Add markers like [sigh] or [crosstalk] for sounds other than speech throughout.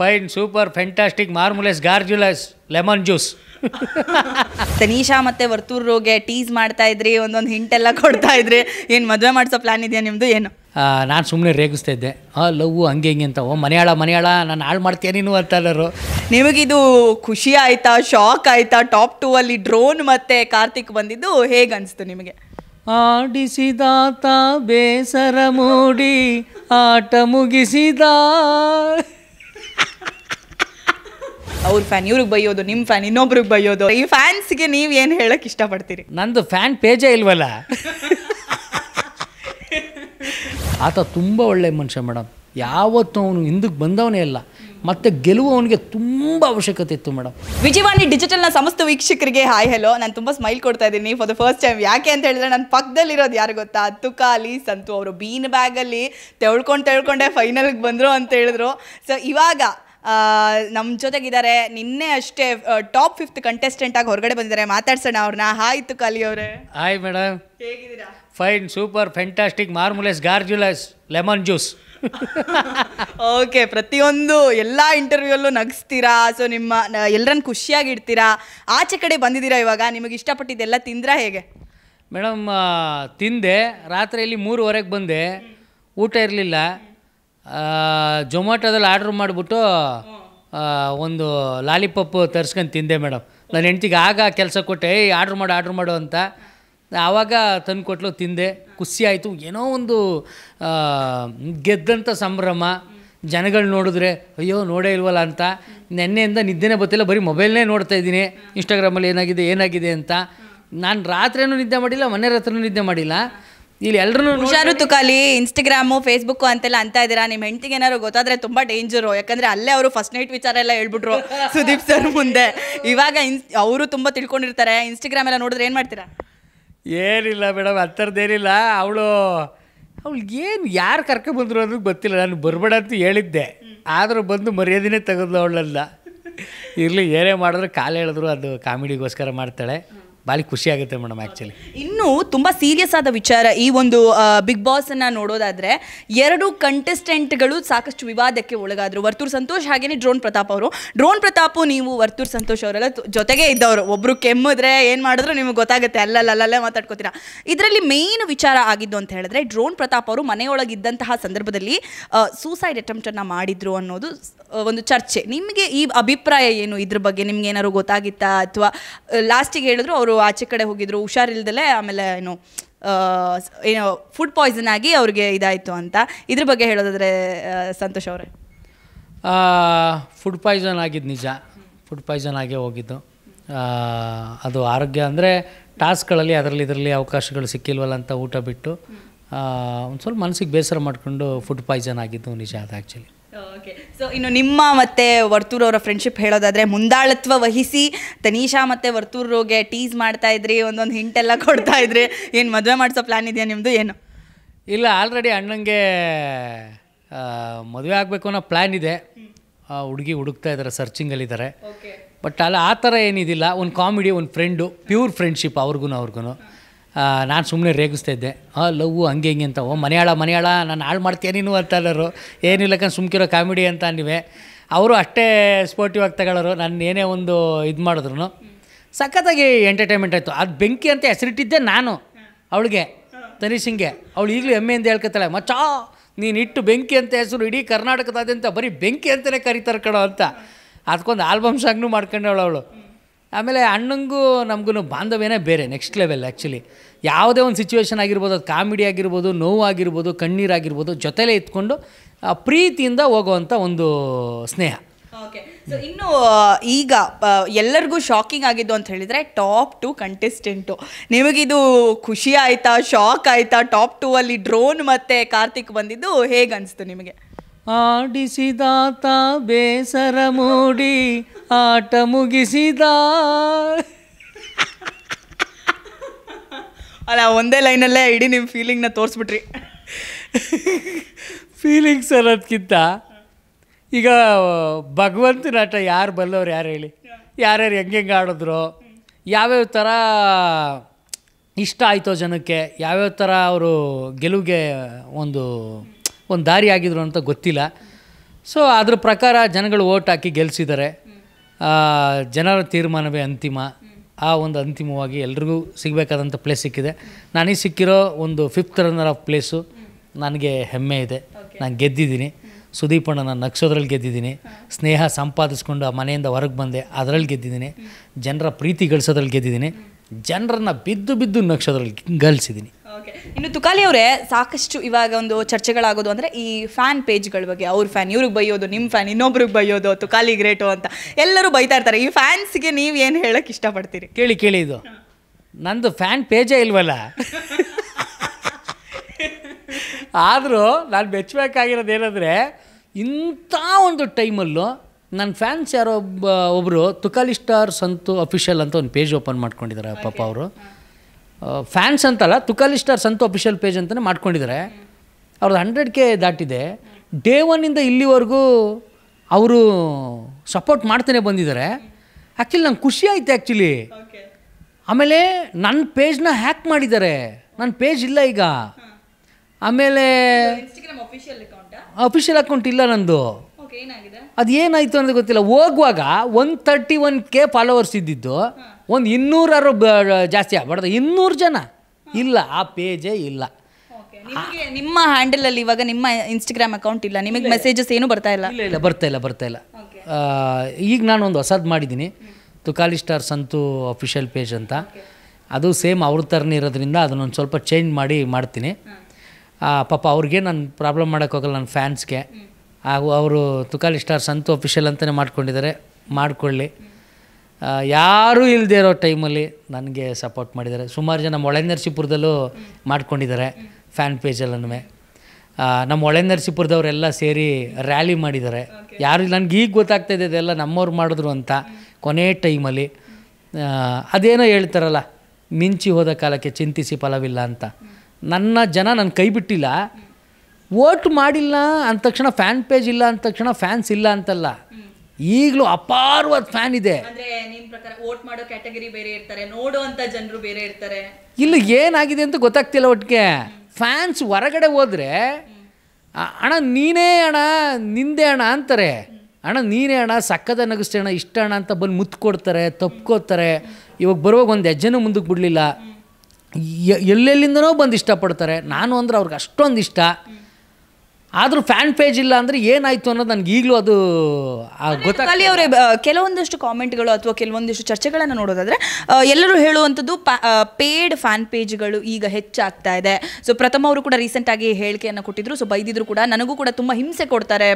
fine super fantastic marvellous gorgeous lemon juice Tanisha ಮತ್ತೆ ರೋಗೆ tease ಮಾಡ್ತಾ ಇದ್ರಿ ಒಂದೊಂದು ಹಿಂಟ್ ಎಲ್ಲ ಕೊಡ್ತಾ ಇದ್ರಿ ಏನು ಮದುವೆ ಮಾಡಿಸೋ ಪ್ಲಾನ್ ಇದೆಯಾ ನಿಮ್ಮದು ಏನು ನಾನು ಸುಮ್ಮನೆ ರೇಗಿಸ್ತಾ ಇದ್ದೆ ಆ ಲವ್ ಹಂಗೆ ಹಿಂಗೆ ಅಂತ ಓ ಮನೆಯಾಳ ಮನೆಯಾಳ ನಾನು ಹಾಳು ಮಾಡ್ತೀಯ ನೀನು ಅಂತ ಅಲ್ಲರು ನಿಮಗಿದು ಖುಷಿ ಆಯ್ತಾ ಶಾಕ್ ಆಯ್ತಾ ಟಾಪ್ ಟೂ ಅಲ್ಲಿ ಡ್ರೋನ್ ಮತ್ತು ಕಾರ್ತಿಕ್ ಬಂದಿದ್ದು ಹೇಗೆ ಅನಿಸ್ತು ನಿಮಗೆ ಆಡಿಸಿದಾತ ಬೇಸರ ಮೂಡಿ ಆಟ ಮುಗಿಸಿದ ಅವ್ರ ಫ್ಯಾನ್ ಇವ್ರಿಗೆ ಬೈಯೋದು ನಿಮ್ಮ ಫ್ಯಾನ್ ಇನ್ನೊಬ್ರಿಗೆ ಬೈಯೋದು ಈ ಫ್ಯಾನ್ಸ್ಗೆ ನೀವು ಏನು ಹೇಳಕ್ ಇಷ್ಟಪಡ್ತೀರಿ ನಂದು ಫ್ಯಾನ್ ಪೇಜೇ ಇಲ್ವಲ್ಲ ಆತ ತುಂಬಾ ಒಳ್ಳೆ ಮನುಷ್ಯ ಮೇಡಮ್ ಯಾವತ್ತೂ ಅವನು ಹಿಂದಕ್ಕೆ ಬಂದವನೇ ಇಲ್ಲ ಮತ್ತೆ ಗೆಲುವು ಅವನಿಗೆ ತುಂಬ ಅವಶ್ಯಕತೆ ಇತ್ತು ಮೇಡಮ್ ವಿಜಯವಾಣಿ ಡಿಜಿಟಲ್ನ ಸಮಸ್ತ ವೀಕ್ಷಕರಿಗೆ ಹಾಯ್ ಹಲೋ ನಾನು ತುಂಬಾ ಸ್ಮೈಲ್ ಕೊಡ್ತಾ ಇದ್ದೀನಿ ಫಾರ್ ದ ಫಸ್ಟ್ ಟೈಮ್ ಯಾಕೆ ಅಂತ ಹೇಳಿದ್ರೆ ನನ್ನ ಇರೋದು ಯಾರು ಗೊತ್ತಾ ಅತ್ತು ಕಾಲಿ ಸಂತು ಅವರು ಬೀನ್ ಬ್ಯಾಗಲ್ಲಿ ತೆಳ್ಕೊಂಡು ತೆಳ್ಕೊಂಡೆ ಫೈನಲ್ಗೆ ಬಂದರು ಅಂತ ಹೇಳಿದ್ರು ಸೊ ಇವಾಗ ನಮ್ಮ ಜೊತೆಗಿದ್ದಾರೆ ನಿನ್ನೆ ಅಷ್ಟೇ ಟಾಪ್ ಫಿಫ್ತ್ ಕಂಟೆಸ್ಟೆಂಟ್ ಆಗಿ ಹೊರಗಡೆ ಬಂದಿದ್ದಾರೆ ಮಾತಾಡ್ಸೋಣ ಅವ್ರನ್ನ ಹಾಯ್ತು ಕಾಲಿ ಅವರೇ hi madam fine super fantastic marvellous gorgeous lemon juice okay ಪ್ರತಿಯೊಂದು ಎಲ್ಲ ಇಂಟರ್ವ್ಯೂಲ್ಲೂ ನಗಿಸ್ತೀರಾ ಸೊ ನಿಮ್ಮ ಎಲ್ಲರನ್ನ ಇಡ್ತೀರಾ ಆಚೆ ಕಡೆ ಬಂದಿದ್ದೀರಾ ಇವಾಗ ನಿಮಗೆ ಇಷ್ಟಪಟ್ಟಿದ್ದೆಲ್ಲ ತಿಂದ್ರಾ ಹೇಗೆ ಮೇಡಮ್ ತಿಂದೆ ರಾತ್ರಿಯಲ್ಲಿ ಮೂರುವರೆಗೆ ಬಂದೆ ಊಟ ಇರಲಿಲ್ಲ ಜೊಮ್ಯಾಟೋದಲ್ಲಿ ಆರ್ಡ್ರ್ ಮಾಡಿಬಿಟ್ಟು ಒಂದು ಲಾಲಿಪಾಪ್ ತರ್ಸ್ಕೊಂಡು ತಿಂದೆ ಮೇಡಮ್ ನನ್ನ ಹೆಂಡ್ತಿಗೆ ಆಗ ಕೆಲಸ ಕೊಟ್ಟೆ ಏಯ್ ಆರ್ಡ್ರ್ ಮಾಡು ಆರ್ಡ್ರ್ ಮಾಡು ಅಂತ ಆವಾಗ ತಂದು ಕೊಟ್ಲು ತಿಂದೆ ಖುಷಿ ಆಯಿತು ಏನೋ ಒಂದು ಗೆದ್ದಂಥ ಸಂಭ್ರಮ ಜನಗಳು ನೋಡಿದ್ರೆ ಅಯ್ಯೋ ನೋಡೇ ಇಲ್ವಲ್ಲ ಅಂತ ನೆನ್ನೆಯಿಂದ ನಿದ್ದೆನೇ ಬರ್ತಿಲ್ಲ ಬರೀ ಮೊಬೈಲ್ನೇ ನೋಡ್ತಾ ಇದ್ದೀನಿ ಇನ್ಸ್ಟಾಗ್ರಾಮಲ್ಲಿ ಏನಾಗಿದೆ ಏನಾಗಿದೆ ಅಂತ ನಾನು ರಾತ್ರಿಯೂ ನಿದ್ದೆ ಮಾಡಿಲ್ಲ ಮನೆ ರಾತ್ರಿಯೂ ನಿದ್ದೆ ಮಾಡಿಲ್ಲ ಇಲ್ಲಿ ಎಲ್ಲರೂ ಹುಷಾರು ತುಕಾಲಿ ಇನ್ಸ್ಟಾಗ್ರಾಮು ಫೇಸ್ಬುಕ್ ಅಂತೆಲ್ಲ ಅಂತ ಇದ್ದೀರಾ ನಿಮ್ಮ ಹೆಂಡತಿಗೆ ಏನಾದ್ರು ಗೊತ್ತಾದ್ರೆ ತುಂಬಾ ಡೇಂಜರು ಯಾಕಂದ್ರೆ ಅಲ್ಲೇ ಅವರು ಫಸ್ಟ್ ನೈಟ್ ವಿಚಾರ ಎಲ್ಲ ಹೇಳ್ಬಿಟ್ರು [laughs] ಸುದೀಪ್ ಸರ್ ಮುಂದೆ ಇವಾಗ ಇನ್ ಅವರು ತುಂಬ ತಿಳ್ಕೊಂಡಿರ್ತಾರೆ ಇನ್ಸ್ಟಾಗ್ರಾಮ್ ಎಲ್ಲ ನೋಡಿದ್ರೆ ಏನು ಮಾಡ್ತೀರಾ ಏನಿಲ್ಲ ಮೇಡಮ್ ಏನಿಲ್ಲ ಅವಳು ಅವ್ಳು ಏನು ಯಾರು ಕರ್ಕೊಂಬಂದ್ರು ಅನ್ನೋದು ಗೊತ್ತಿಲ್ಲ ನಾನು ಬರ್ಬೇಡ ಅಂತ ಹೇಳಿದ್ದೆ ಆದರೂ ಬಂದು ಮರ್ಯಾದೆನೇ ತೆಗೆದ್ಲು ಅವಳಲ್ಲ ಇರಲಿ ಏನೇ ಮಾಡಿದ್ರು ಕಾಲು ಹೇಳಿದ್ರು ಅದು ಕಾಮಿಡಿಗೋಸ್ಕರ ಮಾಡ್ತಾಳೆ ಭಾರಿ ಖುಷಿ ಆಗುತ್ತೆ ಮೇಡಮ್ ಆ್ಯಕ್ಚುಲಿ ಇನ್ನು ತುಂಬ ಸೀರಿಯಸ್ ಆದ ವಿಚಾರ ಈ ಒಂದು ಬಿಗ್ ಬಾಸನ್ನು ನೋಡೋದಾದರೆ ಎರಡು ಕಂಟೆಸ್ಟೆಂಟ್ಗಳು ಸಾಕಷ್ಟು ವಿವಾದಕ್ಕೆ ಒಳಗಾದರು ವರ್ತೂರ್ ಸಂತೋಷ್ ಹಾಗೇನೆ ಡ್ರೋನ್ ಪ್ರತಾಪ್ ಅವರು ಡ್ರೋನ್ ಪ್ರತಾಪ್ ನೀವು ವರ್ತೂರ್ ಸಂತೋಷ್ ಅವರೆಲ್ಲ ಜೊತೆಗೆ ಇದ್ದವರು ಒಬ್ಬರು ಕೆಮ್ಮಿದ್ರೆ ಏನು ಮಾಡಿದ್ರು ನಿಮಗೆ ಗೊತ್ತಾಗುತ್ತೆ ಅಲ್ಲಲ್ಲ ಅಲ್ಲಲ್ಲೇ ಮಾತಾಡ್ಕೋತೀರಾ ಇದರಲ್ಲಿ ಮೇನ್ ವಿಚಾರ ಆಗಿದ್ದು ಅಂತ ಹೇಳಿದ್ರೆ ಡ್ರೋನ್ ಪ್ರತಾಪ್ ಅವರು ಮನೆಯೊಳಗಿದ್ದಂತಹ ಸಂದರ್ಭದಲ್ಲಿ ಸೂಸೈಡ್ ಅಟೆಂಪ್ಟನ್ನು ಮಾಡಿದ್ರು ಅನ್ನೋದು ಒಂದು ಚರ್ಚೆ ನಿಮಗೆ ಈ ಅಭಿಪ್ರಾಯ ಏನು ಇದ್ರ ಬಗ್ಗೆ ನಿಮ್ಗೆ ಏನಾದ್ರು ಗೊತ್ತಾಗಿತ್ತಾ ಅಥವಾ ಲಾಸ್ಟಿಗೆ ಹೇಳಿದ್ರು ಅವರು ಆಚೆ ಕಡೆ ಹೋಗಿದ್ರು ಹುಷಾರಿಲ್ದಲೇ ಆಮೇಲೆ ಏನು ಏನು ಫುಡ್ ಪಾಯ್ಸನ್ ಆಗಿ ಅವ್ರಿಗೆ ಇದಾಯಿತು ಅಂತ ಇದ್ರ ಬಗ್ಗೆ ಹೇಳೋದಾದ್ರೆ ಸಂತೋಷ್ ಅವರೇ ಫುಡ್ ಪಾಯ್ಸನ್ ಆಗಿದ್ದು ನಿಜ ಫುಡ್ ಪಾಯ್ಸನ್ ಆಗೇ ಹೋಗಿದ್ದು ಅದು ಆರೋಗ್ಯ ಅಂದರೆ ಟಾಸ್ಕ್ಗಳಲ್ಲಿ ಅದರಲ್ಲಿ ಇದರಲ್ಲಿ ಅವಕಾಶಗಳು ಸಿಕ್ಕಿಲ್ವಲ್ಲ ಅಂತ ಊಟ ಬಿಟ್ಟು ಒಂದು ಸ್ವಲ್ಪ ಮನಸ್ಸಿಗೆ ಬೇಸರ ಮಾಡಿಕೊಂಡು ಫುಡ್ ಪಾಯ್ಸನ್ ಆಗಿದ್ದು ನಿಜ ಅದು ಆ್ಯಕ್ಚುಲಿ ಓಕೆ ಸೊ ಇನ್ನು ನಿಮ್ಮ ಮತ್ತು ವರ್ತೂರವರ ಫ್ರೆಂಡ್ಶಿಪ್ ಹೇಳೋದಾದರೆ ಮುಂದಾಳತ್ವ ವಹಿಸಿ ತನೀಶಾ ಮತ್ತು ವರ್ತೂರ್ಗೆ ಟೀಸ್ ಮಾಡ್ತಾ ಇದ್ರಿ ಒಂದೊಂದು ಹಿಂಟ್ ಎಲ್ಲ ಕೊಡ್ತಾ ಇದ್ರಿ ಏನು ಮದುವೆ ಮಾಡಿಸೋ ಪ್ಲ್ಯಾನ್ ಇದೆಯಾ ನಿಮ್ಮದು ಏನು ಇಲ್ಲ ಆಲ್ರೆಡಿ ಅಣ್ಣಂಗೆ ಮದುವೆ ಆಗಬೇಕು ಅನ್ನೋ ಪ್ಲ್ಯಾನ್ ಇದೆ ಹುಡುಗಿ ಹುಡುಕ್ತಾ ಇದ್ದಾರೆ ಸರ್ಚಿಂಗಲ್ಲಿದ್ದಾರೆ ಬಟ್ ಅಲ್ಲ ಆ ಥರ ಏನಿದಿಲ್ಲ ಒಂದು ಕಾಮಿಡಿ ಒಂದು ಫ್ರೆಂಡು ಪ್ಯೂರ್ ಫ್ರೆಂಡ್ಶಿಪ್ ಅವ್ರಿಗೂ ಅವ್ರಿಗೂ ನಾನು ಸುಮ್ಮನೆ ರೇಗಿಸ್ತಾಯಿದ್ದೆ ಹಾಂ ಲವ್ ಹಂಗೆ ಹಿಂಗೆ ಅಂತ ಓ ಮನೆಯಾಳ ಮನೆಯಾಳ ನಾನು ಹಾಳು ಮಾಡ್ತೀಯ ನೀನು ಅಂತ ಏನಿಲ್ಲ ಏನಿಲ್ಲಕ್ಕ ಸುಮ್ಕಿರೋ ಕಾಮಿಡಿ ಅಂತ ನೀವೇ ಅವರು ಅಷ್ಟೇ ಸ್ಪೋರ್ಟಿವ್ ಆಗಿ ತಗೊಳ್ಳೋರು ನಾನು ಏನೇ ಒಂದು ಇದು ಮಾಡಿದ್ರು ಸಖತ್ತಾಗಿ ಎಂಟರ್ಟೈನ್ಮೆಂಟ್ ಆಯಿತು ಅದು ಬೆಂಕಿ ಅಂತ ಹೆಸರಿಟ್ಟಿದ್ದೆ ನಾನು ಅವಳಿಗೆ ತನಿಷಿಂಗೆ ಅವಳು ಈಗಲೂ ಹೆಮ್ಮೆಯಿಂದ ಹೇಳ್ಕೊತಾಳೆ ಮಚ್ಚಾ ನೀನು ಇಟ್ಟು ಬೆಂಕಿ ಅಂತ ಹೆಸರು ಇಡೀ ಕರ್ನಾಟಕದಾದ್ಯಂತ ಬರೀ ಬೆಂಕಿ ಅಂತಲೇ ಕರೀತಾರೆ ಕಣ ಅಂತ ಅದಕ್ಕೊಂದು ಆಲ್ಬಮ್ ಸಾಂಗ್ನೂ ಮಾಡ್ಕೊಂಡವಳು ಅವಳು ಆಮೇಲೆ ಅಣ್ಣಂಗೂ ನಮಗೂ ಬಾಂಧವ್ಯನೇ ಬೇರೆ ನೆಕ್ಸ್ಟ್ ಲೆವೆಲ್ ಆ್ಯಕ್ಚುಲಿ ಯಾವುದೇ ಒಂದು ಸಿಚುವೇಶನ್ ಆಗಿರ್ಬೋದು ಅದು ಕಾಮಿಡಿ ಆಗಿರ್ಬೋದು ನೋವು ಆಗಿರ್ಬೋದು ಕಣ್ಣೀರಾಗಿರ್ಬೋದು ಜೊತೆಲೆ ಇತ್ಕೊಂಡು ಪ್ರೀತಿಯಿಂದ ಹೋಗುವಂಥ ಒಂದು ಸ್ನೇಹ ಓಕೆ ಸೊ ಇನ್ನು ಈಗ ಎಲ್ಲರಿಗೂ ಶಾಕಿಂಗ್ ಆಗಿದ್ದು ಅಂತ ಹೇಳಿದರೆ ಟಾಪ್ ಟು ಕಂಟೆಸ್ಟೆಂಟು ನಿಮಗಿದು ಖುಷಿ ಆಯಿತಾ ಶಾಕ್ ಆಯಿತಾ ಟಾಪ್ ಟೂ ಅಲ್ಲಿ ಡ್ರೋನ್ ಮತ್ತು ಕಾರ್ತಿಕ್ ಬಂದಿದ್ದು ಹೇಗೆ ಅನಿಸ್ತು ನಿಮಗೆ ಆಡಿಸಿದಾತ ಬೇಸರ ಮೂಡಿ ಆಟ ಮುಗಿಸಿದ ಅಲ್ಲ ಒಂದೇ ಲೈನಲ್ಲೇ ಇಡೀ ನಿಮ್ಮ ಫೀಲಿಂಗ್ನ ತೋರಿಸ್ಬಿಟ್ರಿ ಫೀಲಿಂಗ್ಸ್ ಅನ್ನೋದಕ್ಕಿಂತ ಈಗ ಭಗವಂತ ನಾಟ ಯಾರು ಬಲ್ಲವ್ರು ಯಾರು ಹೇಳಿ ಯಾರ್ಯಾರು ಹೆಂಗೆ ಹೆಂಗೆ ಆಡಿದ್ರು ಯಾವ್ಯಾವ ಥರ ಇಷ್ಟ ಆಯಿತೋ ಜನಕ್ಕೆ ಯಾವ್ಯಾವ ಥರ ಅವರು ಗೆಲುವಿಗೆ ಒಂದು ಒಂದು ದಾರಿ ಆಗಿದ್ರು ಅಂತ ಗೊತ್ತಿಲ್ಲ ಸೊ ಅದ್ರ ಪ್ರಕಾರ ಜನಗಳು ಓಟ್ ಹಾಕಿ ಗೆಲ್ಲಿಸಿದ್ದಾರೆ ಜನರ ತೀರ್ಮಾನವೇ ಅಂತಿಮ ಆ ಒಂದು ಅಂತಿಮವಾಗಿ ಎಲ್ರಿಗೂ ಸಿಗಬೇಕಾದಂಥ ಪ್ಲೇಸ್ ಸಿಕ್ಕಿದೆ ನನಗೆ ಸಿಕ್ಕಿರೋ ಒಂದು ಫಿಫ್ತ್ ರನ್ನರ್ ಆಫ್ ಪ್ಲೇಸು ನನಗೆ ಹೆಮ್ಮೆ ಇದೆ ನಾನು ಗೆದ್ದಿದ್ದೀನಿ ಸುದೀಪಣ್ಣ ನಾನು ನಕ್ಷೋದ್ರಲ್ಲಿ ಗೆದ್ದಿದ್ದೀನಿ ಸ್ನೇಹ ಸಂಪಾದಿಸ್ಕೊಂಡು ಆ ಮನೆಯಿಂದ ಹೊರಗೆ ಬಂದೆ ಅದರಲ್ಲಿ ಗೆದ್ದಿದ್ದೀನಿ ಜನರ ಪ್ರೀತಿ ಗಳಿಸೋದ್ರಲ್ಲಿ ಗೆದ್ದಿದ್ದೀನಿ ಜನರನ್ನು ಬಿದ್ದು ಬಿದ್ದು ನಕ್ಷೋದ್ರಲ್ಲಿ ಗಳಿಸಿದ್ದೀನಿ ಇನ್ನು ತುಕಾಲಿ ಅವರೇ ಸಾಕಷ್ಟು ಇವಾಗ ಒಂದು ಚರ್ಚೆಗಳಾಗೋದು ಅಂದರೆ ಈ ಫ್ಯಾನ್ ಪೇಜ್ಗಳ ಬಗ್ಗೆ ಅವ್ರ ಫ್ಯಾನ್ ಇವ್ರಿಗೆ ಬೈಯೋದು ನಿಮ್ಮ ಫ್ಯಾನ್ ಇನ್ನೊಬ್ರಿಗೆ ಬೈಯೋದು ತುಕಾಲಿ ಗ್ರೇಟು ಅಂತ ಎಲ್ಲರೂ ಬೈತಾ ಇರ್ತಾರೆ ಈ ಫ್ಯಾನ್ಸ್ಗೆ ನೀವು ಏನು ಹೇಳಕ್ಕೆ ಇಷ್ಟಪಡ್ತೀರಿ ಕೇಳಿ ಕೇಳಿ ಇದು ನಂದು ಫ್ಯಾನ್ ಪೇಜೇ ಇಲ್ವಲ್ಲ ಆದರೂ ನಾನು ಮೆಚ್ಚಬೇಕಾಗಿರೋದು ಏನಂದರೆ ಇಂಥ ಒಂದು ಟೈಮಲ್ಲೂ ನನ್ನ ಫ್ಯಾನ್ಸ್ ಯಾರೋ ಒಬ್ಬ ಒಬ್ಬರು ತುಕಾಲಿ ಸ್ಟಾರ್ ಸಂತು ಅಫಿಷಿಯಲ್ ಅಂತ ಒಂದು ಪೇಜ್ ಓಪನ್ ಮಾಡ್ಕೊಂಡಿದ್ದಾರೆ ಪಾಪ ಅವರು ಫ್ಯಾನ್ಸ್ ಅಂತಲ್ಲ Tukali stars Santhu official page ಅಂತಲೇ ಮಾಡ್ಕೊಂಡಿದ್ದಾರೆ ಅವ್ರದ್ದು ಹಂಡ್ರೆಡ್ ಕೆ ದಾಟಿದೆ ಡೇ ಒನ್ನಿಂದ ಇಲ್ಲಿವರೆಗೂ ಅವರು ಸಪೋರ್ಟ್ ಮಾಡ್ತಾನೆ ಬಂದಿದ್ದಾರೆ ಆ್ಯಕ್ಚುಲಿ ನಂಗೆ ಖುಷಿ ಆಯಿತು ಆ್ಯಕ್ಚುಲಿ ಆಮೇಲೆ ನನ್ನ ಪೇಜ್ನ ಹ್ಯಾಕ್ ಮಾಡಿದ್ದಾರೆ ನನ್ನ ಪೇಜ್ ಇಲ್ಲ ಈಗ ಆಮೇಲೆ ಅಫಿಷಿಯಲ್ ಅಕೌಂಟ್ ಇಲ್ಲ ನಂದು ಅದು ಏನಾಯಿತು ಅನ್ನೋದು ಗೊತ್ತಿಲ್ಲ ಹೋಗುವಾಗ one thirty one K followers ಇದ್ದಿದ್ದು ಒಂದು ಇನ್ನೂರಾರು ಬ ಜಾಸ್ತಿ ಆಗ್ಬಾರ್ದು ಇನ್ನೂರು ಜನ ಇಲ್ಲ ಆ ಪೇಜೇ ಇಲ್ಲ ನಿಮ್ಮ ಹ್ಯಾಂಡಲಲ್ಲಿ ಇವಾಗ ನಿಮ್ಮ ಇನ್ಸ್ಟಾಗ್ರಾಮ್ ಅಕೌಂಟ್ ಇಲ್ಲ ನಿಮಗೆ ಮೆಸೇಜಸ್ ಏನು ಬರ್ತಾ ಇಲ್ಲ ಇಲ್ಲ ಇಲ್ಲ ಬರ್ತಾ ಇಲ್ಲ ಬರ್ತಾ ಇಲ್ಲ ಈಗ ನಾನು ಒಂದು ಹೊಸದು ಮಾಡಿದ್ದೀನಿ Tukali star Santhu official page ಅಂತ ಅದು ಸೇಮ್ ಅವ್ರ ಥರನೇ ಇರೋದ್ರಿಂದ ಅದನ್ನೊಂದು ಸ್ವಲ್ಪ ಚೇಂಜ್ ಮಾಡಿ ಮಾಡ್ತೀನಿ ಪಾಪ ಅವ್ರಿಗೆ ನಾನು ಪ್ರಾಬ್ಲಮ್ ಮಾಡೋಕ್ಕೋಗಲ್ಲ ನನ್ನ ಫ್ಯಾನ್ಸ್ಗೆ ಹಾಗೂ ಅವರು ತುಕಾಲಿ ಸ್ಟಾರ್ ಸಂತು ಅಫಿಷಿಯಲ್ ಅಂತಲೇ ಮಾಡ್ಕೊಂಡಿದ್ದಾರೆ ಮಾಡಿಕೊಳ್ಳಿ ಯಾರೂ ಇಲ್ಲದೆ ಇರೋ ಟೈಮಲ್ಲಿ ನನಗೆ ಸಪೋರ್ಟ್ ಮಾಡಿದ್ದಾರೆ ಸುಮಾರು ಜನ ಹೊಳೆ ನರಸೀಪುರದಲ್ಲೂ ಮಾಡ್ಕೊಂಡಿದ್ದಾರೆ ಫ್ಯಾನ್ ಪೇಜಲ್ಲೂ ನಮ್ಮ ಒಳೆ ನರಸೀಪುರದವರೆಲ್ಲ ಸೇರಿ ರ್ಯಾಲಿ ಮಾಡಿದ್ದಾರೆ ಯಾರು ನನಗೆ ಈಗ ಗೊತ್ತಾಗ್ತಾ ಇದೆ ಇದೆಲ್ಲ ನಮ್ಮವ್ರು ಮಾಡಿದ್ರು ಅಂತ ಕೊನೆ ಟೈಮಲ್ಲಿ ಅದೇನೋ ಹೇಳ್ತಾರಲ್ಲ ಮಿಂಚಿ ಹೋದ ಕಾಲಕ್ಕೆ ಚಿಂತಿಸಿ ಫಲವಿಲ್ಲ ಅಂತ ನನ್ನ ಜನ ನನ್ನ ಕೈ ಬಿಟ್ಟಿಲ್ಲ ಓಟ್ ಮಾಡಿಲ್ಲ ಅಂದ ತಕ್ಷಣ ಫ್ಯಾನ್ ಪೇಜ್ ಇಲ್ಲ ಅಂದ ತಕ್ಷಣ ಫ್ಯಾನ್ಸ್ ಇಲ್ಲ ಅಂತಲ್ಲ ಈಗಲೂ ಅಪಾರವಾದ ಫ್ಯಾನ್ ಇದೆ ಇಲ್ಲಿ ಏನಾಗಿದೆ ಅಂತ ಗೊತ್ತಾಗ್ತಿಲ್ಲ ಒಟ್ಟಿಗೆ ಫ್ಯಾನ್ಸ್ ಹೊರಗಡೆ ಹೋದ್ರೆ ಅಣ್ಣ ನೀನೇ ಅಣ್ಣ ನಿಂದೆ ಅಣ್ಣ ಅಂತಾರೆ ಅಣ್ಣ ನೀನೇ ಅಣ್ಣ ಸಕ್ಕದ ನಗಿಸ್ತೆ ಅಣ್ಣ ಇಷ್ಟ ಅಣ್ಣ ಅಂತ ಬಂದು ಮುತ್ಕೊಡ್ತಾರೆ ತಪ್ಕೋತಾರೆ ಇವಾಗ ಬರುವಾಗ ಒಂದು ಹೆಜ್ಜೆನೂ ಮುಂದಕ್ಕೆ ಬಿಡಲಿಲ್ಲ ಎಲ್ಲೆಲ್ಲಿಂದನೋ ಬಂದು ಇಷ್ಟಪಡ್ತಾರೆ ನಾನು ಅಂದ್ರೆ ಅವ್ರಿಗೆ ಅಷ್ಟೊಂದು ಇಷ್ಟ ಆದರೂ ಫ್ಯಾನ್ ಪೇಜ್ ಇಲ್ಲ ಅಂದರೆ ಏನಾಯಿತು ಅನ್ನೋದು ನನಗೆ ಈಗಲೂ ಅದು ಗೊತ್ತಾಗಲಿ ಅವರೇ ಕೆಲವೊಂದಷ್ಟು ಕಾಮೆಂಟ್ಗಳು ಅಥವಾ ಕೆಲವೊಂದಿಷ್ಟು ಚರ್ಚೆಗಳನ್ನು ನೋಡೋದಾದರೆ ಎಲ್ಲರೂ ಹೇಳುವಂಥದ್ದು ಪೇಡ್ ಫ್ಯಾನ್ ಪೇಜ್ಗಳು ಈಗ ಹೆಚ್ಚಾಗ್ತಾ ಇದೆ ಸೊ ಪ್ರಥಮ ಅವರು ಕೂಡ ರೀಸೆಂಟಾಗಿ ಹೇಳಿಕೆಯನ್ನು ಕೊಟ್ಟಿದ್ರು ಸೊ ಬೈದಿದ್ರು ಕೂಡ ನನಗೂ ಕೂಡ ತುಂಬ ಹಿಂಸೆ ಕೊಡ್ತಾರೆ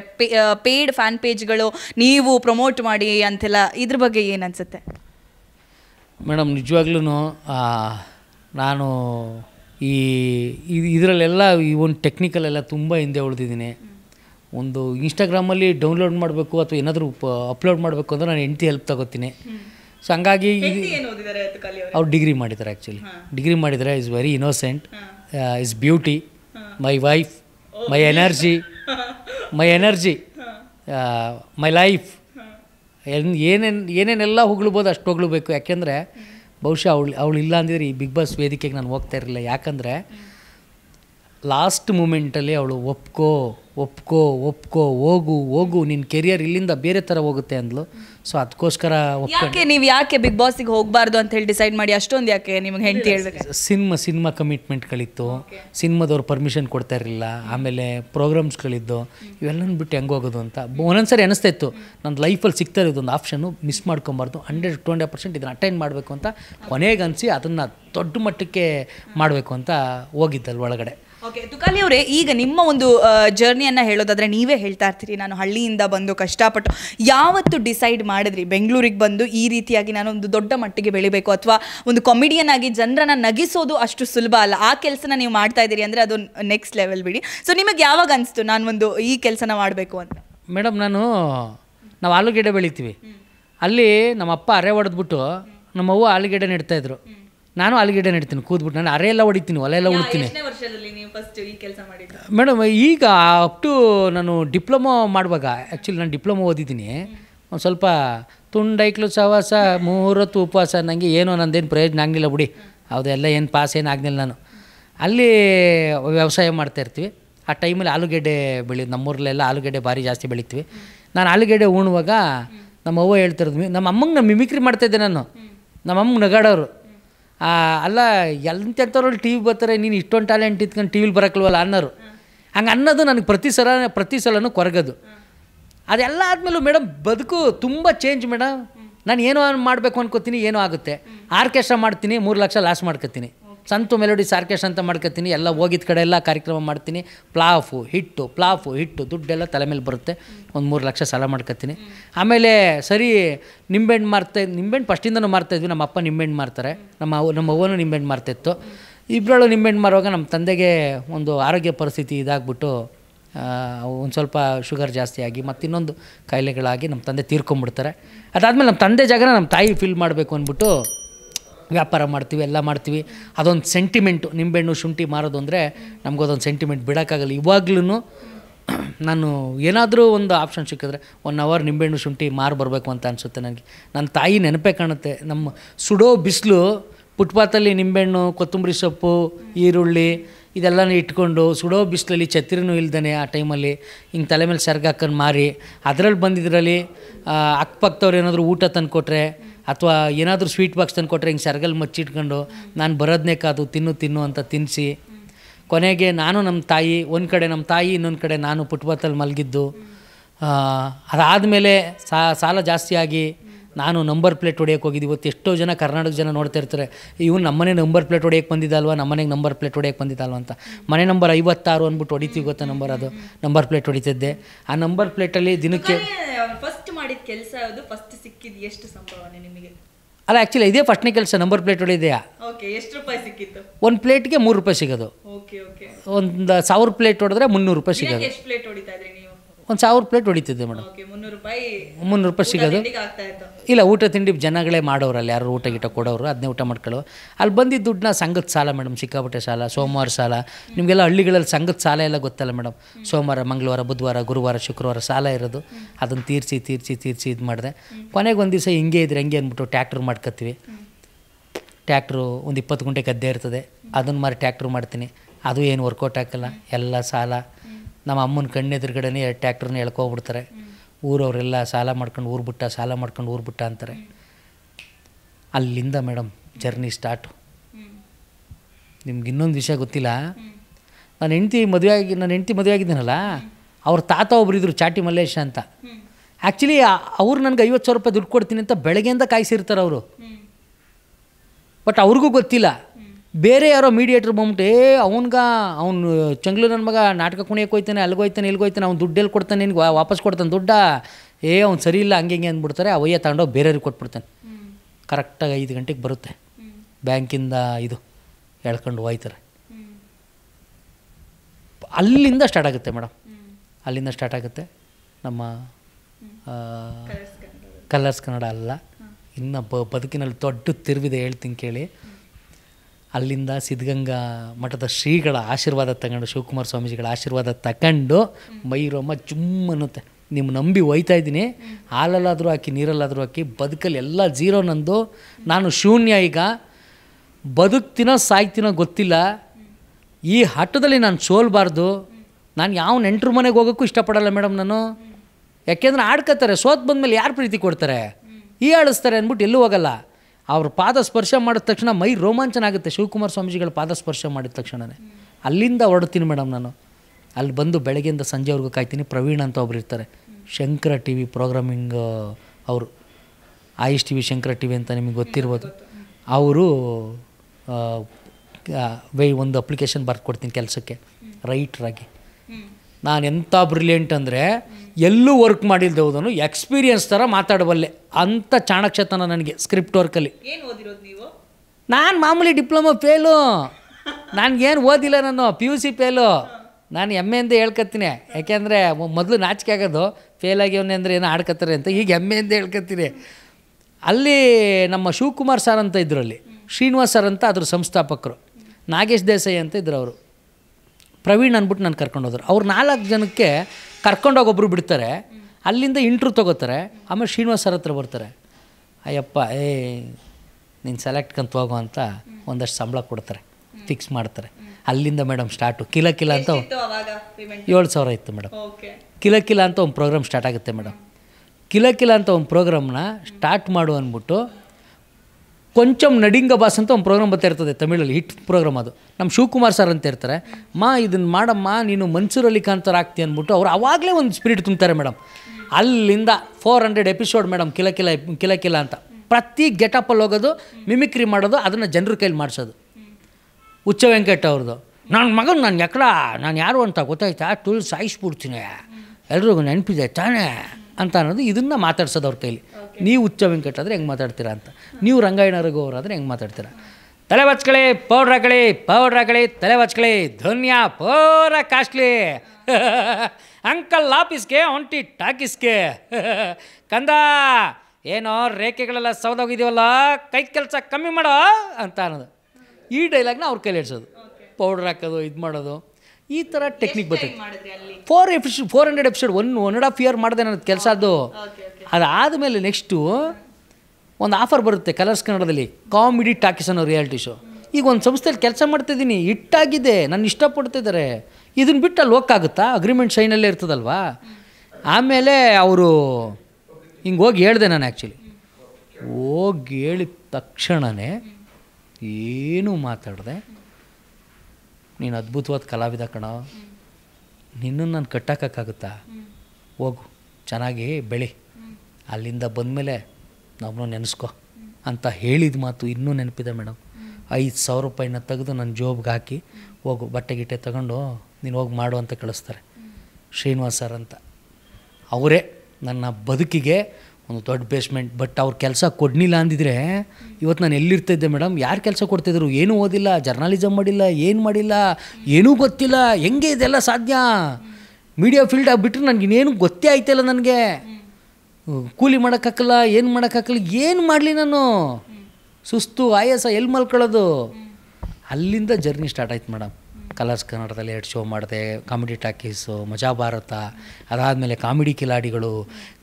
ಪೇಡ್ ಫ್ಯಾನ್ ಪೇಜ್ಗಳು ನೀವು ಪ್ರಮೋಟ್ ಮಾಡಿ ಅಂತೆಲ್ಲ ಇದ್ರ ಬಗ್ಗೆ ಏನು ಅನಿಸುತ್ತೆ ಮೇಡಮ್ ನಿಜವಾಗ್ಲೂ ನಾನು ಈ ಇದರಲ್ಲೆಲ್ಲ ಈ ಒಂದು ಟೆಕ್ನಿಕಲೆಲ್ಲ ತುಂಬ ಹಿಂದೆ ಉಳಿದಿದ್ದೀನಿ ಒಂದು ಇನ್ಸ್ಟಾಗ್ರಾಮಲ್ಲಿ ಡೌನ್ಲೋಡ್ ಮಾಡಬೇಕು ಅಥವಾ ಏನಾದರೂ ಅಪ್ಲೋಡ್ ಮಾಡಬೇಕು ಅಂದರೆ ನಾನು ಹೆಂಡ್ತಿ ಹೆಲ್ಪ್ ತಗೋತೀನಿ ಸೊ ಹಂಗಾಗಿ ಅವ್ರು ಡಿಗ್ರಿ ಮಾಡಿದ್ದಾರೆ ಆ್ಯಕ್ಚುಲಿ ಡಿಗ್ರಿ ಮಾಡಿದ್ದಾರೆ is very innocent is beauty my wife my energy my energy my life ಏನೇನು ಏನೇನೆಲ್ಲ ಹೊಗಳ್ಬೋದು ಅಷ್ಟು ಹೊಗಳಬೇಕು ಯಾಕೆಂದರೆ ಬಹುಶಃ ಅವಳು ಅವಳು ಇಲ್ಲ ಅಂದಿದ್ರೆ ಈ ಬಿಗ್ ಬಾಸ್ ವೇದಿಕೆಗೆ ನಾನು ಹೋಗ್ತಾ ಇರಲಿಲ್ಲ ಯಾಕಂದರೆ ಲಾಸ್ಟ್ ಮೂಮೆಂಟಲ್ಲಿ ಅವಳು ಒಪ್ಕೋ ಒಪ್ಕೋ ಒಪ್ಕೋ ಹೋಗು ಹೋಗು ನಿನ್ನ ಕೆರಿಯರ್ ಇಲ್ಲಿಂದ ಬೇರೆ ಥರ ಹೋಗುತ್ತೆ ಅಂದ್ಲು ಸೊ ಅದಕ್ಕೋಸ್ಕರ ಯಾಕೆ ನೀವು ಯಾಕೆ ಬಿಗ್ ಬಾಸಿಗೆ ಹೋಗಬಾರ್ದು ಅಂತ ಹೇಳಿ ಡಿಸೈಡ್ ಮಾಡಿ ಅಷ್ಟೊಂದು ಯಾಕೆ ನಿಮಗೆ ಹೆಂಡತಿ ಹೇಳಬೇಕು ಸಿನಿಮಾ ಸಿನಿಮಾ ಕಮಿಟ್ಮೆಂಟ್ಗಳಿತ್ತು ಸಿನಿಮಾದವ್ರು ಪರ್ಮಿಷನ್ ಕೊಡ್ತಾ ಇರಲಿಲ್ಲ ಆಮೇಲೆ ಪ್ರೋಗ್ರಾಮ್ಸ್ಗಳಿದ್ದು ಇವೆಲ್ಲನೂ ಬಿಟ್ಟು ಹೆಂಗೆ ಹೋಗೋದು ಅಂತ ಒಂದೊಂದ್ಸರಿ ಅನಿಸ್ತಾ ಇತ್ತು ನನ್ನ ಲೈಫಲ್ಲಿ ಸಿಗ್ತಾ ಇರೋದು ಒಂದು ಆಪ್ಷನ್ನು ಮಿಸ್ ಮಾಡ್ಕೊಬಾರ್ದು ಹಂಡ್ರೆಡ್ ಟು ಹಂಡ್ರೆಡ್ ಪರ್ಸೆಂಟ್ ಇದನ್ನು ಅಟೆಂಡ್ ಮಾಡಬೇಕು ಅಂತ ಕೊನೆಗೆ ಅನಿಸಿ ಅದನ್ನು ದೊಡ್ಡ ಮಟ್ಟಕ್ಕೆ ಮಾಡಬೇಕು ಅಂತ ಹೋಗಿದ್ದಲ್ಲಿ ಒಳಗಡೆ ಓಕೆ ತುಕಾಲಿ ಅವರೇ ಈಗ ನಿಮ್ಮ ಒಂದು ಜರ್ನಿಯನ್ನ ಹೇಳೋದಾದ್ರೆ ನೀವೇ ಹೇಳ್ತಾ ಇರ್ತೀರಿ ನಾನು ಹಳ್ಳಿಯಿಂದ ಬಂದು ಕಷ್ಟಪಟ್ಟು ಯಾವತ್ತು ಡಿಸೈಡ್ ಮಾಡಿದ್ರಿ ಬೆಂಗಳೂರಿಗೆ ಬಂದು ಈ ರೀತಿಯಾಗಿ ನಾನು ಒಂದು ದೊಡ್ಡ ಮಟ್ಟಿಗೆ ಬೆಳಿಬೇಕು ಅಥವಾ ಒಂದು ಕಾಮಿಡಿಯನ್ ಆಗಿ ಜನರನ್ನ ನಗಿಸೋದು ಅಷ್ಟು ಸುಲಭ ಅಲ್ಲ ಆ ಕೆಲಸನ ನೀವು ಮಾಡ್ತಾ ಇದ್ದೀರಿ ಅಂದ್ರೆ ಅದು ನೆಕ್ಸ್ಟ್ ಲೆವೆಲ್ ಬಿಡಿ ಸೊ ನಿಮಗೆ ಯಾವಾಗ ಅನಿಸ್ತು ನಾನು ಒಂದು ಈ ಕೆಲಸನ ಮಾಡಬೇಕು ಅಂತ ಮೇಡಮ್ ನಾನು ನಾವು ಆಲೂಗೆಡ್ಡೆ ಬೆಳಿತೀವಿ ಅಲ್ಲಿ ನಮ್ಮ ಅಪ್ಪ ಅರೆ ಹೊಡೆದ್ಬಿಟ್ಟು ನಮ್ಮವ್ವ ಆಲೂಗೆಡ್ಡೆ ಇದ್ರು ನಾನು ಆಲೂಗಡ್ಡೆ ನಡಿತೀನಿ ಕೂದ್ಬಿಟ್ಟು ನಾನು ಅರೆ ಎಲ್ಲ ಹೊಡಿತೀನಿ ಒಲೆ ಎಲ್ಲ ಹೊಡಿತೀನಿ ಮೇಡಮ್ ಈಗ ಅಪ್ ಟು ನಾನು ಡಿಪ್ಲೊಮೊ ಮಾಡುವಾಗ ಆ್ಯಕ್ಚುಲಿ ನಾನು ಡಿಪ್ಲೊಮೊ ಓದಿದ್ದೀನಿ ಒಂದು ಸ್ವಲ್ಪ ತುಂಡೈಕ್ಲು ಸವಾಸ ಮೂರತ್ತು ಉಪವಾಸ ನನಗೆ ಏನೋ ನಂದೇನು ಪ್ರಯೋಜನ ಆಗಲಿಲ್ಲ ಬಿಡಿ ಅದೆಲ್ಲ ಏನು ಪಾಸ್ ಏನು ಆಗಲಿಲ್ಲ ನಾನು ಅಲ್ಲಿ ವ್ಯವಸಾಯ ಮಾಡ್ತಾಯಿರ್ತೀವಿ ಆ ಟೈಮಲ್ಲಿ ಆಲೂಗಡ್ಡೆ ಬೆಳಿ ನಮ್ಮೂರಲ್ಲೆಲ್ಲ ಆಲೂಗಡ್ಡೆ ಭಾರಿ ಜಾಸ್ತಿ ಬೆಳಿತೀವಿ ನಾನು ಆಲೂಗೆಡ್ಡೆ ಉಣ್ಣುವಾಗ ನಮ್ಮ ಅವ್ವ ಹೇಳ್ತಿರದ್ವಿ ನಮ್ಮ ಅಮ್ಮಂಗೆ ನಾನು ಮಿಮಿಕ್ರಿ ಮಾಡ್ತಾಯಿದ್ದೆ ನಾನು ನಮ್ಮಮ್ಮಗೆ ನಗಾಡೋರು ಅಲ್ಲ ಎಂಥೆಂಥವ್ರಲ್ಲಿ ಟಿ ವಿ ಬರ್ತಾರೆ ನೀನು ಇಷ್ಟೊಂದು ಟ್ಯಾಲೆಂಟ್ ಇತ್ಕೊಂಡು ಟಿ ವಿಲಿ ಬರೋಕ್ಕಲ್ವಲ್ಲ ಅನ್ನೋರು ಹಂಗೆ ಅನ್ನೋದು ನನಗೆ ಪ್ರತಿ ಸಲ ಪ್ರತಿ ಸಲನೂ ಕೊರಗದು ಅದೆಲ್ಲ ಆದಮೇಲೂ ಮೇಡಮ್ ಬದುಕು ತುಂಬ ಚೇಂಜ್ ಮೇಡಮ್ ನಾನು ಏನೋ ಮಾಡಬೇಕು ಅನ್ಕೋತೀನಿ ಏನೋ ಆಗುತ್ತೆ ಆರ್ಕೆಸ್ಟ್ರಾ ಮಾಡ್ತೀನಿ ಮೂರು ಲಕ್ಷ ಲಾಸ್ ಮಾಡ್ಕೋತೀನಿ ಸಂತು ಮೆಲೋಡಿ ಸಾರ್ಕೇಶ್ ಅಂತ ಮಾಡ್ಕೊತೀನಿ ಎಲ್ಲ ಹೋಗಿದ್ದ ಕಡೆ ಎಲ್ಲ ಕಾರ್ಯಕ್ರಮ ಮಾಡ್ತೀನಿ ಪ್ಲಾಫು ಹಿಟ್ಟು ಪ್ಲಾಫು ಹಿಟ್ಟು ದುಡ್ಡೆಲ್ಲ ತಲೆ ಮೇಲೆ ಬರುತ್ತೆ ಒಂದು ಮೂರು ಲಕ್ಷ ಸಾಲ ಮಾಡ್ಕೊತೀನಿ ಆಮೇಲೆ ಸರಿ ನಿಂಬೆಹಣ್ಣು ಮಾರ್ತಾ ನಿಂಬೆಹಣ್ಣು ಫಸ್ಟಿಂದನೂ ಮಾರ್ತಾಯಿದ್ವಿ ನಮ್ಮ ಅಪ್ಪ ನಿಂಬೆಹಣ್ಣು ಮಾರ್ತಾರೆ ನಮ್ಮ ಅವ್ ನಮ್ಮ ಮಾರ್ತಿತ್ತು ನಿಂಬೆಹಣ್ಣು ಮಾರ್ತಾಯಿತ್ತು ಇಬ್ಬರಳು ನಿಂಬೆಹಣ್ಣು ಮಾರುವಾಗ ನಮ್ಮ ತಂದೆಗೆ ಒಂದು ಆರೋಗ್ಯ ಪರಿಸ್ಥಿತಿ ಇದಾಗ್ಬಿಟ್ಟು ಒಂದು ಸ್ವಲ್ಪ ಶುಗರ್ ಜಾಸ್ತಿ ಆಗಿ ಮತ್ತು ಇನ್ನೊಂದು ಕಾಯಿಲೆಗಳಾಗಿ ನಮ್ಮ ತಂದೆ ತೀರ್ಕೊಂಡ್ಬಿಡ್ತಾರೆ ಅದಾದಮೇಲೆ ನಮ್ಮ ತಂದೆ ಜಾಗನ ನಮ್ಮ ತಾಯಿ ಫೀಲ್ ಮಾಡಬೇಕು ಅಂದ್ಬಿಟ್ಟು ವ್ಯಾಪಾರ ಮಾಡ್ತೀವಿ ಎಲ್ಲ ಮಾಡ್ತೀವಿ ಅದೊಂದು ಸೆಂಟಿಮೆಂಟು ನಿಂಬೆಹಣ್ಣು ಶುಂಠಿ ಮಾರೋದು ಅಂದರೆ ನಮಗದೊಂದು ಸೆಂಟಿಮೆಂಟ್ ಬಿಡೋಕ್ಕಾಗಲ್ಲ ಇವಾಗ್ಲೂ ನಾನು ಏನಾದರೂ ಒಂದು ಆಪ್ಷನ್ ಸಿಕ್ಕಿದ್ರೆ ಒನ್ ಅವರ್ ನಿಂಬೆಹಣ್ಣು ಶುಂಠಿ ಮಾರು ಬರಬೇಕು ಅಂತ ಅನಿಸುತ್ತೆ ನನಗೆ ನನ್ನ ತಾಯಿ ನೆನಪೇ ಕಾಣುತ್ತೆ ನಮ್ಮ ಸುಡೋ ಬಿಸಿಲು ಫುಟ್ಪಾತಲ್ಲಿ ನಿಂಬೆಹಣ್ಣು ಕೊತ್ತಂಬರಿ ಸೊಪ್ಪು ಈರುಳ್ಳಿ ಇದೆಲ್ಲನೂ ಇಟ್ಕೊಂಡು ಸುಡೋ ಬಿಸಿಲಲ್ಲಿ ಛತ್ರಿನೂ ಇಲ್ದೇ ಆ ಟೈಮಲ್ಲಿ ಹಿಂಗೆ ತಲೆ ಮೇಲೆ ಸರ್ಗ ಮಾರಿ ಅದರಲ್ಲಿ ಬಂದಿದ್ರಲ್ಲಿ ಅಕ್ಕಪಕ್ಕದವ್ರು ಏನಾದರೂ ಊಟ ತಂದುಕೊಟ್ರೆ ಅಥವಾ ಏನಾದರೂ ಸ್ವೀಟ್ ಬಾಕ್ಸ್ ತಂದು ಕೊಟ್ಟರೆ ಹಿಂಗೆ ಸರ್ಗಲ್ ಮಚ್ಚಿಟ್ಕೊಂಡು ನಾನು ಬರೋದನ್ನೇ ಕಾದು ತಿನ್ನು ತಿನ್ನು ಅಂತ ತಿನ್ನಿಸಿ ಕೊನೆಗೆ ನಾನು ನಮ್ಮ ತಾಯಿ ಒಂದು ಕಡೆ ನಮ್ಮ ತಾಯಿ ಇನ್ನೊಂದು ಕಡೆ ನಾನು ಪುಟ್ಬಾತಲ್ಲಿ ಮಲಗಿದ್ದು ಅದಾದಮೇಲೆ ಸಾಲ ಆಗಿ ನಾನು ನಂಬರ್ ಪ್ಲೇಟ್ ಹೊಡೆಯೋಕೆ ಹೋಗಿದ್ದೀವಿ ಇವತ್ತು ಎಷ್ಟೋ ಜನ ಕರ್ನಾಟಕ ಜನ ನೋಡ್ತಾ ಇರ್ತಾರೆ ಇವನು ನಮ್ಮನೆ ನಂಬರ್ ಪ್ಲೇಟ್ ಹೊಡೆಯೋಕೆ ಬಂದಿದ್ದಲ್ವ ಮನೆಗೆ ನಂಬರ್ ಪ್ಲೇಟ್ ಹೊಡೆಯೋಕೆ ಬಂದಿದ್ದಲ್ವ ಅಂತ ಮನೆ ನಂಬರ್ ಐವತ್ತಾರು ಅಂದ್ಬಿಟ್ಟು ಹೊಡಿತೀವಿ ಗೊತ್ತಾ ನಂಬರ್ ಅದು ನಂಬರ್ ಪ್ಲೇಟ್ ಹೊಡಿತಿದ್ದೆ ಆ ನಂಬರ್ ಪ್ಲೇಟಲ್ಲಿ ದಿನಕ್ಕೆ ಕೆಲಸ ಅದು ಫಸ್ಟ್ ಸಿಕ್ಕಿದ ಎಷ್ಟು ಸಂಭಾವನೆ ನಿಮಗೆ ಅಲ್ಲ ಆ್ಯಕ್ಚುಲಿ ಇದೇ ಫಸ್ಟ್ನೇ ಕೆಲಸ ನಂಬರ್ ಪ್ಲೇಟ್ ಇದೆಯಾ ಓಕೆ ಎಷ್ಟು ರೂಪಾಯಿ ಸಿಕ್ಕಿತ್ತು ಒಂದು ಪ್ಲೇಟ್ಗೆ ಮೂರು ರೂಪಾಯಿ ಸಿಗೋದು ಓಕೆ ಓಕೆ ಒಂದು ಸಾವಿರ ಪ್ಲೇಟ್ ಹೊಡೆದ್ರೆ ಮುನ್ನೂರು ರೂಪಾಯಿ ಸಿಗೋದು ಎಷ್ಟು ಪ್ಲೇಟ್ ಹೊಡಿತಾ ಇದ್ರಿ ಒಂದು ಸಾವಿರ ಪ್ಲೇಟ್ ಹೊಡಿತಿದ್ದೆ ಮೇಡಮ್ ಮುನ್ನೂರು ರೂಪಾಯಿ ಸಿಗೋದು ಇಲ್ಲ ಊಟ ತಿಂಡಿ ಜನಗಳೇ ಮಾಡೋರು ಮಾಡೋರಲ್ಲಿ ಯಾರು ಊಟ ಗೀಟ ಕೊಡೋರು ಅದನ್ನೇ ಊಟ ಮಾಡ್ಕೊಳ್ಳೋ ಅಲ್ಲಿ ಬಂದಿದ್ದ ದುಡ್ಡನ್ನ ಸಂಘದ ಸಾಲ ಮೇಡಮ್ ಸಿಕ್ಕಾಪಟ್ಟೆ ಸಾಲ ಸೋಮವಾರ ಸಾಲ ನಿಮಗೆಲ್ಲ ಹಳ್ಳಿಗಳಲ್ಲಿ ಸಂಘದ ಸಾಲ ಎಲ್ಲ ಗೊತ್ತಲ್ಲ ಮೇಡಮ್ ಸೋಮವಾರ ಮಂಗಳವಾರ ಬುಧವಾರ ಗುರುವಾರ ಶುಕ್ರವಾರ ಸಾಲ ಇರೋದು ಅದನ್ನು ತೀರಿಸಿ ತೀರಿಸಿ ತೀರಿಸಿ ಇದು ಮಾಡಿದೆ ಕೊನೆಗೆ ಒಂದು ದಿವಸ ಹಿಂಗೆ ಇದ್ರೆ ಹಂಗೆ ಅಂದ್ಬಿಟ್ಟು ಟ್ಯಾಕ್ಟ್ರ್ ಮಾಡ್ಕೊತೀವಿ ಟ್ಯಾಕ್ಟ್ರು ಒಂದು ಇಪ್ಪತ್ತು ಗುಂಟೆ ಗದ್ದೆ ಇರ್ತದೆ ಅದನ್ನು ಮಾರಿ ಟ್ಯಾಕ್ಟ್ರು ಮಾಡ್ತೀನಿ ಅದು ಏನು ವರ್ಕೌಟ್ ಹಾಕಲ್ಲ ಎಲ್ಲ ಸಾಲ ನಮ್ಮ ಅಮ್ಮನ ಕಣ್ಣೆದುರುಗಡೆ ಎರಡು ಟ್ಯಾಕ್ಟ್ರನ್ನ ಎಳ್ಕೊಬಿಡ್ತಾರೆ ಊರವರೆಲ್ಲ ಸಾಲ ಮಾಡ್ಕೊಂಡು ಊರು ಬಿಟ್ಟ ಸಾಲ ಮಾಡ್ಕೊಂಡು ಊರು ಬಿಟ್ಟ ಅಂತಾರೆ ಅಲ್ಲಿಂದ ಮೇಡಮ್ ಜರ್ನಿ ಸ್ಟಾರ್ಟು ನಿಮ್ಗೆ ಇನ್ನೊಂದು ವಿಷಯ ಗೊತ್ತಿಲ್ಲ ನನ್ನ ಹೆಂಡ್ತಿ ಮದುವೆ ಆಗಿ ನನ್ನ ಹೆಂಡ್ತಿ ಮದುವೆ ಆಗಿದ್ದೀನಲ್ಲ ಅವ್ರ ತಾತ ಒಬ್ಬರಿದ್ರು ಚಾಟಿ ಮಲ್ಲೇಶ ಅಂತ ಆ್ಯಕ್ಚುಲಿ ಅವ್ರು ನನಗೆ ಐವತ್ತು ಸಾವಿರ ರೂಪಾಯಿ ದುಡ್ಡು ಕೊಡ್ತೀನಿ ಅಂತ ಬೆಳಗ್ಗೆಯಿಂದ ಕಾಯಿಸಿರ್ತಾರೆ ಅವರು ಬಟ್ ಅವ್ರಿಗೂ ಗೊತ್ತಿಲ್ಲ ಬೇರೆ ಯಾರೋ ಮೀಡಿಯೇಟ್ರ್ ಬಂದ್ಬಿಟ್ಟು ಏ ಅವನ್ಗ ಅವ್ನು ಚಂಗ್ಲು ನನ್ನ ಮಗ ನಾಟಕ ಕುಣಿಯಕ್ಕೆ ಹೋಯ್ತಾನೆ ಅಲ್ಗೋಯ್ತಾನೆ ಇಲ್ಗೋಯ್ತಾನೆ ಅವ್ನು ದುಡ್ಡೆಲ್ಲಿ ಕೊಡ್ತಾನೆ ನಿನ್ಗೆ ವಾಪಸ್ ಕೊಡ್ತಾನೆ ದುಡ್ಡ ಏ ಅವ್ನು ಸರಿ ಇಲ್ಲ ಹಂಗೆ ಹಿಂಗೆ ಅಂದ್ಬಿಡ್ತಾರೆ ಅವಯ್ಯ ತಗೊಂಡೋಗಿ ಬೇರೆಯವ್ರಿಗೆ ಕೊಟ್ಬಿಡ್ತಾನೆ ಕರೆಕ್ಟಾಗಿ ಐದು ಗಂಟೆಗೆ ಬರುತ್ತೆ ಬ್ಯಾಂಕಿಂದ ಇದು ಎಳ್ಕೊಂಡು ಹೋಯ್ತಾರೆ ಅಲ್ಲಿಂದ ಸ್ಟಾರ್ಟ್ ಆಗುತ್ತೆ ಮೇಡಮ್ ಅಲ್ಲಿಂದ ಸ್ಟಾರ್ಟ್ ಆಗುತ್ತೆ ನಮ್ಮ ಕಲರ್ಸ್ ಕನ್ನಡ ಅಲ್ಲ ಇನ್ನು ಬದುಕಿನಲ್ಲಿ ದೊಡ್ಡ ತಿರುವಿದೆ ಹೇಳ್ತೀನಿ ಕೇಳಿ ಅಲ್ಲಿಂದ ಸಿದ್ಧಗಂಗಾ ಮಠದ ಶ್ರೀಗಳ ಆಶೀರ್ವಾದ ತಗೊಂಡು ಶಿವಕುಮಾರ ಸ್ವಾಮೀಜಿಗಳ ಆಶೀರ್ವಾದ ತಗೊಂಡು ಮೈರೋಮ ಜುಮ್ ಅನ್ನುತ್ತೆ ನಿಮ್ಮ ನಂಬಿ ಒಯ್ತಾ ಇದ್ದೀನಿ ಹಾಲಲ್ಲಾದರೂ ಹಾಕಿ ನೀರಲ್ಲಾದರೂ ಹಾಕಿ ಬದುಕಲ್ಲಿ ಎಲ್ಲ ಜೀರೋ ನಂದು ನಾನು ಶೂನ್ಯ ಈಗ ಬದುಕ್ತಿನೋ ಸಾಯ್ತಿನೋ ಗೊತ್ತಿಲ್ಲ ಈ ಹಠದಲ್ಲಿ ನಾನು ಸೋಲ್ಬಾರ್ದು ನಾನು ಯಾವ ನೆಂಟ್ರ ಮನೆಗೆ ಹೋಗೋಕ್ಕೂ ಇಷ್ಟಪಡಲ್ಲ ಮೇಡಮ್ ನಾನು ಯಾಕೆಂದ್ರೆ ಆಡ್ಕೋತಾರೆ ಸೋತ್ ಬಂದ ಮೇಲೆ ಯಾರು ಪ್ರೀತಿ ಕೊಡ್ತಾರೆ ಈ ಆಡಿಸ್ತಾರೆ ಅಂದ್ಬಿಟ್ಟು ಎಲ್ಲೂ ಹೋಗಲ್ಲ ಅವ್ರ ಪಾದ ಸ್ಪರ್ಶ ಮಾಡಿದ ತಕ್ಷಣ ಮೈ ರೋಮಾಂಚನ ಆಗುತ್ತೆ ಶಿವಕುಮಾರ್ ಸ್ವಾಮೀಜಿಗಳ ಪಾದ ಸ್ಪರ್ಶ ಮಾಡಿದ ತಕ್ಷಣವೇ ಅಲ್ಲಿಂದ ಹೊರಡ್ತೀನಿ ಮೇಡಮ್ ನಾನು ಅಲ್ಲಿ ಬಂದು ಬೆಳಗ್ಗೆಯಿಂದ ಸಂಜೆವರೆಗೂ ಕಾಯ್ತೀನಿ ಪ್ರವೀಣ್ ಅಂತ ಒಬ್ರು ಇರ್ತಾರೆ ಶಂಕರ ಟಿ ವಿ ಪ್ರೋಗ್ರಾಮಿಂಗ್ ಅವರು Aayush T V Shankara T V ಅಂತ ನಿಮಗೆ ಗೊತ್ತಿರ್ಬೋದು ಅವರು ವೈ ಒಂದು ಅಪ್ಲಿಕೇಶನ್ ಬರ್ಕೊಡ್ತೀನಿ ಕೆಲಸಕ್ಕೆ ರೈಟ್ರಾಗಿ ನಾನು ಎಂಥ ಬ್ರಿಲಿಯಂಟ್ ಅಂದರೆ ಎಲ್ಲೂ ವರ್ಕ್ ಹೋದನು ಎಕ್ಸ್ಪೀರಿಯೆನ್ಸ್ ಥರ ಮಾತಾಡಬಲ್ಲೆ ಅಂಥ ಚಾಣಕ್ಷತನ ನನಗೆ ಸ್ಕ್ರಿಪ್ಟ್ ವರ್ಕಲ್ಲಿ ಏನು ಓದಿರೋದು ನೀವು ನಾನು ಮಾಮೂಲಿ ಡಿಪ್ಲೊಮಾ ಫೇಲು ನನಗೇನು ಓದಿಲ್ಲ ನಾನು ಪಿ ಯು ಸಿ ಫೇಲು ನಾನು ಹೆಮ್ಮೆಯಿಂದ ಹೇಳ್ಕತ್ತೀನಿ ಯಾಕೆಂದರೆ ಮೊದಲು ನಾಚಿಕೆ ಆಗೋದು ಫೇಲ್ ಆಗ್ಯವನೇ ಅಂದರೆ ಏನೋ ಆಡ್ಕತ್ತಾರೆ ಅಂತ ಈಗ ಹೆಮ್ಮೆಯಿಂದ ಹೇಳ್ಕತ್ತೀನಿ ಅಲ್ಲಿ ನಮ್ಮ ಶಿವಕುಮಾರ್ ಸರ್ ಅಂತ ಇದ್ರು ಅಲ್ಲಿ ಶ್ರೀನಿವಾಸ್ ಸರ್ ಅಂತ ಅದ್ರ ಸಂಸ್ಥಾಪಕರು ನಾಗೇಶ್ ದೇಸಾಯಿ ಅಂತ ಇದ್ದರು ಅವರು ಪ್ರವೀಣ್ ಅಂದ್ಬಿಟ್ಟು ನಾನು ಕರ್ಕೊಂಡು ಹೋದರು ಅವ್ರು ನಾಲ್ಕು ಜನಕ್ಕೆ ಕರ್ಕೊಂಡೋಗೊಬ್ರು ಬಿಡ್ತಾರೆ ಅಲ್ಲಿಂದ ಇಂಟ್ರೂ ತೊಗೋತಾರೆ ಆಮೇಲೆ ಶ್ರೀನಿವಾಸ್ ಸರ್ ಹತ್ರ ಬರ್ತಾರೆ ಅಯ್ಯಪ್ಪ ಏ ನೀನು ಸೆಲೆಕ್ಟ್ ಕಂತ ಹೋಗೋ ಅಂತ ಒಂದಷ್ಟು ಸಂಬಳ ಕೊಡ್ತಾರೆ ಫಿಕ್ಸ್ ಮಾಡ್ತಾರೆ ಅಲ್ಲಿಂದ ಮೇಡಮ್ ಸ್ಟಾರ್ಟು ಕಿಲ ಕಿಲ ಅಂತ ಏಳು ಸಾವಿರ ಇತ್ತು ಮೇಡಮ್ ಕಿಲ ಕಿಲ ಅಂತ ಒಂದು ಪ್ರೋಗ್ರಾಮ್ ಸ್ಟಾರ್ಟ್ ಆಗುತ್ತೆ ಮೇಡಮ್ ಕಿಲ ಕಿಲ ಅಂತ ಒಂದು ಪ್ರೋಗ್ರಾಮ್ನ ಸ್ಟಾರ್ಟ್ ಮಾಡು ಅಂದ್ಬಿಟ್ಟು ಕೊಂಚ ನಡಿಂಗ ಬಾಸ್ ಅಂತ ಒಂದು ಪ್ರೋಗ್ರಾಮ್ ಬರ್ತಾ ಇರ್ತದೆ ತಮಿಳಲ್ಲಿ ಹಿಟ್ ಪ್ರೋಗ್ರಾಮ್ ಅದು ನಮ್ಮ ಶಿವಕುಮಾರ್ ಸರ್ ಅಂತ ಇರ್ತಾರೆ ಮಾ ಇದನ್ನು ಮಾಡಮ್ಮ ನೀನು ಮನ್ಸೂರ್ ಅಲಿ ಕಾಂತರ ಆಗ್ತಿ ಅಂದ್ಬಿಟ್ಟು ಅವ್ರು ಆವಾಗಲೇ ಒಂದು ಸ್ಪಿರಿಟ್ ತುಂಬ್ತಾರೆ ಮೇಡಮ್ ಅಲ್ಲಿಂದ ಫೋರ್ ಹಂಡ್ರೆಡ್ ಎಪಿಸೋಡ್ ಮೇಡಮ್ ಕಿಲಕಿಲ ಕಿಲಕಿಲ ಅಂತ ಪ್ರತಿ ಗೆಟಪಲ್ಲಿ ಹೋಗೋದು ಮಿಮಿಕ್ರಿ ಮಾಡೋದು ಅದನ್ನು ಜನರ ಕೈಲಿ ಮಾಡಿಸೋದು ಹುಚ್ಚ ವೆಂಕಟ ಅವ್ರದ್ದು ನನ್ನ ಮಗನ ನಾನು ಎಕ್ಕಡ ನಾನು ಯಾರು ಅಂತ ಗೊತ್ತಾಯ್ತಾ ಟುಲ್ಸ್ ಸಾಯಿಸ್ಬಿಡ್ತೀನಿ ಎಲ್ರಿಗೂ ನೆನಪಿದೆ ತಾನೇ ಅಂತ ಅನ್ನೋದು ಇದನ್ನು ಮಾತಾಡ್ಸೋದು ಅವ್ರ ಕೈಲಿ ನೀವು ಉಚ್ಚ ವೆಂಕಟಾದರೆ ಹೆಂಗೆ ಮಾತಾಡ್ತೀರಾ ಅಂತ ನೀವು ರಂಗಾಯಣರಿಗೂ ಅವರಾದರೆ ಹೆಂಗೆ ಮಾತಾಡ್ತೀರಾ ತಲೆ ಬಚ್ಕಳಿ ಪೌಡ್ರ್ ಕಳಿ ಪೌಡ್ರ್ ಕಳಿ ತಲೆ ಬಚ್ಕಳಿ ಧ್ವನ್ಯ ಪೌರ ಕಾಸ್ಟ್ಲಿ [laughs] ಅಂಕಲ್ ಆಫೀಸ್ಗೆ ಒಂಟಿ ಟಾಕೀಸ್ಗೆ [laughs] ಕಂದ ಏನೋ ರೇಖೆಗಳೆಲ್ಲ ಸೌದೋಗಿದ್ದೀವಲ್ಲ ಕೈ ಕೆಲಸ ಕಮ್ಮಿ ಮಾಡೋ ಅಂತ ಅನ್ನೋದು ಈ ಡೈಲಾಗ್ನ ಅವ್ರ ಕೈಲಿ ಇಡ್ಸೋದು ಪೌಡ್ರ್ ಹಾಕೋದು ಇದು ಮಾಡೋದು ಈ ಥರ ಟೆಕ್ನಿಕ್ ಬರ್ತೈತೆ four episode four hundred episode one one and half year ಮಾಡಿದೆ ನನ್ನ ಕೆಲಸ ಅದು ಅದಾದಮೇಲೆ ನೆಕ್ಸ್ಟು ಒಂದು ಆಫರ್ ಬರುತ್ತೆ ಕಲರ್ಸ್ ಕನ್ನಡದಲ್ಲಿ ಕಾಮಿಡಿ ಟಾಕೀಸ್ ಅನ್ನೋ ರಿಯಾಲಿಟಿ ಶೋ ಈಗ ಒಂದು ಸಂಸ್ಥೆಯಲ್ಲಿ ಕೆಲಸ ಮಾಡ್ತಿದ್ದೀನಿ ಹಿಟ್ಟಾಗಿದೆ ನನ್ನ ಇಷ್ಟಪಡ್ತಿದ್ದಾರೆ ಇದನ್ನು ಬಿಟ್ಟು ಅಲ್ಲಿ ಆಗುತ್ತಾ ಅಗ್ರಿಮೆಂಟ್ ಸೈನಲ್ಲೇ ಇರ್ತದಲ್ವಾ ಆಮೇಲೆ ಅವರು ಹಿಂಗೆ ಹೋಗಿ ಹೇಳಿದೆ ನಾನು ಆ್ಯಕ್ಚುಲಿ ಹೋಗಿ ಹೇಳಿದ ತಕ್ಷಣವೇ ಏನೂ ಮಾತಾಡಿದೆ ನೀನು ಅದ್ಭುತವಾದ ಕಲಾವಿದ ಕಣ ನಿನ್ನನ್ನು ನಾನು ಕಟ್ಟಾಕಾಗುತ್ತಾ ಹೋಗು ಚೆನ್ನಾಗಿ ಬೆಳಿ ಅಲ್ಲಿಂದ ಬಂದಮೇಲೆ ನಮ್ಮನ್ನು ನೆನೆಸ್ಕೊ ಅಂತ ಹೇಳಿದ ಮಾತು ಇನ್ನೂ ನೆನಪಿದೆ ಮೇಡಮ್ ಐದು ಸಾವಿರ ರೂಪಾಯಿನ ತೆಗೆದು ನನ್ನ ಜೋಬ್ಗೆ ಹಾಕಿ ಹೋಗು ಬಟ್ಟೆ ಗಿಟ್ಟೆ ತಗೊಂಡು ನೀನು ಹೋಗಿ ಮಾಡು ಅಂತ ಕಳಿಸ್ತಾರೆ ಶ್ರೀನಿವಾಸ್ ಸರ್ ಅಂತ ಅವರೇ ನನ್ನ ಬದುಕಿಗೆ ಒಂದು ದೊಡ್ಡ ಬೇಸ್ಮೆಂಟ್ ಬಟ್ ಅವ್ರು ಕೆಲಸ ಕೊಡಲಿಲ್ಲ ಅಂದಿದ್ರೆ ಇವತ್ತು ನಾನು ಎಲ್ಲಿರ್ತಿದ್ದೆ ಮೇಡಮ್ ಯಾರು ಕೆಲಸ ಕೊಡ್ತಿದ್ರು ಏನೂ ಓದಿಲ್ಲ ಜರ್ನಲಿಸಮ್ ಮಾಡಿಲ್ಲ ಏನು ಮಾಡಿಲ್ಲ ಏನೂ ಗೊತ್ತಿಲ್ಲ ಹೆಂಗೆ ಇದೆಲ್ಲ ಸಾಧ್ಯ ಮೀಡಿಯಾ ಫೀಲ್ಡ್ ಆಗಿಬಿಟ್ರೆ ನನಗಿನ್ನೇನು ಗೊತ್ತೇ ಆಯ್ತಿಲ್ಲ ನನಗೆ ಕೂಲಿ ಮಾಡೋಕ್ಕಾಗಲ್ಲ ಏನು ಮಾಡೋಕ್ಕಾಗಲ್ಲ ಏನು ಮಾಡಲಿ ನಾನು ಸುಸ್ತು ಆಯಾಸ ಎಲ್ಲಿ ಮಲ್ಕೊಳ್ಳೋದು ಅಲ್ಲಿಂದ ಜರ್ನಿ ಸ್ಟಾರ್ಟ್ ಆಯ್ತು ಮೇಡಮ್ ಕಲರ್ಸ್ ಕನ್ನಡದಲ್ಲಿ ಎರಡು ಶೋ ಮಾಡಿದೆ ಕಾಮಿಡಿ ಟಾಕೀಸು ಮಜಾ ಭಾರತ ಅದಾದಮೇಲೆ ಕಾಮಿಡಿ ಕಿಲಾಡಿಗಳು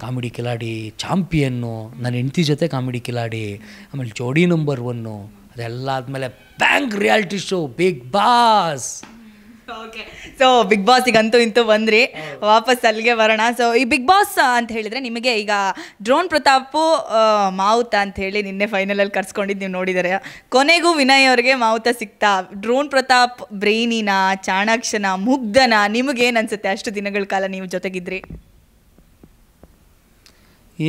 ಕಾಮಿಡಿ ಕಿಲಾಡಿ ಚಾಂಪಿಯನ್ನು ನನ್ನ ಹೆಂಡತಿ ಜೊತೆ ಕಾಮಿಡಿ ಕಿಲಾಡಿ ಆಮೇಲೆ ಜೋಡಿ ನಂಬರ್ ಒನ್ನು ಅದೆಲ್ಲ ಆದಮೇಲೆ bank reality show Bigg Boss okay so Bigg ಬಾಸಿಗಂತೂ ಇಂತೂ ಬಂದ್ರಿ ವಾಪಸ್ ಅಲ್ಲಿಗೆ ಬರೋಣ ಸೊ ಈ ಬಿಗ್ ಬಾಸ್ ಅಂತ ಹೇಳಿದ್ರೆ ನಿಮಗೆ ಈಗ ಡ್ರೋನ್ ಪ್ರತಾಪು ಮಾವುತ ಅಂತ ಹೇಳಿ ನಿನ್ನೆ ಫೈನಲ್ ಅಲ್ಲಿ ಕರ್ಸ್ಕೊಂಡಿದ್ದು ನೀವು ನೋಡಿದರೆ ಕೊನೆಗೂ ವಿನಯ್ ಅವ್ರಿಗೆ ಮಾವುತ ಸಿಗ್ತಾ ಡ್ರೋನ್ ಪ್ರತಾಪ್ ಬ್ರೈನಿನ ಚಾಣಾಕ್ಷನ ಮುಗ್ಧನ ನಿಮಗೇನು ಅನ್ಸುತ್ತೆ ಅಷ್ಟು ದಿನಗಳ ಕಾಲ ನೀವು ಜೊತೆಗಿದ್ರಿ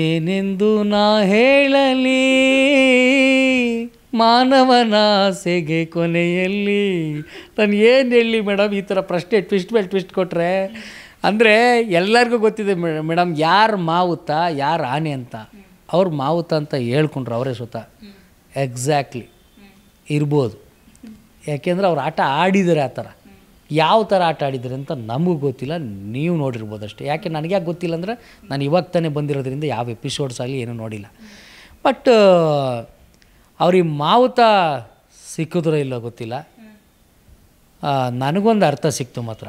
ಏನೆಂದು ನಾ ಹೇಳಲಿ ಮಾನವನಾಸೆಗೆ ಕೊನೆಯಲ್ಲಿ ನಾನು ಏನು ಹೇಳಿ ಮೇಡಮ್ ಈ ಥರ ಪ್ರಶ್ನೆ ಟ್ವಿಸ್ಟ್ ಮೇಲೆ ಟ್ವಿಸ್ಟ್ ಕೊಟ್ಟರೆ ಅಂದರೆ ಎಲ್ಲರಿಗೂ ಗೊತ್ತಿದೆ ಮೇಡಮ್ ಯಾರು ಮಾವುತ ಯಾರು ಆನೆ ಅಂತ ಅವ್ರು ಮಾವುತ ಅಂತ ಹೇಳ್ಕೊಂಡ್ರು ಅವರೇ ಸುತ ಎಕ್ಸಾಕ್ಟ್ಲಿ ಇರ್ಬೋದು ಯಾಕೆಂದರೆ ಅವ್ರು ಆಟ ಆಡಿದರೆ ಆ ಥರ ಯಾವ ಥರ ಆಟ ಆಡಿದ್ದಾರೆ ಅಂತ ನಮಗೂ ಗೊತ್ತಿಲ್ಲ ನೀವು ನೋಡಿರ್ಬೋದು ಅಷ್ಟೇ ಯಾಕೆ ನನಗೆ ಯಾಕೆ ಗೊತ್ತಿಲ್ಲ ಅಂದರೆ ನಾನು ಇವಾಗ ತಾನೇ ಬಂದಿರೋದ್ರಿಂದ ಯಾವ ಎಪಿಸೋಡ್ಸ್ ಆಗಲಿ ಏನೂ ನೋಡಿಲ್ಲ ಬಟ್ ಅವ್ರಿಗೆ ಮಾವುತ ಸಿಕ್ಕಿದ್ರೆ ಇಲ್ಲ ಗೊತ್ತಿಲ್ಲ ನನಗೊಂದು ಅರ್ಥ ಸಿಕ್ತು ಮಾತ್ರ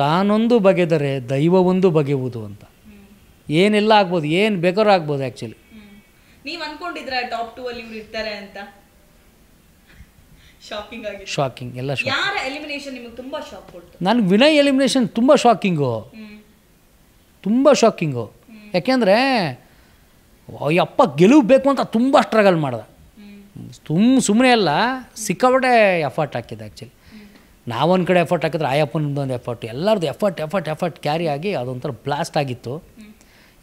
ತಾನೊಂದು ಬಗೆದರೆ ದೈವವೊಂದು ಬಗೆಯುವುದು ಅಂತ ಏನೆಲ್ಲ ಆಗ್ಬೋದು ಏನು ಬೇಕಾದ್ರೂ ಆಗ್ಬೋದು ಆ್ಯಕ್ಚುಲಿ ನೀವು ಅನ್ಕೊಂಡಿದ್ರ ಟಾಪ್ ಟೂ ಅಲ್ಲಿ ಇವ್ರು ಇರ್ತಾರೆ ಅಂತ ಶಾಕಿಂಗ್ ಆಗಿ ಶಾಕಿಂಗ್ ಎಲ್ಲ ಯಾರ ಎಲಿಮಿನೇಷನ್ ನಿಮಗೆ ಶಾಕ್ ನನಗೆ ವಿನಯ್ ಎಲಿಮಿನೇಷನ್ ತುಂಬ ಶಾಕಿಂಗು ತುಂಬ ಶಾಕಿಂಗು ಯಾಕೆಂದರೆ ಅಯ್ಯಪ್ಪ ಗೆಲುವು ಬೇಕು ಅಂತ ತುಂಬ ಸ್ಟ್ರಗಲ್ ಮಾಡ್ದೆ ತುಂಬ ಸುಮ್ಮನೆ ಅಲ್ಲ ಸಿಕ್ಕಾಪಟ್ಟೆ ಎಫರ್ಟ್ ಹಾಕಿದ್ದೆ ಆ್ಯಕ್ಚುಲಿ ನಾವೊಂದು ಕಡೆ ಎಫರ್ಟ್ ಹಾಕಿದ್ರೆ ಆಯಪ್ಪನದೊಂದು ಎಫರ್ಟ್ ಎಲ್ಲರದ್ದು ಎಫರ್ಟ್ ಎಫರ್ಟ್ ಎಫರ್ಟ್ ಕ್ಯಾರಿ ಆಗಿ ಅದೊಂಥರ ಬ್ಲಾಸ್ಟ್ ಆಗಿತ್ತು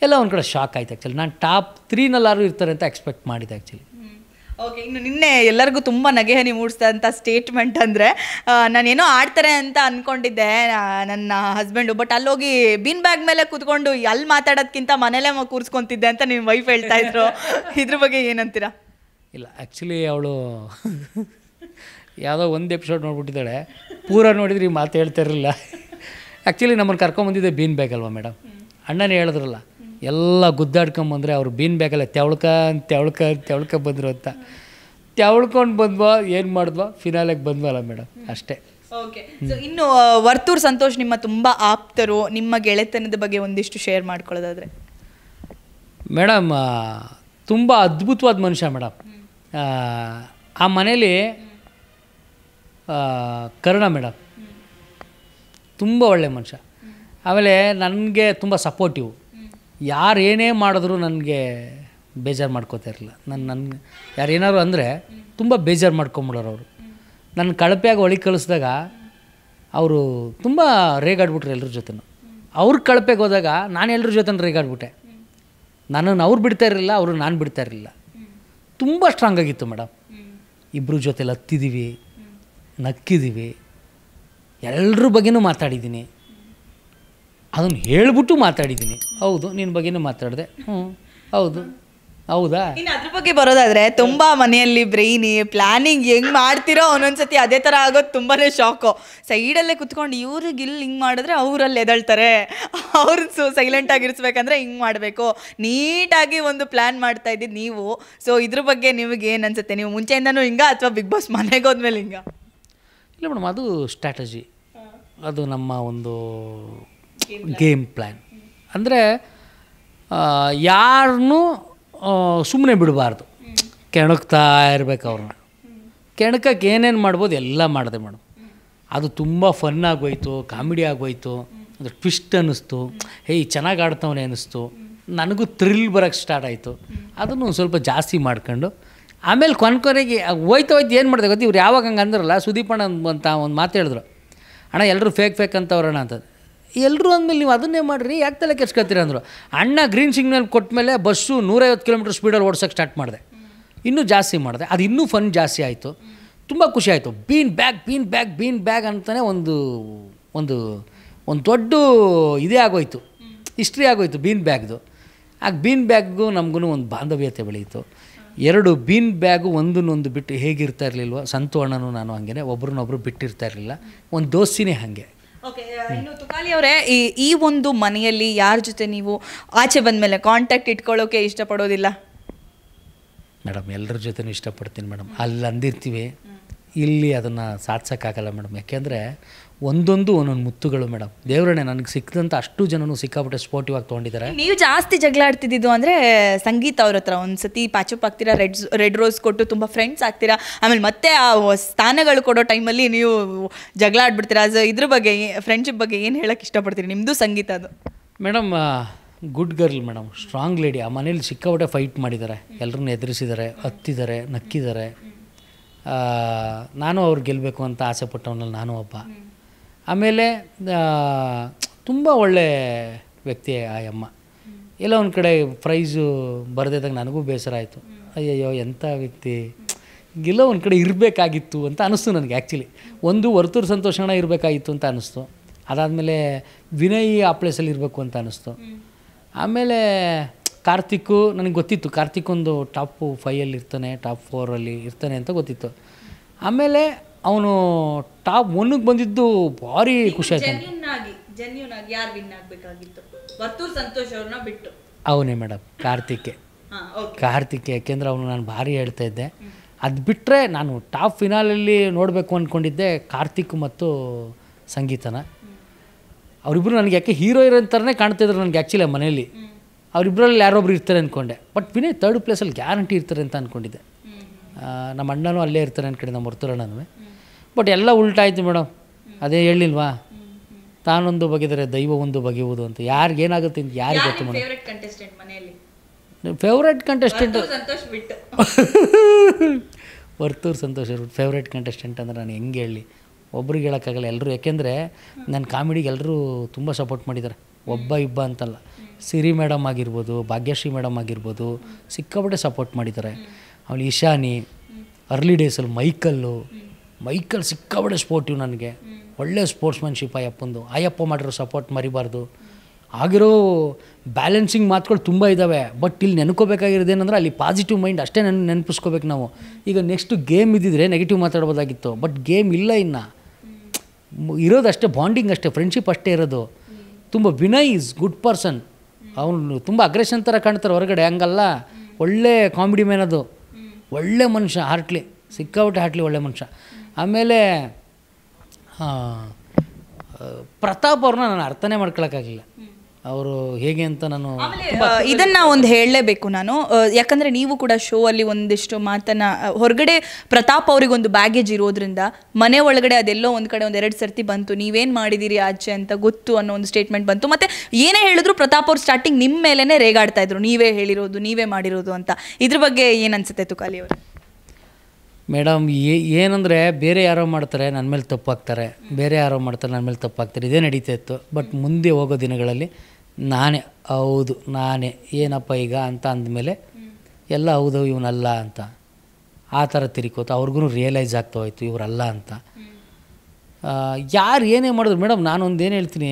ಎಲ್ಲ ಒಂದು ಕಡೆ ಶಾಕ್ ಆಯ್ತು ಆ್ಯಕ್ಚುಲಿ ನಾನು ಟಾಪ್ ತ್ರೀನಲ್ಲಿ ಇರ್ತಾರೆ ಅಂತ ಎಕ್ಸ್ಪೆಕ್ಟ್ ಮಾಡಿದ್ದೆ ಆ್ಯಕ್ಚುಲಿ ಓಕೆ ಇನ್ನು ನಿನ್ನೆ ಎಲ್ಲರಿಗೂ ತುಂಬ ನಗೆಹನಿ ಮೂಡಿಸಿದಂಥ ಸ್ಟೇಟ್ಮೆಂಟ್ ಅಂದರೆ ನಾನೇನೋ ಆಡ್ತಾರೆ ಅಂತ ಅಂದ್ಕೊಂಡಿದ್ದೆ ನನ್ನ ಹಸ್ಬೆಂಡು ಬಟ್ ಅಲ್ಲೋಗಿ ಬಿನ್ ಬ್ಯಾಗ್ ಮೇಲೆ ಕೂತ್ಕೊಂಡು ಅಲ್ಲಿ ಮಾತಾಡೋದಕ್ಕಿಂತ ಮನೇಲೇ ಕೂರಿಸ್ಕೊತಿದ್ದೆ ಅಂತ ನಿಮ್ಮ ವೈಫ್ ಹೇಳ್ತಾ ಇದ್ರು [laughs] ಇದ್ರ ಬಗ್ಗೆ ಏನಂತೀರಾ ಇಲ್ಲ ಆ್ಯಕ್ಚುಲಿ ಅವಳು ಯಾವುದೋ ಒಂದು ಎಪಿಸೋಡ್ ನೋಡ್ಬಿಟ್ಟಿದ್ದಾಳೆ ಪೂರ ನೋಡಿದ್ರೆ ಈ ಮಾತು ಹೇಳ್ತಾ ಇರಲಿಲ್ಲ ಆ್ಯಕ್ಚುಲಿ [laughs] ನಮ್ಮನ್ನು ಕರ್ಕೊಂಬಂದಿದ್ದೆ ಬೀನ್ ಬ್ಯಾಗ್ ಅಲ್ವಾ ಮೇಡಮ್ ಅಣ್ಣನೇ ಹೇಳಿದ್ರಲ್ಲ ಎಲ್ಲ ಗುದ್ದಾಡ್ಕೊಂಬಂದ್ರೆ ಅವ್ರು ಬೀನ್ ಬೇಕಲ್ಲ ತೆವಳ್ಕ ತೆವಳ್ಕ ತೆವಳ್ಕ ಬಂದರು ಅಂತ ತೆವಳ್ಕೊಂಡು ಬಂದ್ವ ಏನು ಮಾಡಿದ್ವ ಫಿನಾಲೆಗೆ ಬಂದ್ವಲ್ಲ ಮೇಡಮ್ ಅಷ್ಟೇ ಓಕೆ ಇನ್ನು ವರ್ತೂರ್ ಸಂತೋಷ್ ನಿಮ್ಮ ತುಂಬ ಆಪ್ತರು ನಿಮ್ಮ ಗೆಳೆತನದ ಬಗ್ಗೆ ಒಂದಿಷ್ಟು ಶೇರ್ ಮಾಡ್ಕೊಳ್ಳೋದಾದರೆ ಮೇಡಮ್ ತುಂಬ ಅದ್ಭುತವಾದ ಮನುಷ್ಯ ಮೇಡಮ್ ಆ ಮನೇಲಿ ಕರುಣ ಮೇಡಮ್ ತುಂಬ ಒಳ್ಳೆ ಮನುಷ್ಯ ಆಮೇಲೆ ನನಗೆ ತುಂಬ ಸಪೋರ್ಟಿವ್ ಯಾರೇನೇ ಏನೇ ಮಾಡಿದ್ರು ನನಗೆ ಬೇಜಾರು ಮಾಡ್ಕೋತಾ ಇರಲಿಲ್ಲ ನನ್ನ ನನ್ನ ಯಾರು ಏನಾದ್ರು ಅಂದರೆ ತುಂಬ ಬೇಜಾರು ಮಾಡ್ಕೊಂಬಿಡೋರು ಅವರು ನನ್ನ ಕಳಪೆಯಾಗಿ ಒಳಗೆ ಕಳಿಸಿದಾಗ ಅವರು ತುಂಬ ರೇಗಾಡ್ಬಿಟ್ರು ಎಲ್ಲರ ಜೊತೆ ಅವ್ರ ಕಳಪೆಗೆ ಹೋದಾಗ ನಾನು ಎಲ್ಲರ ಜೊತೆ ರೇಗಾಡ್ಬಿಟ್ಟೆ ನನ್ನನ್ನು ಅವ್ರು ಬಿಡ್ತಾ ಇರಲಿಲ್ಲ ಅವರು ನಾನು ಬಿಡ್ತಾ ಇರಲಿಲ್ಲ ತುಂಬ ಸ್ಟ್ರಾಂಗ್ ಆಗಿತ್ತು ಮೇಡಮ್ ಇಬ್ಬರ ಜೊತೆಲಿ ಹತ್ತಿದ್ದೀವಿ ನಕ್ಕಿದ್ದೀವಿ ಎಲ್ಲರ ಬಗ್ಗೆನೂ ಮಾತಾಡಿದ್ದೀನಿ ಅದನ್ನು ಹೇಳಿಬಿಟ್ಟು ಮಾತಾಡಿದ್ದೀನಿ ಹೌದು ನಿನ್ನ ಬಗ್ಗೆನೂ ಮಾತಾಡಿದೆ ಹ್ಞೂ ಹೌದು ಹೌದಾ ಇನ್ನು ಅದ್ರ ಬಗ್ಗೆ ಬರೋದಾದ್ರೆ ತುಂಬ ಮನೆಯಲ್ಲಿ ಬ್ರೈನ್ ಪ್ಲಾನಿಂಗ್ ಹೆಂಗ್ ಮಾಡ್ತಿರೋ ಒಂದೊಂದ್ಸತಿ ಅದೇ ಥರ ಆಗೋದು ತುಂಬಾ ಶಾಕು ಸೈಡಲ್ಲೇ ಕುತ್ಕೊಂಡು ಇವ್ರಿಗೆ ಇಲ್ಲಿ ಹಿಂಗೆ ಮಾಡಿದ್ರೆ ಅವರಲ್ಲಿ ಎದಳ್ತಾರೆ ಅವ್ರ ಸೊ ಸೈಲೆಂಟ್ ಇರಿಸ್ಬೇಕಂದ್ರೆ ಹಿಂಗೆ ಮಾಡಬೇಕು ನೀಟಾಗಿ ಒಂದು ಪ್ಲ್ಯಾನ್ ಮಾಡ್ತಾ ಇದ್ದೀವಿ ನೀವು ಸೊ ಇದ್ರ ಬಗ್ಗೆ ನಿಮಗೆ ಏನು ಅನ್ಸುತ್ತೆ ನೀವು ಮುಂಚೆಯಿಂದನೂ ಹಿಂಗ ಅಥವಾ ಬಿಗ್ ಬಾಸ್ ಮನೆಗೆ ಹೋದ್ಮೇಲೆ ಹಿಂಗ ಇಲ್ಲ ಮೇಡಮ್ ಅದು ಸ್ಟ್ರಾಟಜಿ ಅದು ನಮ್ಮ ಒಂದು ಗೇಮ್ ಪ್ಲ್ಯಾನ್ ಅಂದರೆ ಯಾರನ್ನೂ ಸುಮ್ಮನೆ ಬಿಡಬಾರ್ದು ಕೆಣಕ್ತಾ ಇರಬೇಕು ಅವ್ರನ್ನ ಕೆಣಕಕ್ಕೆ ಏನೇನು ಮಾಡ್ಬೋದು ಎಲ್ಲ ಮಾಡಿದೆ ಮೇಡಮ್ ಅದು ತುಂಬ ಫನ್ ಆಗೋಯ್ತು ಕಾಮಿಡಿ ಆಗೋಯ್ತು ಅದು ಟ್ವಿಸ್ಟ್ ಅನ್ನಿಸ್ತು ಹೇಯ್ ಚೆನ್ನಾಗಿ ಆಡ್ತವನೇ ಅನ್ನಿಸ್ತು ನನಗೂ ಥ್ರಿಲ್ ಬರೋಕ್ಕೆ ಸ್ಟಾರ್ಟ್ ಆಯಿತು ಅದನ್ನು ಸ್ವಲ್ಪ ಜಾಸ್ತಿ ಮಾಡ್ಕೊಂಡು ಆಮೇಲೆ ಕೊನೆಗೆ ಹೋಯ್ತು ಹೋಯ್ತು ಏನು ಮಾಡಿದೆ ಗೊತ್ತಿ ಇವ್ರು ಯಾವಾಗ ಹಂಗೆ ಅಂದ್ರಲ್ಲ ಸುದೀಪಣ್ಣ ಅಂತ ಒಂದು ಮಾತು ಹೇಳಿದ್ರು ಅಣ್ಣ ಎಲ್ಲರೂ ಫೇಕ್ ಫೇಕ್ ಅಂತವ್ರಣ್ಣ ಅಂತ ಎಲ್ಲರೂ ಅಂದಮೇಲೆ ನೀವು ಅದನ್ನೇ ಮಾಡಿರಿ ಯಾಕೆ ತಲೆ ಕೆಡ್ಸ್ಕೊತೀರಿ ಅಂದರು ಅಣ್ಣ ಗ್ರೀನ್ ಸಿಗ್ನಲ್ ಕೊಟ್ಟ ಮೇಲೆ ಬಸ್ಸು ನೂರೈವತ್ತು ಕಿಲೋಮೀಟ್ರ್ ಸ್ಪೀಡಲ್ಲಿ ಓಡ್ಸೋಕ್ಕೆ ಸ್ಟಾರ್ಟ್ ಮಾಡಿದೆ ಇನ್ನೂ ಜಾಸ್ತಿ ಮಾಡಿದೆ ಅದು ಇನ್ನೂ ಫನ್ ಜಾಸ್ತಿ ಆಯಿತು ತುಂಬ ಖುಷಿ ಆಯಿತು bean bag bean bag bean bag ಅಂತಲೇ ಒಂದು ಒಂದು ಒಂದು ದೊಡ್ಡ ಇದೇ ಆಗೋಯಿತು ಹಿಸ್ಟ್ರಿ ಆಗೋಯಿತು ಬೀನ್ ಬ್ಯಾಗ್ದು ಆಗ ಬೀನ್ ಬ್ಯಾಗ್ಗು ನಮಗೂ ಒಂದು ಬಾಂಧವ್ಯತೆ ಬೆಳೀತು ಎರಡು ಬೀನ್ ಬ್ಯಾಗು ಒಂದನ್ನೊಂದು ಬಿಟ್ಟು ಹೇಗಿರ್ತಾ ಇರಲಿಲ್ವ ಸಂತು ಅಣ್ಣನೂ ನಾನು ಹಾಗೇನೆ ಒಬ್ರನ್ನೊಬ್ರು ಬಿಟ್ಟಿರ್ತಾ ಇರಲಿಲ್ಲ ಒಂದು ದೋಸ್ತಿನೇ ಹಾಗೆ ಓಕೆ uh, ಇನ್ನು ತುಕಾಲಿ ಅವರೇ ಈ ಈ ಒಂದು ಮನೆಯಲ್ಲಿ ಯಾರ ಜೊತೆ ನೀವು ಆಚೆ ಬಂದ ಮೇಲೆ ಕಾಂಟ್ಯಾಕ್ಟ್ ಇಟ್ಕೊಳ್ಳೋಕೆ ಇಷ್ಟಪಡೋದಿಲ್ಲ ಮೇಡಮ್ ಎಲ್ಲರ ಜೊತೆನೂ ಇಷ್ಟಪಡ್ತೀನಿ ಮೇಡಮ್ ಅಲ್ಲಿ ಅಂದಿರ್ತೀವಿ ಇಲ್ಲಿ ಅದನ್ನು ಸಾಧಿಸೋಕ್ಕಾಗಲ್ಲ ಮೇಡಮ್ ಯಾಕೆಂದರೆ ಒಂದೊಂದು ಒಂದೊಂದು ಮುತ್ತುಗಳು ಮೇಡಮ್ ದೇವರನ್ನೇ ನನಗೆ ಸಿಕ್ಕದಂತ ಅಷ್ಟು ಜನನು ಸಿಕ್ಕಾಪಟ್ಟೆ ಸ್ಪೋರ್ಟಿವ್ ಆಗಿ ತೊಗೊಂಡಿದ್ದಾರೆ ನೀವು ಜಾಸ್ತಿ ಜಗಳ ಅಂದರೆ ಸಂಗೀತ ಅವ್ರ ಹತ್ರ ಒಂದು ಸತಿ ಪ್ಯಾಚಪ್ ಆಗ್ತೀರಾ ರೆಡ್ ರೆಡ್ ರೋಸ್ ಕೊಟ್ಟು ತುಂಬ ಫ್ರೆಂಡ್ಸ್ ಆಗ್ತೀರಾ ಆಮೇಲೆ ಮತ್ತೆ ಆ ಸ್ಥಾನಗಳು ಕೊಡೋ ಟೈಮಲ್ಲಿ ನೀವು ಜಗಳ ಆಡ್ಬಿಡ್ತೀರಾ ಅದು ಇದ್ರ ಬಗ್ಗೆ ಫ್ರೆಂಡ್ಶಿಪ್ ಬಗ್ಗೆ ಏನು ಹೇಳಕ್ಕೆ ಇಷ್ಟಪಡ್ತೀರಿ ನಿಮ್ಮದು ಸಂಗೀತ ಅದು madam good girl madam strong lady ಆ ಮನೇಲಿ ಸಿಕ್ಕಾಪಟ್ಟೆ ಫೈಟ್ ಮಾಡಿದ್ದಾರೆ ಎಲ್ಲರನ್ನೂ ಎದುರಿಸಿದ್ದಾರೆ ಹತ್ತಿದ್ದಾರೆ ನಕ್ಕಿದ್ದಾರೆ ನಾನು ಅವ್ರು ಗೆಲ್ಲಬೇಕು ಅಂತ ಆಸೆ ಪಟ್ಟವನಲ್ಲಿ ನಾನು ಒಬ್ಬ ಆಮೇಲೆ ತುಂಬ ಒಳ್ಳೆ ವ್ಯಕ್ತಿ ಆ ಅಮ್ಮ ಎಲ್ಲ ಒಂದು ಕಡೆ ಪ್ರೈಸು ಬರೆದಿದ್ದಾಗ ನನಗೂ ಬೇಸರ ಆಯಿತು ಅಯ್ಯಯ್ಯೋ ಎಂಥ ವ್ಯಕ್ತಿ ಎಲ್ಲೋ ಒಂದು ಕಡೆ ಇರಬೇಕಾಗಿತ್ತು ಅಂತ ಅನಿಸ್ತು ನನಗೆ ಆ್ಯಕ್ಚುಲಿ ಒಂದು ವರ್ತೂರು ಸಂತೋಷಣ ಇರಬೇಕಾಗಿತ್ತು ಅಂತ ಅನ್ನಿಸ್ತು ಅದಾದಮೇಲೆ ವಿನಯ್ ಆ ಪ್ಲೇಸಲ್ಲಿ ಇರಬೇಕು ಅಂತ ಅನ್ನಿಸ್ತು ಆಮೇಲೆ ಕಾರ್ತಿಕ್ಕು ನನಗೆ ಗೊತ್ತಿತ್ತು ಕಾರ್ತಿಕ್ ಒಂದು ಟಾಪ್ ಫೈಯಲ್ಲಿ ಇರ್ತಾನೆ ಟಾಪ್ ಫೋರಲ್ಲಿ ಇರ್ತಾನೆ ಅಂತ ಗೊತ್ತಿತ್ತು ಆಮೇಲೆ ಅವನು ಟಾಪ್ ಒನ್ಗೆ ಬಂದಿದ್ದು ಭಾರಿ ಖುಷಿ ಆಯ್ತು ಅವನೇ ಮೇಡಮ್ ಕಾರ್ತಿಕೆ ಕಾರ್ತಿಕ್ ಯಾಕೆಂದ್ರೆ ಅವನು ನಾನು ಭಾರಿ ಹೇಳ್ತಾ ಇದ್ದೆ ಅದು ಬಿಟ್ಟರೆ ನಾನು ಟಾಪ್ ಫಿನಾಲಲ್ಲಿ ನೋಡಬೇಕು ಅಂದ್ಕೊಂಡಿದ್ದೆ ಕಾರ್ತಿಕ್ ಮತ್ತು ಸಂಗೀತನ ಅವರಿಬ್ಬರು ನನಗೆ ಯಾಕೆ ಹೀರೋ ಇರೋ ಕಾಣ್ತಿದ್ರು ಕಾಣ್ತಾಯಿದ್ರು ನನಗೆ ಆ್ಯಕ್ಚುಲಿ ಮನೇಲಿ ಅವರಿಬ್ಬರಲ್ಲಿ ಯಾರೊಬ್ರು ಇರ್ತಾರೆ ಅಂದ್ಕೊಂಡೆ ಬಟ್ ವಿನಯ್ ತರ್ಡ್ ಪ್ಲೇಸಲ್ಲಿ ಗ್ಯಾರಂಟಿ ಇರ್ತಾರೆ ಅಂತ ಅಂದ್ಕೊಂಡಿದ್ದೆ ನಮ್ಮ ಅಣ್ಣನೂ ಅಲ್ಲೇ ಇರ್ತಾರೆ ಅಂದ್ಕೊಂಡಿದ್ದೆ ನಮ್ಮ ಹೊರತುರ ಬಟ್ ಎಲ್ಲ ಉಲ್ಟಾಯಿತು ಮೇಡಮ್ ಅದೇ ಹೇಳಿಲ್ವಾ ತಾನೊಂದು ಬಗೆದರೆ ದೈವ ಒಂದು ಬಗೆಯುವುದು ಅಂತ ಯಾರಿಗೇನಾಗುತ್ತೆ ಅಂತ ಯಾರಿಗೆ ಗೊತ್ತು madam favourite contestant Varthur Santhosh ಇರ್ಬೋದು ಫೇವ್ರೆಟ್ ಕಂಟೆಸ್ಟೆಂಟ್ ಅಂದರೆ ನಾನು ಹೆಂಗೆ ಹೇಳಿ ಒಬ್ರಿಗೆ ಹೇಳೋಕ್ಕಾಗಲ್ಲ ಎಲ್ಲರೂ ಯಾಕೆಂದರೆ ನನ್ನ ಕಾಮಿಡಿಗೆ ಎಲ್ಲರೂ ತುಂಬ ಸಪೋರ್ಟ್ ಮಾಡಿದ್ದಾರೆ ಒಬ್ಬ ಇಬ್ಬ ಅಂತಲ್ಲ ಸಿರಿ ಮೇಡಮ್ ಆಗಿರ್ಬೋದು ಭಾಗ್ಯಶ್ರೀ ಮೇಡಮ್ ಆಗಿರ್ಬೋದು ಸಿಕ್ಕಾಪಟ್ಟೆ ಸಪೋರ್ಟ್ ಮಾಡಿದ್ದಾರೆ ಅವಳು ಇಶಾನಿ ಅರ್ಲಿ ಡೇಸಲ್ಲಿ ಮೈಕಲ್ಲು ಮೈಕಲ್ ಸಿಕ್ಕಾಬಡೆ ಸ್ಪೋರ್ಟಿವ್ ನನಗೆ ಒಳ್ಳೆಯ ಸ್ಪೋರ್ಟ್ಸ್ಮನ್ಶಿಪ್ ಅಯ್ಯಪ್ಪಂದು ಆಯಪ್ಪ ಮಾಡಿರೋ ಸಪೋರ್ಟ್ ಮರಿಬಾರ್ದು ಆಗಿರೋ ಬ್ಯಾಲೆನ್ಸಿಂಗ್ ಮಾತುಗಳು ತುಂಬ ಇದ್ದಾವೆ ಬಟ್ ಇಲ್ಲಿ ಏನಂದ್ರೆ ಅಲ್ಲಿ ಪಾಸಿಟಿವ್ ಮೈಂಡ್ ಅಷ್ಟೇ ನೆನ್ ನೆನಪಿಸ್ಕೋಬೇಕು ನಾವು ಈಗ ನೆಕ್ಸ್ಟ್ ಗೇಮ್ ಇದ್ದಿದ್ರೆ ನೆಗೆಟಿವ್ ಮಾತಾಡ್ಬೋದಾಗಿತ್ತು ಬಟ್ ಗೇಮ್ ಇಲ್ಲ ಇನ್ನು ಇರೋದಷ್ಟೇ ಬಾಂಡಿಂಗ್ ಅಷ್ಟೇ ಫ್ರೆಂಡ್ಶಿಪ್ ಅಷ್ಟೇ ಇರೋದು ತುಂಬ ವಿನಯ್ ಗುಡ್ ಪರ್ಸನ್ ಅವನು ತುಂಬ ಅಗ್ರೆಷನ್ ಥರ ಕಾಣ್ತಾರೆ ಹೊರಗಡೆ ಹಂಗಲ್ಲ ಒಳ್ಳೆ ಕಾಮಿಡಿ ಮ್ಯಾನ್ ಅದು ಒಳ್ಳೆ ಮನುಷ್ಯ ಹಾರ್ಟ್ಲಿ ಸಿಕ್ಕಾಬಿಟ್ಟೆ ಹಾರ್ಟ್ಲಿ ಒಳ್ಳೆ ಮನುಷ್ಯ ಆಮೇಲೆ ಪ್ರತಾಪ್ ಅವ್ರನ್ನ ನಾನು ಅರ್ಥನೆ ಮಾಡ್ಕೊಳಕ್ಕಾಗಲಿಲ್ಲ ಅವರು ಹೇಗೆ ಅಂತ ನಾನು ಇದನ್ನ ಒಂದು ಹೇಳಲೇಬೇಕು ನಾನು ಯಾಕಂದ್ರೆ ನೀವು ಕೂಡ ಶೋ ಅಲ್ಲಿ ಒಂದಿಷ್ಟು ಮಾತನ್ನ ಹೊರಗಡೆ ಪ್ರತಾಪ್ ಅವ್ರಿಗೆ ಒಂದು ಬ್ಯಾಗೇಜ್ ಇರೋದ್ರಿಂದ ಮನೆ ಒಳಗಡೆ ಅದೆಲ್ಲೋ ಒಂದ್ ಕಡೆ ಒಂದ್ ಎರಡು ಸರ್ತಿ ಬಂತು ನೀವೇನ್ ಮಾಡಿದಿರಿ ಆಚೆ ಅಂತ ಗೊತ್ತು ಅನ್ನೋ ಒಂದು ಸ್ಟೇಟ್ಮೆಂಟ್ ಬಂತು ಮತ್ತೆ ಏನೇ ಹೇಳಿದ್ರು ಪ್ರತಾಪ್ ಅವ್ರು ಸ್ಟಾರ್ಟಿಂಗ್ ನಿಮ್ಮ ಮೇಲೇನೆ ರೇಗಾಡ್ತಾ ಇದ್ರು ನೀವೇ ಹೇಳಿರೋದು ನೀವೇ ಮಾಡಿರೋದು ಅಂತ ಇದ್ರ ಬಗ್ಗೆ ಏನ್ ಅನ್ಸುತ್ತೆ ತುಕಾಲಿ ಅವರು ಮೇಡಮ್ ಏನಂದರೆ ಬೇರೆ ಯಾರೋ ಮಾಡ್ತಾರೆ ನನ್ನ ಮೇಲೆ ತಪ್ಪಾಗ್ತಾರೆ ಬೇರೆ ಯಾರೋ ಮಾಡ್ತಾರೆ ನನ್ನ ಮೇಲೆ ತಪ್ಪಾಗ್ತಾರೆ ಇದೇ ನಡೀತಾ ಇತ್ತು ಬಟ್ ಮುಂದೆ ಹೋಗೋ ದಿನಗಳಲ್ಲಿ ನಾನೇ ಹೌದು ನಾನೇ ಏನಪ್ಪ ಈಗ ಅಂತ ಅಂದಮೇಲೆ ಎಲ್ಲ ಹೌದು ಇವನಲ್ಲ ಅಂತ ಆ ಥರ ತಿರ್ಕೋತ ಅವ್ರಿಗೂ ರಿಯಲೈಸ್ ಆಗ್ತಾ ಹೋಯ್ತು ಇವರಲ್ಲ ಅಂತ ಯಾರು ಏನೇ ಮಾಡಿದ್ರು ಮೇಡಮ್ ನಾನೊಂದು ಏನು ಹೇಳ್ತೀನಿ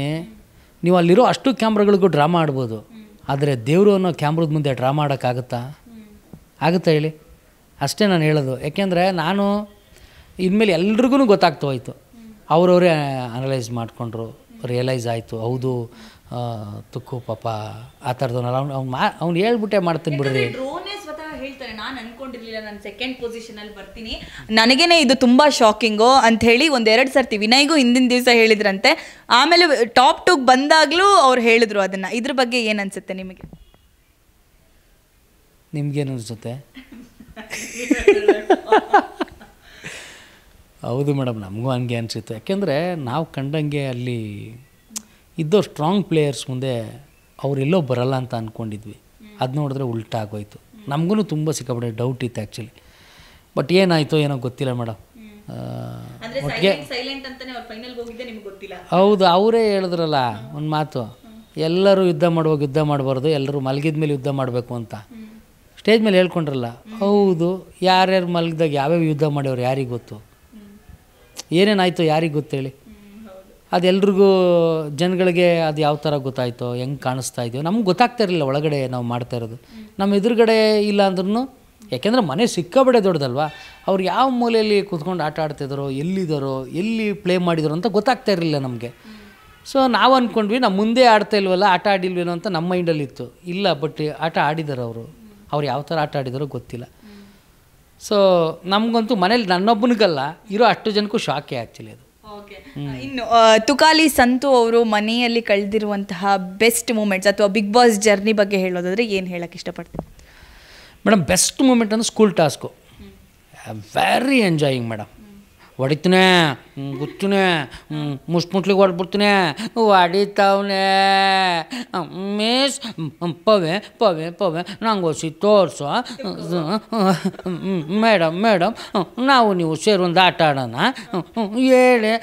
ನೀವು ಅಲ್ಲಿರೋ ಅಷ್ಟು ಕ್ಯಾಮ್ರಾಗಳಿಗೂ ಡ್ರಾ ಮಾಡ್ಬೋದು ಆದರೆ ದೇವರು ಅನ್ನೋ ಕ್ಯಾಮ್ರದ ಮುಂದೆ ಡ್ರಾ ಮಾಡೋಕ್ಕಾಗುತ್ತಾ ಆಗುತ್ತಾ ಹೇಳಿ ಅಷ್ಟೇ ನಾನು ಹೇಳೋದು ಯಾಕೆಂದರೆ ನಾನು ಇನ್ಮೇಲೆ ಎಲ್ರಿಗೂ ಗೊತ್ತಾಗ್ತಾ ಹೋಯಿತು ಅವರವರೇ ಅನಲೈಸ್ ಮಾಡಿಕೊಂಡ್ರು ರಿಯಲೈಸ್ ಆಯಿತು ಹೌದು ತುಕ್ಕು ಪಾಪ ಆ ಥರದವನಲ್ಲ ಅವ್ನು ಅವ್ನು ಮಾ ಅವ್ನು ಹೇಳ್ಬಿಟ್ಟೆ ಮಾಡ್ತೀನಿ ಬಿಡ್ರಿ ಹೇಳ್ತಾರೆ ನಾನು ಅನ್ಕೊಂಡಿರ್ಲಿಲ್ಲ ನಾನು ಸೆಕೆಂಡ್ ಪೊಸಿಷನಲ್ಲಿ ಬರ್ತೀನಿ ನನಗೇನೆ ಇದು ತುಂಬಾ ಶಾಕಿಂಗು ಅಂತ ಹೇಳಿ ಒಂದೆರಡು ಸರ್ತಿ ವಿನಯ್ಗೂ ಹಿಂದಿನ ದಿವಸ ಹೇಳಿದ್ರಂತೆ ಆಮೇಲೆ ಟಾಪ್ ಟೂಗೆ ಬಂದಾಗ್ಲೂ ಅವ್ರು ಹೇಳಿದ್ರು ಅದನ್ನ ಇದ್ರ ಬಗ್ಗೆ ಏನು ಅನಿಸುತ್ತೆ ನಿಮಗೆ ನಿಮ್ಗೇನು ಅನ್ಸುತ್ತೆ [laughs] ಹೌದು ಮೇಡಮ್ ನಮಗೂ ಹಂಗೆ ಅನಿಸುತ್ತೆ ಯಾಕೆಂದರೆ ನಾವು ಕಂಡಂಗೆ ಅಲ್ಲಿ ಇದ್ದೋ ಸ್ಟ್ರಾಂಗ್ ಪ್ಲೇಯರ್ಸ್ ಮುಂದೆ ಅವರೆಲ್ಲೋ ಬರಲ್ಲ ಅಂತ ಅಂದ್ಕೊಂಡಿದ್ವಿ ಅದು ನೋಡಿದ್ರೆ ಉಲ್ಟಾ ಆಗೋಯ್ತು ನಮಗೂ ತುಂಬ ಸಿಕ್ಕಾಪಟ್ಟೆ ಡೌಟ್ ಇತ್ತು ಆ್ಯಕ್ಚುಲಿ ಬಟ್ ಏನಾಯಿತು ಏನೋ ಗೊತ್ತಿಲ್ಲ ಮೇಡಮ್ ಒಟ್ಟಿಗೆ ಹೌದು ಅವರೇ ಹೇಳಿದ್ರಲ್ಲ ಒಂದು ಮಾತು ಎಲ್ಲರೂ ಯುದ್ಧ ಮಾಡುವಾಗ ಯುದ್ಧ ಮಾಡಬಾರ್ದು ಎಲ್ಲರೂ ಮಲಗಿದ ಮೇಲೆ ಯುದ್ಧ ಮಾಡಬೇಕು ಅಂತ ಸ್ಟೇಜ್ ಮೇಲೆ ಹೇಳ್ಕೊಂಡ್ರಲ್ಲ ಹೌದು ಯಾರ್ಯಾರು ಮಲಗಿದಾಗ ಯಾವ್ಯಾವ ಯುದ್ಧ ಮಾಡ್ಯವ್ರು ಯಾರಿಗೆ ಗೊತ್ತು ಏನೇನಾಯಿತು ಯಾರಿಗೆ ಗೊತ್ತೇಳಿ ಅದೆಲ್ರಿಗೂ ಜನಗಳಿಗೆ ಅದು ಯಾವ ಥರ ಗೊತ್ತಾಯಿತೋ ಹೆಂಗೆ ಕಾಣಿಸ್ತಾ ಇದೆಯೋ ನಮ್ಗೆ ಗೊತ್ತಾಗ್ತಾ ಇರಲಿಲ್ಲ ಒಳಗಡೆ ನಾವು ಮಾಡ್ತಾ ಇರೋದು ನಮ್ಮ ಎದುರುಗಡೆ ಇಲ್ಲ ಅಂದ್ರೂ ಯಾಕೆಂದ್ರೆ ಮನೆ ಸಿಕ್ಕಾಬಡೆ ದೊಡ್ಡದಲ್ವಾ ಅವ್ರು ಯಾವ ಮೂಲೆಯಲ್ಲಿ ಕೂತ್ಕೊಂಡು ಆಟ ಆಡ್ತಿದ್ರು ಎಲ್ಲಿದ್ದಾರೋ ಎಲ್ಲಿ ಪ್ಲೇ ಮಾಡಿದಾರೋ ಅಂತ ಗೊತ್ತಾಗ್ತಾ ಇರಲಿಲ್ಲ ನಮಗೆ ಸೊ ನಾವು ಅಂದ್ಕೊಂಡ್ವಿ ನಾವು ಮುಂದೆ ಆಡ್ತಾ ಇಲ್ವಲ್ಲ ಆಟ ಆಡಿಲ್ವೇನೋ ಅಂತ ನಮ್ಮ ಮೈಂಡಲ್ಲಿತ್ತು ಇಲ್ಲ ಬಟ್ ಆಟ ಆಡಿದ್ದಾರೆ ಅವರು ಅವ್ರು ಯಾವ ಥರ ಆಟ ಆಡಿದಾರೋ ಗೊತ್ತಿಲ್ಲ ಸೊ ನಮಗಂತೂ ಮನೇಲಿ ನನ್ನೊಬ್ಬನಿಗಲ್ಲ ಇರೋ ಅಷ್ಟು ಜನಕ್ಕೂ ಶಾಕೆ ಆ್ಯಕ್ಚುಲಿ ಅದು ಇನ್ನು ತುಕಾಲಿ ಸಂತು ಅವರು ಮನೆಯಲ್ಲಿ ಕಳೆದಿರುವಂತಹ ಬೆಸ್ಟ್ ಮೂಮೆಂಟ್ಸ್ ಅಥವಾ ಬಿಗ್ ಬಾಸ್ ಜರ್ನಿ ಬಗ್ಗೆ ಹೇಳೋದಾದರೆ ಏನು ಹೇಳಕ್ಕೆ ಇಷ್ಟಪಡ್ತೀನಿ ಮೇಡಮ್ ಬೆಸ್ಟ್ ಮೂಮೆಂಟ್ ಅಂದರೆ school task very enjoying madam ಹೊಡಿತನೇ ಗುತ್ತನೇ ಮುಟ್ಲಿಗೆ ಹೊಡ್ಬಿಡ್ತನೇ ಹೊಡಿತಾವನೆ ಮೀಸ್ ಪವೆ ಪವೆ ಪವೆ ನಂಗೆ ಹೊಸಿ ತೋರಿಸೋ ಮೇಡಮ್ ಮೇಡಮ್ ನಾವು ನೀವು ಸೇರಿ ಒಂದು ಆಟ ಆಡೋಣ ಹೇಳಿ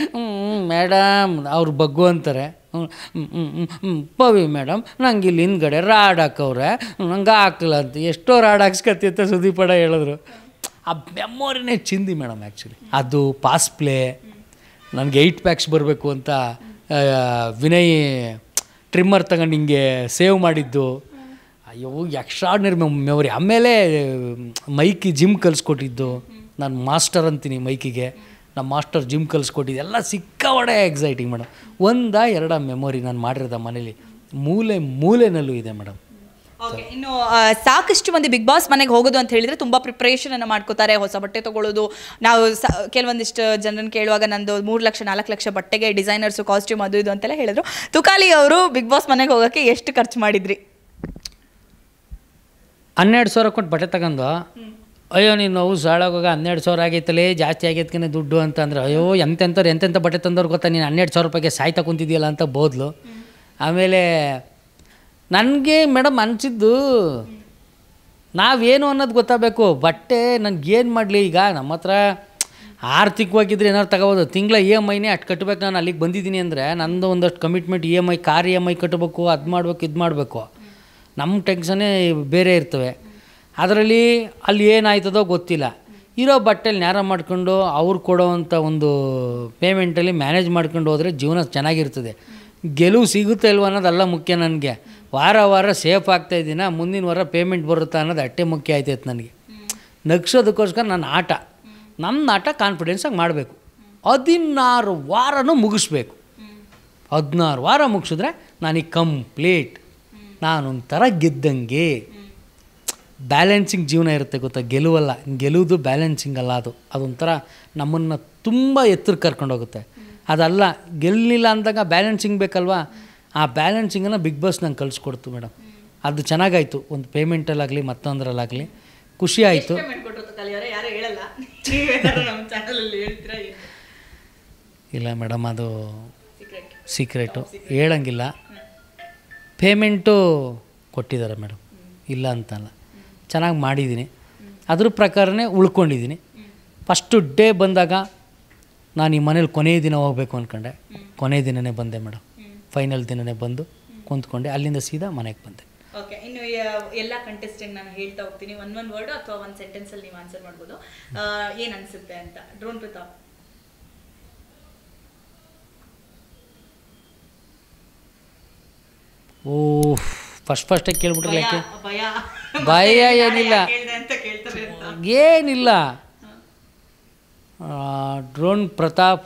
ಮೇಡಮ್ ಅವ್ರು ಬಗ್ಗು ಅಂತಾರೆ ಪವಿ ಮೇಡಮ್ ನಂಗೆ ಇಲ್ಲಿ ಹಿಂದ್ಗಡೆ ರಾಡ್ ಹಾಕವ್ರೆ ನಂಗೆ ಅಂತ ಎಷ್ಟೋ ರಾಡ್ ಹಾಕ್ಸ್ಕತ್ತಿತ್ತ ಸುದೀಪಡ ಹೇಳಿದ್ರು ಆ ಮೆಮೊರಿನೇ ಚಿಂದಿ ಮೇಡಮ್ ಆ್ಯಕ್ಚುಲಿ ಅದು ಪಾಸ್ ಪ್ಲೇ ನನಗೆ ಏಯ್ಟ್ ಪ್ಯಾಕ್ಸ್ ಬರಬೇಕು ಅಂತ ವಿನಯ್ ಟ್ರಿಮ್ಮರ್ ತಗೊಂಡು ಹಿಂಗೆ ಸೇವ್ ಮಾಡಿದ್ದು ಅಯ್ಯೋ ಎಕ್ಸ್ಟ್ರಾಡ್ನರಿ ಮೆಮೊರಿ ಆಮೇಲೆ ಮೈಕಿ ಜಿಮ್ ಕಲಿಸ್ಕೊಟ್ಟಿದ್ದು ನಾನು ಮಾಸ್ಟರ್ ಅಂತೀನಿ ಮೈಕಿಗೆ ನಮ್ಮ ಮಾಸ್ಟರ್ ಜಿಮ್ ಕಲಿಸ್ಕೊಟ್ಟಿದ್ದು ಎಲ್ಲ ಸಿಕ್ಕವಡೆ ಎಕ್ಸೈಟಿಂಗ್ ಮೇಡಮ್ ಒಂದ ಎರಡ ಮೆಮೊರಿ ನಾನು ಮಾಡಿರೋದ ಮನೇಲಿ ಮೂಲೆ ಮೂಲೆನಲ್ಲೂ ಇದೆ ಮೇಡಮ್ ಇನ್ನು ಸಾಕಷ್ಟು ಮಂದಿ ಬಿಗ್ ಬಾಸ್ ಮನೆಗೆ ಹೋಗೋದು ಅಂತ ಹೇಳಿದ್ರೆ ತುಂಬಾ ಪ್ರಿಪರೇಷನ್ ಅನ್ನು ಮಾಡ್ಕೋತಾರೆ ಹೊಸ ಬಟ್ಟೆ ತಗೊಳ್ಳೋದು ನಾವು ಕೆಲವೊಂದಿಷ್ಟು ಜನರನ್ನು ಕೇಳುವಾಗ ನಂದು ಮೂರ್ ಲಕ್ಷ ನಾಲ್ಕು ಲಕ್ಷ ಬಟ್ಟೆಗೆ ಡಿಸೈನರ್ಸ್ ಕಾಸ್ಟ್ಯೂಮ್ ಅದು ಇದು ಅಂತೆಲ್ಲ ಹೇಳಿದ್ರು ತುಕಾಲಿ ಅವರು ಬಿಗ್ ಬಾಸ್ ಮನೆಗೆ ಹೋಗೋಕ್ಕೆ ಎಷ್ಟು ಖರ್ಚು ಮಾಡಿದ್ರಿ ಹನ್ನೆರಡು ಸಾವಿರ ಕೊಟ್ಟು ಬಟ್ಟೆ ತಗೊಂಡು ಅಯ್ಯೋ ನೀನು ನೋವು ಸಾಳಾಗೋಗ ಹನ್ನೆರಡು ಸಾವಿರ ಲೇ ಜಾಸ್ತಿ ಆಗಿದ್ಕೇ ದುಡ್ಡು ಅಂತ ಅಂದ್ರೆ ಅಯ್ಯೋ ಎಂತೆಂಥವ್ರು ಎಂತೆಂಥ ಬಟ್ಟೆ ತಂದವ್ರು ಗೊತ್ತಾ ನೀನು ಹನ್ನೆರಡು ಸಾವಿರ ರೂಪಾಯಿಗೆ ಸಾಯ್ತಾ ಕುಂತಿದ್ಯಲ್ಲ ಅಂತ ಬೋದ್ಲು ಆಮೇಲೆ ನನಗೆ ಮೇಡಮ್ ಅನಿಸಿದ್ದು ನಾವೇನು ಅನ್ನೋದು ಗೊತ್ತಾಗಬೇಕು ಬಟ್ಟೆ ನನಗೇನು ಮಾಡಲಿ ಈಗ ನಮ್ಮ ಹತ್ರ ಆರ್ಥಿಕವಾಗಿದ್ದರೆ ಏನಾದ್ರು ತಗೋಬೋದು ತಿಂಗಳ ಇ ಎಮ್ ಐನೇ ಅಷ್ಟು ಕಟ್ಟಬೇಕು ನಾನು ಅಲ್ಲಿಗೆ ಬಂದಿದ್ದೀನಿ ಅಂದರೆ ನಂದು ಒಂದಷ್ಟು commitment E M I car E M I ಕಟ್ಟಬೇಕು ಅದು ಮಾಡಬೇಕು ಇದು ಮಾಡಬೇಕು ನಮ್ಮ ಟೆನ್ಷನ್ನೇ ಬೇರೆ ಇರ್ತವೆ ಅದರಲ್ಲಿ ಅಲ್ಲಿ ಏನಾಯ್ತದೋ ಗೊತ್ತಿಲ್ಲ ಇರೋ ಬಟ್ಟೆಲಿ ನೇರ ಮಾಡಿಕೊಂಡು ಅವ್ರು ಕೊಡೋವಂಥ ಒಂದು ಪೇಮೆಂಟಲ್ಲಿ ಮ್ಯಾನೇಜ್ ಮಾಡ್ಕೊಂಡು ಹೋದರೆ ಜೀವನ ಚೆನ್ನಾಗಿರ್ತದೆ ಗೆಲುವು ಸಿಗುತ್ತೆ ಇಲ್ವ ಅನ್ನೋದಲ್ಲ ಮುಖ್ಯ ನನಗೆ ವಾರ ವಾರ ಸೇಫ್ ಆಗ್ತಾ ಇದ್ದೀನ ಮುಂದಿನ ವಾರ ಪೇಮೆಂಟ್ ಬರುತ್ತಾ ಅನ್ನೋದು ಅಟ್ಟೆ ಮುಖ್ಯ ಆಯ್ತೈತೆ ನನಗೆ ನಗ್ಸೋದಕ್ಕೋಸ್ಕರ ನನ್ನ ಆಟ ನನ್ನ ಆಟ ಕಾನ್ಫಿಡೆನ್ಸಾಗಿ ಮಾಡಬೇಕು ಹದಿನಾರು ವಾರನೂ ಮುಗಿಸ್ಬೇಕು ಹದಿನಾರು ವಾರ ಮುಗಿಸಿದ್ರೆ ನನಗೆ ಕಂಪ್ಲೀಟ್ ನಾನೊಂಥರ ಗೆದ್ದಂಗೆ ಬ್ಯಾಲೆನ್ಸಿಂಗ್ ಜೀವನ ಇರುತ್ತೆ ಗೊತ್ತಾ ಗೆಲುವಲ್ಲ ಗೆಲುವುದು ಬ್ಯಾಲೆನ್ಸಿಂಗ್ ಅಲ್ಲ ಅದು ಅದೊಂಥರ ನಮ್ಮನ್ನು ತುಂಬ ಎತ್ತರಕ್ಕೆ ಕರ್ಕೊಂಡೋಗುತ್ತೆ ಅದಲ್ಲ ಗೆಲ್ಲಿಲ್ಲ ಅಂದಾಗ ಬ್ಯಾಲೆನ್ಸಿಂಗ್ ಬೇಕಲ್ವಾ ಆ ಬ್ಯಾಲೆನ್ಸಿಂಗನ್ನು ಬಿಗ್ ಬಾಸ್ ನಂಗೆ ಕಳಿಸ್ಕೊಡ್ತು ಮೇಡಮ್ ಅದು ಚೆನ್ನಾಗಾಯಿತು ಒಂದು ಪೇಮೆಂಟಲ್ಲಾಗಲಿ ಮತ್ತೊಂದರಲ್ಲಾಗಲಿ ಖುಷಿ ಆಯಿತು ಇಲ್ಲ ಮೇಡಮ್ ಅದು ಸೀಕ್ರೆಟು ಹೇಳಂಗಿಲ್ಲ ಪೇಮೆಂಟು ಕೊಟ್ಟಿದ್ದಾರೆ ಮೇಡಮ್ ಇಲ್ಲ ಅಂತಲ್ಲ ಚೆನ್ನಾಗಿ ಮಾಡಿದ್ದೀನಿ ಅದ್ರ ಪ್ರಕಾರನೇ ಉಳ್ಕೊಂಡಿದ್ದೀನಿ ಫಸ್ಟು ಡೇ ಬಂದಾಗ ನಾನು ಈ ಮನೇಲಿ ಕೊನೆಯ ದಿನ ಹೋಗಬೇಕು ಅಂದ್ಕೊಂಡೆ ಕೊನೆಯ ದಿನವೇ ಬಂದೆ ಮೇಡಮ್ ಫೈನಲ್ ದಿನನೇ ಬಂದು ಕುಂತ್ಕೊಂಡೆ ಅಲ್ಲಿಂದ ಸೀದಾ ಮನೆಗೆ ಬಂದೆ ಓಕೆ ಇನ್ನು ಎಲ್ಲ ಕಂಟೆಸ್ಟೆಂಟ್ ನಾನು ಹೇಳ್ತಾ ಹೋಗ್ತೀನಿ ಒನ್ ಒನ್ ವರ್ಡ್ ಅಥವಾ ಒಂದು ಸೆಂಟೆನ್ಸಲ್ಲಿ ನೀವು ಆನ್ಸರ್ ಮಾಡ್ಬೋದು ಏನು ಅನಿಸುತ್ತೆ ಅಂತ ಡ್ರೋನ್ ಪ್ರತಾಪ್ ಓ ಫಸ್ಟ್ ಫಸ್ಟೇ ಕೇಳ್ಬಿಟ್ರಲ್ಲ ಯಾಕೆ ಭಯ [laughs] ಏನಿಲ್ಲ ಏನಿಲ್ಲ ಡ್ರೋನ್ ಪ್ರತಾಪ್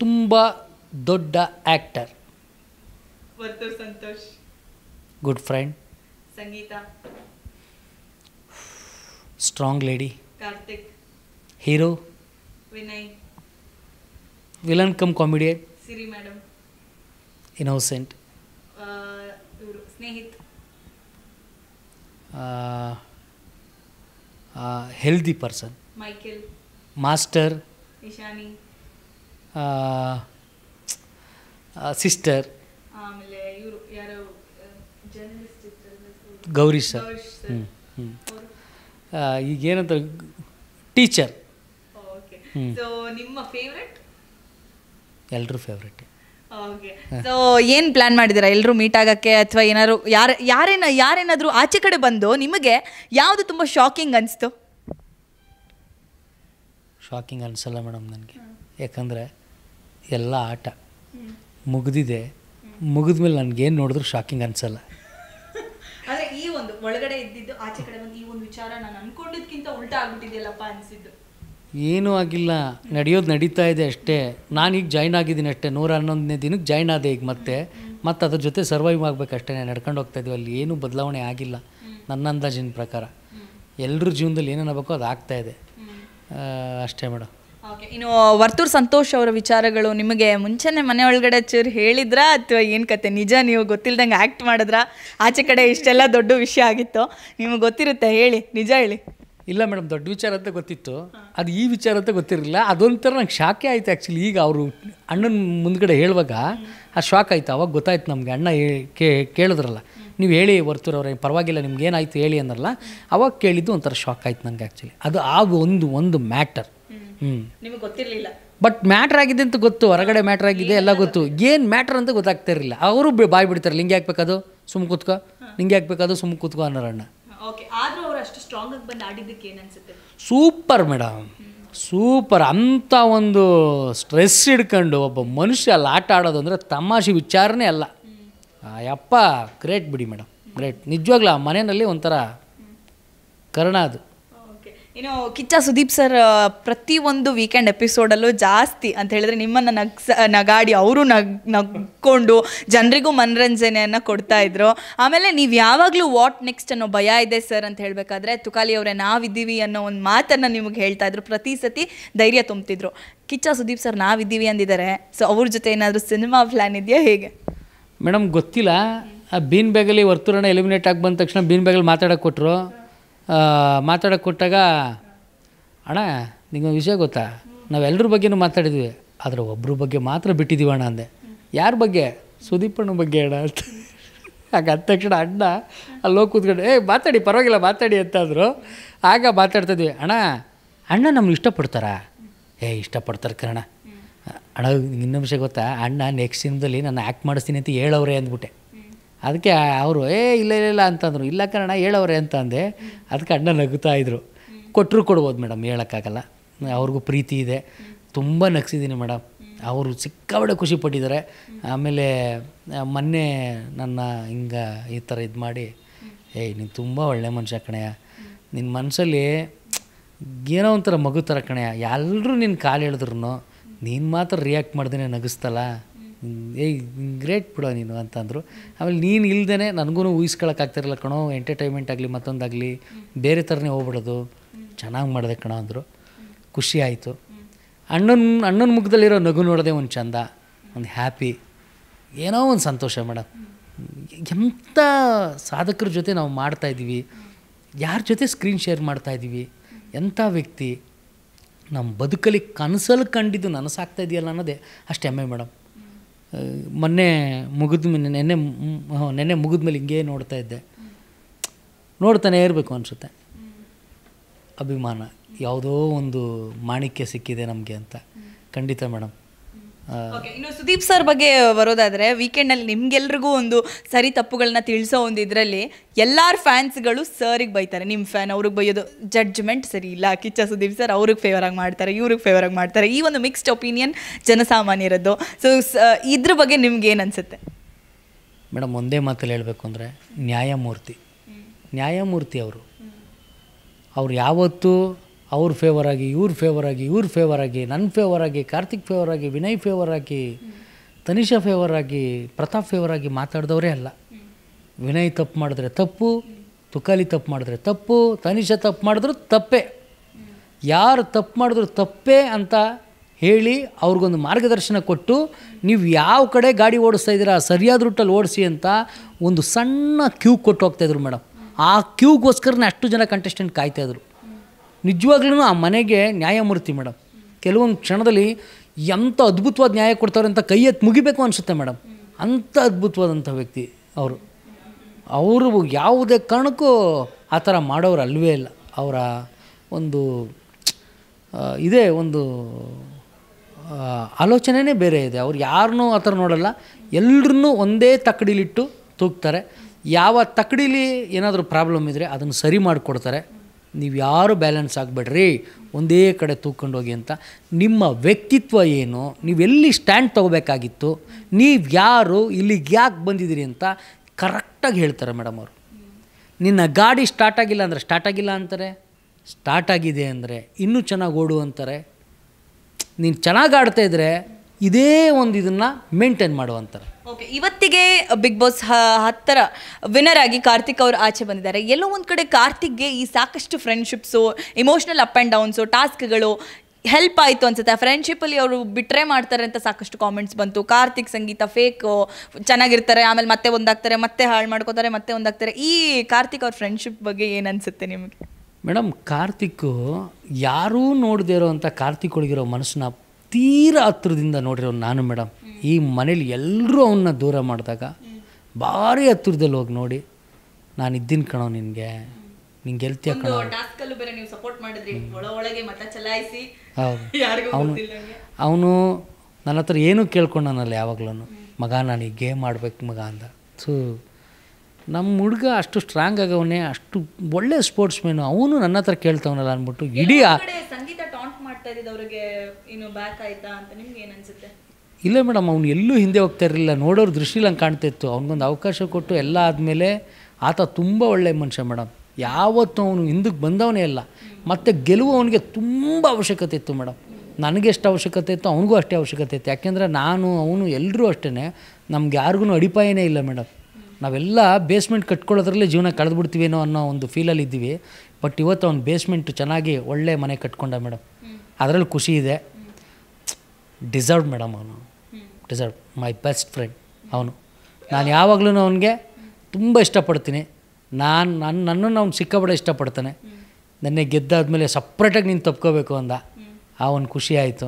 ತುಂಬ ದೊಡ್ಡ actor Varthur Santhosh good friend Sangeetha strong lady Karthik hero Vinay villain cum comedian Siri madam innocent Snehith healthy person Michael master Ishani sister ಆಮೇಲೆ ಇವರು ಯಾರು ಗೌರಿ ಸರ್ ಹ್ಞೂ ಈಗ ಏನಂತ ಟೀಚರ್ ಸೊ ನಿಮ್ಮ ಫೇವ್ರೆಟ್ ಎಲ್ಲರೂ ಫೇವ್ರೆಟ್ ಸೊ ಏನು ಪ್ಲ್ಯಾನ್ ಮಾಡಿದ್ದೀರಾ ಎಲ್ಲರೂ ಮೀಟ್ ಆಗೋಕ್ಕೆ ಅಥವಾ ಏನಾದ್ರು ಯಾರು ಯಾರೇನ ಯಾರೇನಾದರೂ ಆಚೆ ಕಡೆ ಬಂದು ನಿಮಗೆ ಯಾವುದು ತುಂಬ ಶಾಕಿಂಗ್ ಅನಿಸ್ತು ಶಾಕಿಂಗ್ ಅನಿಸಲ್ಲ ಮೇಡಮ್ ನನಗೆ ಯಾಕಂದರೆ ಎಲ್ಲ ಆಟ ಮುಗಿದಿದೆ ಮುಗಿದ್ಮೇಲೆ ನನಗೇನು ನೋಡಿದ್ರು ಶಾಕಿಂಗ್ ಅನಿಸಲ್ಲ ಅದೇ ಈ ಒಂದು ಒಳಗಡೆ ಇದ್ದಿದ್ದು ಆಚೆ ಕಡೆ ಬಂದು ಈ ಒಂದು ವಿಚಾರ ನಾನು ಅನ್ಕೊಂಡಿದ್ದಕ್ಕಿಂತ ಉಲ್ಟಾ ಆಗ್ಬಿಟ್ಟಿದೆಯಲ್ಲಪ್ಪ ಅನಿಸಿದ್ದು ಏನೂ ಆಗಿಲ್ಲ ನಡೆಯೋದು ನಡೀತಾ ಇದೆ ಅಷ್ಟೇ ನಾನು ಈಗ ಜಾಯ್ನ್ ಆಗಿದ್ದೀನಿ ಅಷ್ಟೇ ನೂರ ಹನ್ನೊಂದನೇ ದಿನಕ್ಕೆ ಜಾಯ್ನ್ ಆದೆ ಈಗ ಮತ್ತೆ ಮತ್ತು ಅದ್ರ ಜೊತೆ ಸರ್ವೈವ್ ಆಗಬೇಕಷ್ಟೇ ನಡ್ಕೊಂಡು ಹೋಗ್ತಾ ಇದ್ದೀವಿ ಅಲ್ಲಿ ಏನೂ ಬದಲಾವಣೆ ಆಗಿಲ್ಲ ನನ್ನ ಅಂದಾಜಿನ ಪ್ರಕಾರ ಎಲ್ಲರ ಜೀವನದಲ್ಲಿ ಏನೇನಾಗಬೇಕೋ ಅದು ಆಗ್ತಾ ಇದೆ ಅಷ್ಟೇ ಮೇಡಮ್ ಇನ್ನು ವರ್ತೂರ್ ಸಂತೋಷ್ ಅವರ ವಿಚಾರಗಳು ನಿಮಗೆ ಮುಂಚೆನೆ ಮನೆ ಒಳಗಡೆ ಚೂರು ಹೇಳಿದ್ರಾ ಅಥವಾ ಏನು ಕತೆ ನಿಜ ನೀವು ಗೊತ್ತಿಲ್ದಂಗೆ ಆ್ಯಕ್ಟ್ ಮಾಡಿದ್ರ ಆಚೆ ಕಡೆ ಇಷ್ಟೆಲ್ಲ ದೊಡ್ಡ ವಿಷಯ ಆಗಿತ್ತು ನಿಮಗೆ ಗೊತ್ತಿರುತ್ತೆ ಹೇಳಿ ನಿಜ ಹೇಳಿ ಇಲ್ಲ ಮೇಡಮ್ ದೊಡ್ಡ ವಿಚಾರ ಅಂತ ಗೊತ್ತಿತ್ತು ಅದು ಈ ವಿಚಾರ ಅಂತ ಗೊತ್ತಿರಲಿಲ್ಲ ಅದೊಂಥರ ನಂಗೆ ಶಾಕೆ ಆಯ್ತು ಆ್ಯಕ್ಚುಲಿ ಈಗ ಅವರು ಅಣ್ಣನ ಮುಂದ್ಗಡೆ ಹೇಳುವಾಗ ಆ ಶಾಕ್ ಆಯ್ತು ಅವಾಗ ಗೊತ್ತಾಯ್ತು ನಮಗೆ ಅಣ್ಣ ಕೇಳಿದ್ರಲ್ಲ ನೀವು ಹೇಳಿ ವರ್ತೂರವ್ರೆ ಪರವಾಗಿಲ್ಲ ನಿಮ್ಗೆ ಏನಾಯ್ತು ಹೇಳಿ ಅಂದ್ರಲ್ಲ ಅವಾಗ ಕೇಳಿದ್ದು ಒಂಥರ ಶಾಕ್ ಆಯ್ತು ನಂಗೆ ಆ್ಯಕ್ಚುಲಿ ಅದು ಆಗ ಒಂದು ಒಂದು ಮ್ಯಾಟರ್ ಹ್ಞೂ ನಿಮಗೆ ಗೊತ್ತಿರಲಿಲ್ಲ ಬಟ್ ಮ್ಯಾಟ್ರ್ ಆಗಿದೆ ಅಂತ ಗೊತ್ತು ಹೊರಗಡೆ ಮ್ಯಾಟ್ರ್ ಆಗಿದೆ ಎಲ್ಲ ಗೊತ್ತು ಏನು ಮ್ಯಾಟ್ರ್ ಅಂತ ಗೊತ್ತಾಗ್ತಾ ಇರಲಿಲ್ಲ ಅವರು ಬಾಯ್ ಬಿಡ್ತಾರೆ ಲಿಂಗೆ ಹಾಕ್ಬೇಕದು ಸುಮ್ ಕೂತ್ಕೋ ನಿಂಗೆ ಹಾಕ್ಬೇಕದು ಸುಮ್ ಕೂತ್ಕೋ ಅನ್ನೋರಣ್ಣ ಸೂಪರ್ ಮೇಡಮ್ ಸೂಪರ್ ಅಂಥ ಒಂದು ಸ್ಟ್ರೆಸ್ ಹಿಡ್ಕೊಂಡು ಒಬ್ಬ ಮನುಷ್ಯ ಅಲ್ಲಿ ಆಟ ಆಡೋದು ಅಂದರೆ ತಮಾಷೆ ವಿಚಾರನೇ ಅಲ್ಲ ಅಪ್ಪ ಗ್ರೇಟ್ ಬಿಡಿ ಮೇಡಮ್ ಗ್ರೇಟ್ ನಿಜವಾಗ್ಲೂ ಮನೆಯಲ್ಲಿ ಒಂಥರ ಕರ್ಣ ಅದು ಇನ್ನು ಕಿಚ್ಚ ಸುದೀಪ್ ಸರ್ ಪ್ರತಿ ಒಂದು ವೀಕೆಂಡ್ ಎಪಿಸೋಡಲ್ಲೂ ಜಾಸ್ತಿ ಅಂತ ಹೇಳಿದ್ರೆ ನಿಮ್ಮನ್ನು ನಗ್ಸ ನಗಾಡಿ ಅವರು ನಗ್ ನಗ್ಕೊಂಡು ಜನರಿಗೂ ಮನರಂಜನೆಯನ್ನು ಕೊಡ್ತಾ ಇದ್ರು ಆಮೇಲೆ ನೀವು ಯಾವಾಗಲೂ ವಾಟ್ ನೆಕ್ಸ್ಟ್ ಅನ್ನೋ ಭಯ ಇದೆ ಸರ್ ಅಂತ ಹೇಳಬೇಕಾದ್ರೆ ತುಕಾಲಿ ಅವರೇ ನಾವಿದ್ದೀವಿ ಅನ್ನೋ ಒಂದು ಮಾತನ್ನು ನಿಮಗೆ ಹೇಳ್ತಾ ಇದ್ರು ಪ್ರತಿ ಸತಿ ಧೈರ್ಯ ತುಂಬ್ತಿದ್ರು ಕಿಚ್ಚ ಸುದೀಪ್ ಸರ್ ನಾವಿದ್ದೀವಿ ಅಂದಿದ್ದಾರೆ ಸೊ ಅವ್ರ ಜೊತೆ ಏನಾದರೂ ಸಿನಿಮಾ ಪ್ಲ್ಯಾನ್ ಇದೆಯಾ ಹೇಗೆ ಮೇಡಮ್ ಗೊತ್ತಿಲ್ಲ ಆ ಬೀನ್ ಬ್ಯಾಗಲ್ಲಿ ವರ್ತುರಣ ಎಲಿಮಿನೇಟ್ ಆಗಿ ಬಂದ ತಕ್ಷಣ ಬೀನ್ ಬ್ಯಾಗಲ್ಲಿ ಮಾತಾಡೋಕೆ ಕೊಟ್ಟರು ಮಾತಾಡೋಕ್ಕೆ ಕೊಟ್ಟಾಗ ಅಣ್ಣ ನಿಮಗೊಂದು ವಿಷಯ ಗೊತ್ತಾ ನಾವೆಲ್ಲರ ಬಗ್ಗೆನೂ ಮಾತಾಡಿದ್ವಿ ಆದರೆ ಒಬ್ಬರ ಬಗ್ಗೆ ಮಾತ್ರ ಬಿಟ್ಟಿದ್ದೀವಿ ಅಣ್ಣ ಅಂದೆ ಯಾರ ಬಗ್ಗೆ ಸುದೀಪಣ್ಣ ಬಗ್ಗೆ ಅಣ್ಣ ಅಂತ ಆಗ ಅಂದ ತಕ್ಷಣ ಅಣ್ಣ ಅಲ್ಲೋಗಿ ಕೂತ್ಕೊಂಡು ಏ ಮಾತಾಡಿ ಪರವಾಗಿಲ್ಲ ಮಾತಾಡಿ ಅಂತಾದ್ರು ಆಗ ಮಾತಾಡ್ತಿದ್ವಿ ಅಣ್ಣ ಅಣ್ಣ ನಮ್ಗೆ ಇಷ್ಟಪಡ್ತಾರಾ ಏ ಇಷ್ಟಪಡ್ತಾರೆ ಕರಣ ಅಣ್ಣ ಇನ್ನೊಂದು ವಿಷಯ ಗೊತ್ತಾ ಅಣ್ಣ ನೆಕ್ಸ್ಟ್ ದಿನದಲ್ಲಿ ನಾನು ಆ್ಯಕ್ಟ್ ಮಾಡಿಸ್ತೀನಿ ಅಂತ ಹೇಳೋರೆ ಅಂದ್ಬಿಟ್ಟೆ ಅದಕ್ಕೆ ಅವರು ಏ ಇಲ್ಲ ಇಲ್ಲ ಅಂತಂದರು ಇಲ್ಲ ಕಣ ಹೇಳೋರೆ ಅಂತ ಅಂದೆ ಅದಕ್ಕೆ ಅಣ್ಣ ನಗುತ್ತಾ ಇದ್ರು ಕೊಟ್ಟರು ಕೊಡ್ಬೋದು ಮೇಡಮ್ ಹೇಳೋಕ್ಕಾಗಲ್ಲ ಅವ್ರಿಗೂ ಪ್ರೀತಿ ಇದೆ ತುಂಬ ನಗ್ಸಿದ್ದೀನಿ ಮೇಡಮ್ ಅವರು ಸಿಕ್ಕಾಬಡೆ ಖುಷಿ ಪಟ್ಟಿದ್ದಾರೆ ಆಮೇಲೆ ಮೊನ್ನೆ ನನ್ನ ಹಿಂಗೆ ಈ ಥರ ಇದು ಮಾಡಿ ಏಯ್ ನೀನು ತುಂಬ ಒಳ್ಳೆ ಮನುಷ್ಯ ಕಣಯ್ಯ ನಿನ್ನ ಮನಸ್ಸಲ್ಲಿ ಏನೋ ಒಂಥರ ಮಗು ಥರ ಕಣಯ್ಯ ಎಲ್ಲರೂ ನಿನ್ನ ಕಾಲು ಹೇಳಿದ್ರು ನೀನು ಮಾತ್ರ ರಿಯಾಕ್ಟ್ ಮಾಡ್ದೇ ನಗಿಸ್ತಲ್ಲ ಏಯ್ ಗ್ರೇಟ್ ಬಿಡೋ ನೀನು ಅಂತಂದರು ಆಮೇಲೆ ನೀನು ಇಲ್ಲದೇ ನನಗೂ ಊಹಿಸ್ಕೊಳಕ್ಕಾಗ್ತಿರಲ್ಲ ಕಣೋ ಎಂಟರ್ಟೈನ್ಮೆಂಟ್ ಆಗಲಿ ಮತ್ತೊಂದಾಗಲಿ ಬೇರೆ ಥರನೇ ಹೋಗ್ಬಿಡೋದು ಚೆನ್ನಾಗಿ ಮಾಡಿದೆ ಕಣೋ ಅಂದರು ಖುಷಿ ಆಯಿತು ಅಣ್ಣನ ಅಣ್ಣನ ಮುಖದಲ್ಲಿರೋ ನಗು ನೋಡದೆ ಒಂದು ಚಂದ ಒಂದು ಹ್ಯಾಪಿ ಏನೋ ಒಂದು ಸಂತೋಷ ಮೇಡಮ್ ಎಂಥ ಸಾಧಕರ ಜೊತೆ ನಾವು ಮಾಡ್ತಾಯಿದ್ದೀವಿ ಯಾರ ಜೊತೆ ಸ್ಕ್ರೀನ್ ಶೇರ್ ಮಾಡ್ತಾಯಿದ್ದೀವಿ ಎಂಥ ವ್ಯಕ್ತಿ ನಮ್ಮ ಬದುಕಲ್ಲಿ ಕನಸಲ್ಲಿ ಕಂಡಿದ್ದು ನನಸಾಗ್ತಾ ಇದೆಯಲ್ಲ ಅನ್ನೋದೇ ಅಷ್ಟು ಹೆಮ್ಮೆ ಮೇಡಮ್ ಮೊನ್ನೆ ಮುಗಿದ ನೆನ್ನೆ ನೆನ್ನೆ ಮುಗಿದ್ಮೇಲೆ ಹಿಂಗೆ ನೋಡ್ತಾ ಇದ್ದೆ ನೋಡ್ತಾನೆ ಇರಬೇಕು ಅನಿಸುತ್ತೆ ಅಭಿಮಾನ ಯಾವುದೋ ಒಂದು ಮಾಣಿಕ್ಯ ಸಿಕ್ಕಿದೆ ನಮಗೆ ಅಂತ ಖಂಡಿತ ಮೇಡಮ್ ಇನ್ನು ಸುದೀಪ್ ಸರ್ ಬಗ್ಗೆ ಬರೋದಾದ್ರೆ ವೀಕೆಂಡ್ ಅಲ್ಲಿ ನಿಮ್ಗೆಲ್ರಿಗೂ ಒಂದು ಸರಿ ತಪ್ಪುಗಳನ್ನ ತಿಳಿಸೋ ಒಂದು ಇದರಲ್ಲಿ ಎಲ್ಲಾರ್ ಫ್ಯಾನ್ಸ್ಗಳು ಸರ್ಗೆ ಬೈತಾರೆ ನಿಮ್ಮ ಫ್ಯಾನ್ ಅವ್ರಿಗೆ ಬೈಯೋದು ಜಡ್ಜ್ಮೆಂಟ್ ಸರಿ ಇಲ್ಲ ಕಿಚ್ಚ ಸುದೀಪ್ ಸರ್ ಅವ್ರಿಗೆ ಫೇವರ್ ಆಗಿ ಮಾಡ್ತಾರೆ ಇವ್ರಿಗೆ ಫೇವರ್ ಆಗಿ ಮಾಡ್ತಾರೆ ಈ ಒಂದು ಮಿಕ್ಸ್ಡ್ ಒಪಿನಿಯನ್ ಜನಸಾಮಾನ್ಯರದ್ದು ಸೊ ಇದ್ರ ಬಗ್ಗೆ ನಿಮ್ಗೆ ಏನು ಅನ್ಸುತ್ತೆ ಮೇಡಮ್ ಒಂದೇ ಮಾತಲ್ಲಿ ಹೇಳಬೇಕು ಅಂದರೆ ನ್ಯಾಯಮೂರ್ತಿ ನ್ಯಾಯಮೂರ್ತಿ ಅವರು ಅವ್ರು ಯಾವತ್ತೂ ಅವ್ರ ಫೇವರಾಗಿ ಇವ್ರ ಫೇವರಾಗಿ ಇವ್ರ ಫೇವರಾಗಿ ನನ್ನ ಫೇವರಾಗಿ ಕಾರ್ತಿಕ್ ಫೇವರಾಗಿ ವಿನಯ್ ಫೇವರಾಗಿ ತನಿಷಾ ಫೇವರಾಗಿ ಪ್ರತಾಪ್ ಫೇವರಾಗಿ ಮಾತಾಡಿದವರೇ ಅಲ್ಲ ವಿನಯ್ ತಪ್ಪು ಮಾಡಿದ್ರೆ ತಪ್ಪು ತುಕಾಲಿ ತಪ್ಪು ಮಾಡಿದ್ರೆ ತಪ್ಪು ತನಿಷಾ ತಪ್ಪು ಮಾಡಿದ್ರು ತಪ್ಪೇ ಯಾರು ತಪ್ಪು ಮಾಡಿದ್ರು ತಪ್ಪೇ ಅಂತ ಹೇಳಿ ಅವ್ರಿಗೊಂದು ಮಾರ್ಗದರ್ಶನ ಕೊಟ್ಟು ನೀವು ಯಾವ ಕಡೆ ಗಾಡಿ ಓಡಿಸ್ತಾ ಇದ್ದೀರಾ ಸರಿಯಾದ ರೂಟಲ್ಲಿ ಓಡಿಸಿ ಅಂತ ಒಂದು ಸಣ್ಣ ಕ್ಯೂ ಕೊಟ್ಟು ಹೋಗ್ತಾಯಿದ್ರು ಮೇಡಮ್ ಆ ಕ್ಯೂಗೋಸ್ಕರನೇ ಅಷ್ಟು ಜನ ಕಂಟೆಸ್ಟೆಂಟ್ ಕಾಯ್ತಾಯಿದ್ರು ನಿಜವಾಗ್ಲೂ ಆ ಮನೆಗೆ ನ್ಯಾಯಮೂರ್ತಿ ಮೇಡಮ್ ಕೆಲವೊಂದು ಕ್ಷಣದಲ್ಲಿ ಎಂಥ ಅದ್ಭುತವಾದ ನ್ಯಾಯ ಕೊಡ್ತಾರೆ ಅಂತ ಕೈ ಎತ್ತಿ ಮುಗಿಬೇಕು ಅನಿಸುತ್ತೆ ಮೇಡಮ್ ಅಂಥ ಅದ್ಭುತವಾದಂಥ ವ್ಯಕ್ತಿ ಅವರು ಅವರು ಯಾವುದೇ ಕಾರಣಕ್ಕೂ ಆ ಥರ ಮಾಡೋರು ಅಲ್ವೇ ಇಲ್ಲ ಅವರ ಒಂದು ಇದೇ ಒಂದು ಆಲೋಚನೆನೇ ಬೇರೆ ಇದೆ ಅವ್ರು ಯಾರನ್ನೂ ಆ ಥರ ನೋಡಲ್ಲ ಎಲ್ಲರನ್ನೂ ಒಂದೇ ತಕ್ಕಡಿಲಿಟ್ಟು ತೂಗ್ತಾರೆ ಯಾವ ತಕ್ಕಡಿಲಿ ಏನಾದರೂ ಪ್ರಾಬ್ಲಮ್ ಇದ್ದರೆ ಅದನ್ನು ಸರಿ ಮಾಡಿಕೊಡ್ತಾರೆ ನೀವು ಯಾರು ಬ್ಯಾಲೆನ್ಸ್ ಆಗಬೇಡ್ರಿ ಒಂದೇ ಕಡೆ ಹೋಗಿ ಅಂತ ನಿಮ್ಮ ವ್ಯಕ್ತಿತ್ವ ಏನು ನೀವೆಲ್ಲಿ ಸ್ಟ್ಯಾಂಡ್ ತೊಗೋಬೇಕಾಗಿತ್ತು ನೀವು ಯಾರು ಇಲ್ಲಿಗೆ ಯಾಕೆ ಬಂದಿದ್ದೀರಿ ಅಂತ ಕರೆಕ್ಟಾಗಿ ಹೇಳ್ತಾರೆ ಮೇಡಮ್ ಅವರು ನಿನ್ನ ಗಾಡಿ ಸ್ಟಾರ್ಟ್ ಆಗಿಲ್ಲ ಅಂದರೆ ಸ್ಟಾರ್ಟ್ ಆಗಿಲ್ಲ ಅಂತಾರೆ ಸ್ಟಾರ್ಟ್ ಆಗಿದೆ ಅಂದರೆ ಇನ್ನೂ ಚೆನ್ನಾಗಿ ಓಡು ಅಂತಾರೆ ನೀನು ಚೆನ್ನಾಗಿ ಆಡ್ತಾ ಇದ್ದರೆ ಇದೇ ಒಂದು ಇದನ್ನು ಮೇಂಟೈನ್ ಮಾಡುವಂಥರು ಓಕೆ ಇವತ್ತಿಗೆ ಬಿಗ್ ಬಾಸ್ ಹತ್ತರ ವಿನ್ನರ್ ಆಗಿ ಕಾರ್ತಿಕ್ ಅವರು ಆಚೆ ಬಂದಿದ್ದಾರೆ ಎಲ್ಲೋ ಒಂದು ಕಡೆ ಕಾರ್ತಿಕ್ಗೆ ಈ ಸಾಕಷ್ಟು friendships emotional up and downs ಟಾಸ್ಕ್ಗಳು ಹೆಲ್ಪ್ ಆಯಿತು ಅನ್ಸುತ್ತೆ ಫ್ರೆಂಡ್ಶಿಪ್ಪಲ್ಲಿ ಅವರು ಬಿಟ್ರೆ ಮಾಡ್ತಾರೆ ಅಂತ ಸಾಕಷ್ಟು ಕಾಮೆಂಟ್ಸ್ ಬಂತು ಕಾರ್ತಿಕ್ ಸಂಗೀತ ಫೇಕ್ ಚೆನ್ನಾಗಿರ್ತಾರೆ ಆಮೇಲೆ ಮತ್ತೆ ಒಂದಾಗ್ತಾರೆ ಮತ್ತೆ ಹಾಳು ಮಾಡ್ಕೋತಾರೆ ಮತ್ತೆ ಒಂದಾಗ್ತಾರೆ ಈ ಕಾರ್ತಿಕ್ ಅವ್ರ ಫ್ರೆಂಡ್ಶಿಪ್ ಬಗ್ಗೆ ಏನು ಅನಿಸುತ್ತೆ ನಿಮಗೆ ಮೇಡಮ್ ಕಾರ್ತಿಕ್ ಯಾರೂ ನೋಡದೇ ಇರೋವಂಥ ಕಾರ್ತಿಕ್ ಒಳಗಿರೋ ಮನಸ್ಸನ್ನ ತೀರ ಹತ್ತಿರದಿಂದ ನೋಡಿರೋನು ನಾನು ಮೇಡಮ್ ಈ ಮನೇಲಿ ಎಲ್ಲರೂ ಅವನ್ನ ದೂರ ಮಾಡಿದಾಗ ಭಾರಿ ಹತ್ತಿರದಲ್ಲಿ ಹೋಗಿ ನೋಡಿ ನಾನು ಇದ್ದೀನಿ ಕಣೋ ನಿನಗೆ ನಿಂಗೆ ಗೆಲ್ತಿಯ ಕಣೋ [laughs] ಅವನು ಅವನು ನನ್ನ ಹತ್ರ ಏನೂ ಕೇಳ್ಕೊಂಡನಲ್ಲ ಯಾವಾಗಲೂ ಮಗ ನಾನು ಈ ಗೇಮ್ ಆಡ್ಬೇಕು ಮಗ ಅಂದ ಸೊ ನಮ್ಮ ಹುಡುಗ ಅಷ್ಟು ಸ್ಟ್ರಾಂಗ್ ಆಗವನೇ ಅಷ್ಟು ಒಳ್ಳೆ ಸ್ಪೋರ್ಟ್ಸ್ ಮ್ಯಾನು ಅವನು ನನ್ನ ಹತ್ರ ಕೇಳ್ತಾವನಲ್ಲ ಅಂದ್ಬಿಟ್ಟು ಇಡೀ ಸಂಗೀತ ಬ್ಯಾಕ್ ಅಂತ ಇಲ್ಲ ಮೇಡಮ್ ಅವ್ನು ಎಲ್ಲೂ ಹಿಂದೆ ಹೋಗ್ತಾ ಇರಲಿಲ್ಲ ನೋಡೋರು ದೃಷ್ಟಿಲಿ ಹಂಗೆ ಕಾಣ್ತಾ ಇತ್ತು ಅವ್ನಿಗೊಂದು ಅವಕಾಶ ಕೊಟ್ಟು ಎಲ್ಲ ಆದಮೇಲೆ ಆತ ತುಂಬ ಒಳ್ಳೆ ಮನುಷ್ಯ ಮೇಡಮ್ ಯಾವತ್ತೂ ಅವನು ಹಿಂದಕ್ಕೆ ಬಂದವನೇ ಇಲ್ಲ ಮತ್ತು ಗೆಲುವು ಅವನಿಗೆ ತುಂಬ ಅವಶ್ಯಕತೆ ಇತ್ತು ಮೇಡಮ್ ನನಗೆಷ್ಟು ಅವಶ್ಯಕತೆ ಇತ್ತು ಅವನಿಗೂ ಅಷ್ಟೇ ಅವಶ್ಯಕತೆ ಇತ್ತು ಯಾಕೆಂದರೆ ನಾನು ಅವನು ಎಲ್ಲರೂ ಅಷ್ಟೇ ನಮ್ಗೆ ಯಾರಿಗೂ ಅಡಿಪಾಯನೇ ಇಲ್ಲ ಮೇಡಮ್ ನಾವೆಲ್ಲ ಬೇಸ್ಮೆಂಟ್ ಕಟ್ಕೊಳ್ಳೋದ್ರಲ್ಲೇ ಜೀವನ ಕಳೆದ್ಬಿಡ್ತೀವೇನೋ ಅನ್ನೋ ಒಂದು ಫೀಲಲ್ಲಿ ಇದ್ದೀವಿ ಬಟ್ ಇವತ್ತು ಅವ್ನು ಬೇಸ್ಮೆಂಟ್ ಚೆನ್ನಾಗಿ ಒಳ್ಳೆ ಮನೆ ಕಟ್ಕೊಂಡ ಮೇಡಮ್ ಅದರಲ್ಲಿ ಖುಷಿ ಇದೆ ಡಿಸರ್ವ್ ಮೇಡಮ್ ಅವನು ಡಿಸರ್ವ್ ಮೈ ಬೆಸ್ಟ್ ಫ್ರೆಂಡ್ ಅವನು ನಾನು ಯಾವಾಗಲೂ ಅವನಿಗೆ ತುಂಬ ಇಷ್ಟಪಡ್ತೀನಿ ನಾನು ನನ್ನ ನನ್ನನ್ನು ಅವ್ನು ಸಿಕ್ಕಬಡ ಇಷ್ಟಪಡ್ತಾನೆ ಗೆದ್ದಾದ ಗೆದ್ದಾದ್ಮೇಲೆ ಸಪ್ರೇಟಾಗಿ ನೀನು ತಪ್ಕೋಬೇಕು ಅಂದ ಆ ಒಂದು ಖುಷಿ ಆಯಿತು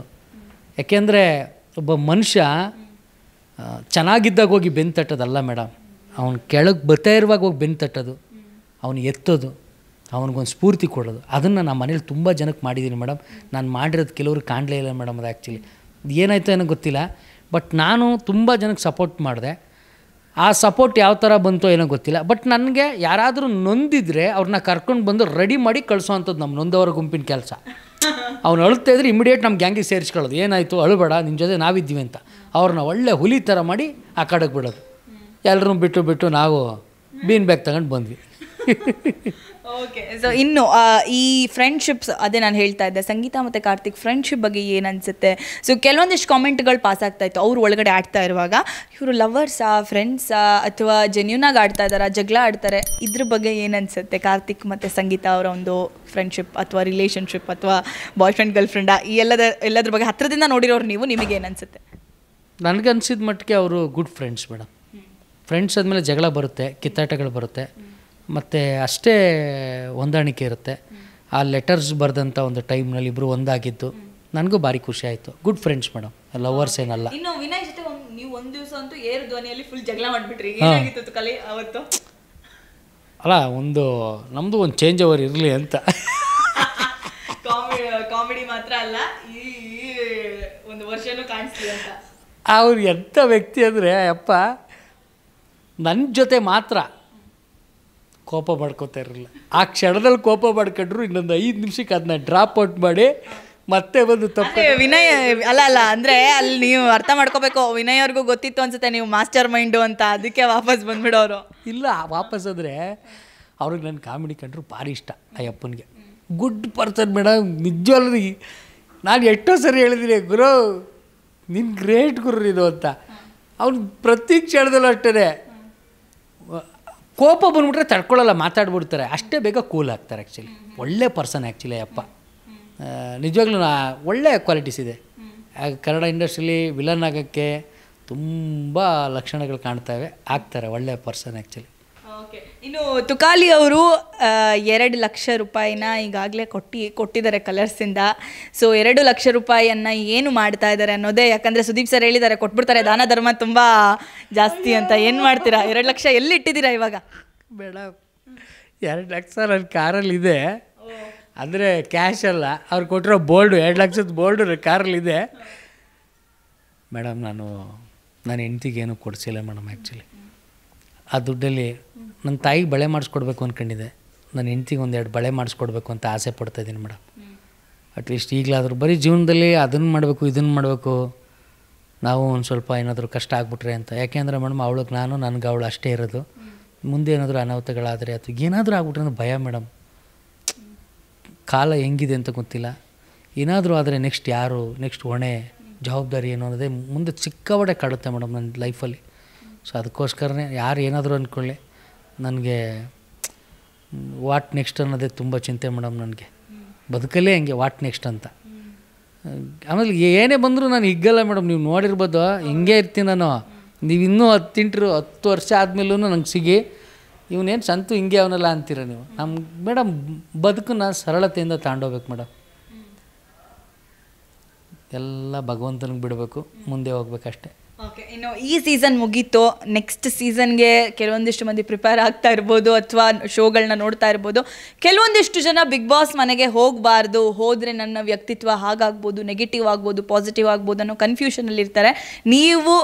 ಯಾಕೆಂದರೆ ಒಬ್ಬ ಮನುಷ್ಯ ಚೆನ್ನಾಗಿದ್ದಾಗ ಹೋಗಿ ಬೆನ್ ತಟ್ಟೋದಲ್ಲ ಮೇಡಮ್ ಅವ್ನು ಕೆಳಗೆ ಬರ್ತಾ ಇರುವಾಗ ಹೋಗಿ ಬೆನ್ನು ತಟ್ಟೋದು ಅವನು ಎತ್ತೋದು ಅವನಿಗೊಂದು ಸ್ಫೂರ್ತಿ ಕೊಡೋದು ಅದನ್ನು ನಾನು ಮನೇಲಿ ತುಂಬ ಜನಕ್ಕೆ ಮಾಡಿದ್ದೀನಿ ಮೇಡಮ್ ನಾನು ಮಾಡಿರೋದು ಕೆಲವರು ಕಾಣಲೇ ಇಲ್ಲ ಮೇಡಮ್ ಅದು ಆ್ಯಕ್ಚುಲಿ ಏನಾಯ್ತು ಏನೋ ಗೊತ್ತಿಲ್ಲ ಬಟ್ ನಾನು ತುಂಬ ಜನಕ್ಕೆ ಸಪೋರ್ಟ್ ಮಾಡಿದೆ ಆ ಸಪೋರ್ಟ್ ಯಾವ ಥರ ಬಂತೋ ಏನೋ ಗೊತ್ತಿಲ್ಲ ಬಟ್ ನನಗೆ ಯಾರಾದರೂ ನೊಂದಿದ್ರೆ ಅವ್ರನ್ನ ಕರ್ಕೊಂಡು ಬಂದು ರೆಡಿ ಮಾಡಿ ಅಂಥದ್ದು ನಮ್ಮ ನೊಂದವರ ಗುಂಪಿನ ಕೆಲಸ ಅವ್ನು ಅಳುತ್ತಾ ಇದ್ರೆ ಇಮಿಡಿಯೇಟ್ ನಮ್ಮ ಗ್ಯಾಂಗಿಗೆ ಸೇರಿಸ್ಕೊಳ್ಳೋದು ಏನಾಯಿತು ಅಳಬೇಡ ನಿನ್ನ ಜೊತೆ ನಾವಿದ್ದೀವಿ ಅಂತ ಅವ್ರನ್ನ ಒಳ್ಳೆ ಹುಲಿ ಥರ ಮಾಡಿ ಆ ಕಡೆಗೆ ಬಿಡೋದು ಎಲ್ಲರೂ ಬಿಟ್ಟು ಬಿಟ್ಟು ನಾವು ಬೀನ್ ಬ್ಯಾಗ್ ತಗೊಂಡು ಬಂದ್ವಿ ಓಕೆ ಸೊ ಇನ್ನು ಈ ಫ್ರೆಂಡ್ಶಿಪ್ಸ್ ಅದೇ ನಾನು ಹೇಳ್ತಾ ಇದ್ದೆ ಸಂಗೀತ ಮತ್ತು ಕಾರ್ತಿಕ್ ಫ್ರೆಂಡ್ಶಿಪ್ ಬಗ್ಗೆ ಏನು ಅನಿಸುತ್ತೆ ಸೊ ಕೆಲವೊಂದಿಷ್ಟು ಕಾಮೆಂಟ್ಗಳು ಪಾಸ್ ಆಗ್ತಾ ಇತ್ತು ಅವ್ರು ಒಳಗಡೆ ಆಡ್ತಾ ಇರುವಾಗ ಇವರು ಲವರ್ಸಾ ಫ್ರೆಂಡ್ಸಾ ಅಥವಾ ಜೆನ್ಯೂನಾಗಿ ಆಡ್ತಾ ಇದ್ದಾರಾ ಜಗಳ ಆಡ್ತಾರೆ ಇದ್ರ ಬಗ್ಗೆ ಏನು ಅನಿಸುತ್ತೆ ಕಾರ್ತಿಕ್ ಮತ್ತು ಸಂಗೀತ ಅವರ ಒಂದು ಫ್ರೆಂಡ್ಶಿಪ್ ಅಥವಾ ರಿಲೇಷನ್ಶಿಪ್ ಅಥವಾ ಬಾಯ್ ಫ್ರೆಂಡ್ ಗರ್ಲ್ ಫ್ರೆಂಡ ಈ ಎಲ್ಲದ ಎಲ್ಲದ್ರ ಬಗ್ಗೆ ಹತ್ತಿರದಿಂದ ನೋಡಿರೋರು ನೀವು ನಿಮಗೆ ಏನು ಅನಿಸುತ್ತೆ ಅನಿಸಿದ ಮಟ್ಟಿಗೆ ಅವರು ಗುಡ್ ಫ್ರೆಂಡ್ಸ್ ಮೇಡಮ್ ಫ್ರೆಂಡ್ಸ್ ಆದಮೇಲೆ ಜಗಳ ಬರುತ್ತೆ ಕಿತ್ತಾಟಗಳು ಬರುತ್ತೆ ಮತ್ತು ಅಷ್ಟೇ ಹೊಂದಾಣಿಕೆ ಇರುತ್ತೆ ಆ ಲೆಟರ್ಸ್ ಬರೆದಂಥ ಒಂದು ಟೈಮ್ನಲ್ಲಿ ಇಬ್ಬರು ಒಂದಾಗಿದ್ದು ನನಗೂ ಭಾರಿ ಖುಷಿ ಆಯಿತು ಗುಡ್ ಫ್ರೆಂಡ್ಸ್ ಮೇಡಮ್ ಲವರ್ಸ್ ಏನಲ್ಲ ನೀವು ಒಂದು ಅಲ್ಲ ಒಂದು ನಮ್ಮದು ಒಂದು ಚೇಂಜ್ ಓವರ್ ಇರಲಿ ಅಂತ ಕಾಮಿಡಿ ಮಾತ್ರ ಅಲ್ಲ ಈ ಒಂದು ಅಂತ ಅವ್ರು ಎಂಥ ವ್ಯಕ್ತಿ ಅಂದರೆ ಅಪ್ಪ ನನ್ನ ಜೊತೆ ಮಾತ್ರ ಕೋಪ ಮಾಡ್ಕೋತಾ ಇರಲಿಲ್ಲ ಆ ಕ್ಷಣದಲ್ಲಿ ಕೋಪ ಮಾಡ್ಕೊಂಡ್ರು ಇನ್ನೊಂದು ಐದು ನಿಮಿಷಕ್ಕೆ ಅದನ್ನ ಡ್ರಾಪ್ ಔಟ್ ಮಾಡಿ ಮತ್ತೆ ಬಂದು ತಪ್ಪು ವಿನಯ್ ಅಲ್ಲ ಅಲ್ಲ ಅಂದರೆ ಅಲ್ಲಿ ನೀವು ಅರ್ಥ ಮಾಡ್ಕೋಬೇಕು ವಿನಯ್ ಅವ್ರಿಗೂ ಗೊತ್ತಿತ್ತು ಅನ್ಸುತ್ತೆ ನೀವು ಮಾಸ್ಟರ್ ಮೈಂಡು ಅಂತ ಅದಕ್ಕೆ ವಾಪಸ್ ಬಂದ್ಬಿಡೋರು ಇಲ್ಲ ವಾಪಸ್ ಆದರೆ ಅವ್ರಿಗೆ ನನ್ನ ಕಾಮಿಡಿ ಕಂಡ್ರು ಭಾರಿ ಇಷ್ಟ ಆ ಅಪ್ಪನಿಗೆ ಗುಡ್ ಪರ್ಸನ್ ಮೇಡಮ್ ನಿಜವಲ್ಲರಿ ನಾನು ಎಷ್ಟೋ ಸರಿ ಹೇಳಿದ್ದೀನಿ ಗುರು ನಿನ್ನ ಗ್ರೇಟ್ ಗುರು ಇದು ಅಂತ ಅವ್ನು ಪ್ರತಿ ಕ್ಷಣದಲ್ಲೂ ಅಷ್ಟೇ ಕೋಪ ಬಂದ್ಬಿಟ್ರೆ ತಡ್ಕೊಳ್ಳಲ್ಲ ಮಾತಾಡ್ಬಿಡ್ತಾರೆ ಅಷ್ಟೇ ಬೇಗ ಕೂಲ್ ಆಗ್ತಾರೆ ಆ್ಯಕ್ಚುಲಿ ಒಳ್ಳೆ ಪರ್ಸನ್ ಆ್ಯಕ್ಚುಲಿ ಅಪ್ಪ ನಿಜವಾಗ್ಲೂ ಒಳ್ಳೆ ಕ್ವಾಲಿಟೀಸ್ ಇದೆ ಕನ್ನಡ ಇಂಡಸ್ಟ್ರಿಲಿ ವಿಲನ್ ಆಗೋಕ್ಕೆ ತುಂಬ ಲಕ್ಷಣಗಳು ಕಾಣ್ತವೆ ಆಗ್ತಾರೆ ಒಳ್ಳೆ ಪರ್ಸನ್ ಆ್ಯಕ್ಚುಲಿ ಓಕೆ ಇನ್ನು ತುಕಾಲಿ ಅವರು ಎರಡು ಲಕ್ಷ ರೂಪಾಯಿನ ಈಗಾಗಲೇ ಕೊಟ್ಟಿ ಕೊಟ್ಟಿದ್ದಾರೆ ಕಲರ್ಸಿಂದ ಸೊ ಎರಡು ಲಕ್ಷ ರೂಪಾಯಿಯನ್ನು ಏನು ಮಾಡ್ತಾ ಇದ್ದಾರೆ ಅನ್ನೋದೇ ಯಾಕಂದರೆ ಸುದೀಪ್ ಸರ್ ಹೇಳಿದ್ದಾರೆ ಕೊಟ್ಬಿಡ್ತಾರೆ ದಾನ ಧರ್ಮ ತುಂಬ ಜಾಸ್ತಿ ಅಂತ ಏನು ಮಾಡ್ತೀರಾ ಎರಡು ಲಕ್ಷ ಎಲ್ಲಿ ಇಟ್ಟಿದ್ದೀರಾ ಇವಾಗ ಬೇಡ ಎರಡು ಲಕ್ಷ ನನ್ನ ಕಾರಲ್ಲಿದೆ ಅಂದರೆ ಕ್ಯಾಶ್ ಅಲ್ಲ ಅವ್ರು ಕೊಟ್ಟಿರೋ ಬೋಲ್ಡು ಎರಡು ಲಕ್ಷದ ಬೋಲ್ಡು ಕಾರಲ್ಲಿದೆ ಮೇಡಮ್ ನಾನು ನಾನು ಹೆಂಡ್ತಿಗೆ ಕೊಡ್ಸಿಲ್ಲ ಕೊಡಿಸಿಲ್ಲ ಮೇಡಮ್ ಆ್ಯಕ್ಚುಲಿ ಆ ದುಡ್ಡಲ್ಲಿ ನನ್ನ ತಾಯಿಗೆ ಬಳೆ ಮಾಡಿಸ್ಕೊಡ್ಬೇಕು ಅಂದ್ಕೊಂಡಿದ್ದೆ ನನ್ನ ಹೆಂಡ್ತಿಗೆ ಒಂದೆರಡು ಬಳೆ ಮಾಡಿಸ್ಕೊಡ್ಬೇಕು ಅಂತ ಆಸೆ ಪಡ್ತಾಯಿದ್ದೀನಿ ಮೇಡಮ್ ಅಟ್ಲೀಸ್ಟ್ ಈಗಲಾದರೂ ಬರೀ ಜೀವನದಲ್ಲಿ ಅದನ್ನು ಮಾಡಬೇಕು ಇದನ್ನು ಮಾಡಬೇಕು ನಾವು ಒಂದು ಸ್ವಲ್ಪ ಏನಾದರೂ ಕಷ್ಟ ಆಗ್ಬಿಟ್ರೆ ಅಂತ ಯಾಕೆಂದರೆ ಮೇಡಮ್ ಅವಳಿಗೆ ನಾನು ನನಗೆ ಅವಳು ಅಷ್ಟೇ ಇರೋದು ಮುಂದೆ ಏನಾದರೂ ಅನಾಹುತಗಳಾದರೆ ಅಥವಾ ಏನಾದರೂ ಆಗ್ಬಿಟ್ರೆ ಅಂದರೆ ಭಯ ಮೇಡಮ್ ಕಾಲ ಹೆಂಗಿದೆ ಅಂತ ಗೊತ್ತಿಲ್ಲ ಏನಾದರೂ ಆದರೆ ನೆಕ್ಸ್ಟ್ ಯಾರು ನೆಕ್ಸ್ಟ್ ಹೊಣೆ ಜವಾಬ್ದಾರಿ ಏನು ಅನ್ನೋದೇ ಮುಂದೆ ಚಿಕ್ಕವಡೆ ಕಾಡುತ್ತೆ ಮೇಡಮ್ ನನ್ನ ಲೈಫಲ್ಲಿ ಸೊ ಅದಕ್ಕೋಸ್ಕರನೇ ಯಾರು ಏನಾದರೂ ಅಂದ್ಕೊಳ್ಳಿ ನನಗೆ ವಾಟ್ ನೆಕ್ಸ್ಟ್ ಅನ್ನೋದೇ ತುಂಬ ಚಿಂತೆ ಮೇಡಮ್ ನನಗೆ ಬದುಕಲ್ಲೇ ಹಂಗೆ ವಾಟ್ ನೆಕ್ಸ್ಟ್ ಅಂತ ಆಮೇಲೆ ಏನೇ ಬಂದರೂ ನಾನು ಹಿಗ್ಗಲ್ಲ ಮೇಡಮ್ ನೀವು ನೋಡಿರ್ಬೋದು ಹಿಂಗೆ ಇರ್ತೀನಿ ನಾನು ನೀವು ಇನ್ನೂ ತಿಂಟ್ರು ಹತ್ತು ವರ್ಷ ಆದಮೇಲೂ ನಂಗೆ ಸಿಗಿ ಇವನೇನು ಸಂತು ಹಿಂಗೆ ಅವನಲ್ಲ ಅಂತೀರ ನೀವು ನಮ್ಮ ಮೇಡಮ್ ಬದುಕನ್ನ ಸರಳತೆಯಿಂದ ತಗೊಂಡೋಗ್ಬೇಕು ಮೇಡಮ್ ಎಲ್ಲ ಭಗವಂತನಿಗೆ ಬಿಡಬೇಕು ಮುಂದೆ ಹೋಗ್ಬೇಕಷ್ಟೇ ಓಕೆ ಇನ್ನು ಈ ಸೀಸನ್ ಮುಗೀತು ನೆಕ್ಸ್ಟ್ ಸೀಸನ್ಗೆ ಕೆಲವೊಂದಿಷ್ಟು ಮಂದಿ ಪ್ರಿಪೇರ್ ಆಗ್ತಾ ಇರ್ಬೋದು ಅಥವಾ ಶೋಗಳನ್ನ ನೋಡ್ತಾ ಇರ್ಬೋದು ಕೆಲವೊಂದಿಷ್ಟು ಜನ ಬಿಗ್ ಬಾಸ್ ಮನೆಗೆ ಹೋಗಬಾರ್ದು ಹೋದರೆ ನನ್ನ ವ್ಯಕ್ತಿತ್ವ ಹಾಗಾಗ್ಬೋದು ನೆಗೆಟಿವ್ ಆಗ್ಬೋದು ಪಾಸಿಟಿವ್ ಆಗ್ಬೋದು ಅನ್ನೋ ಕನ್ಫ್ಯೂಷನಲ್ಲಿ ಇರ್ತಾರೆ ನೀವು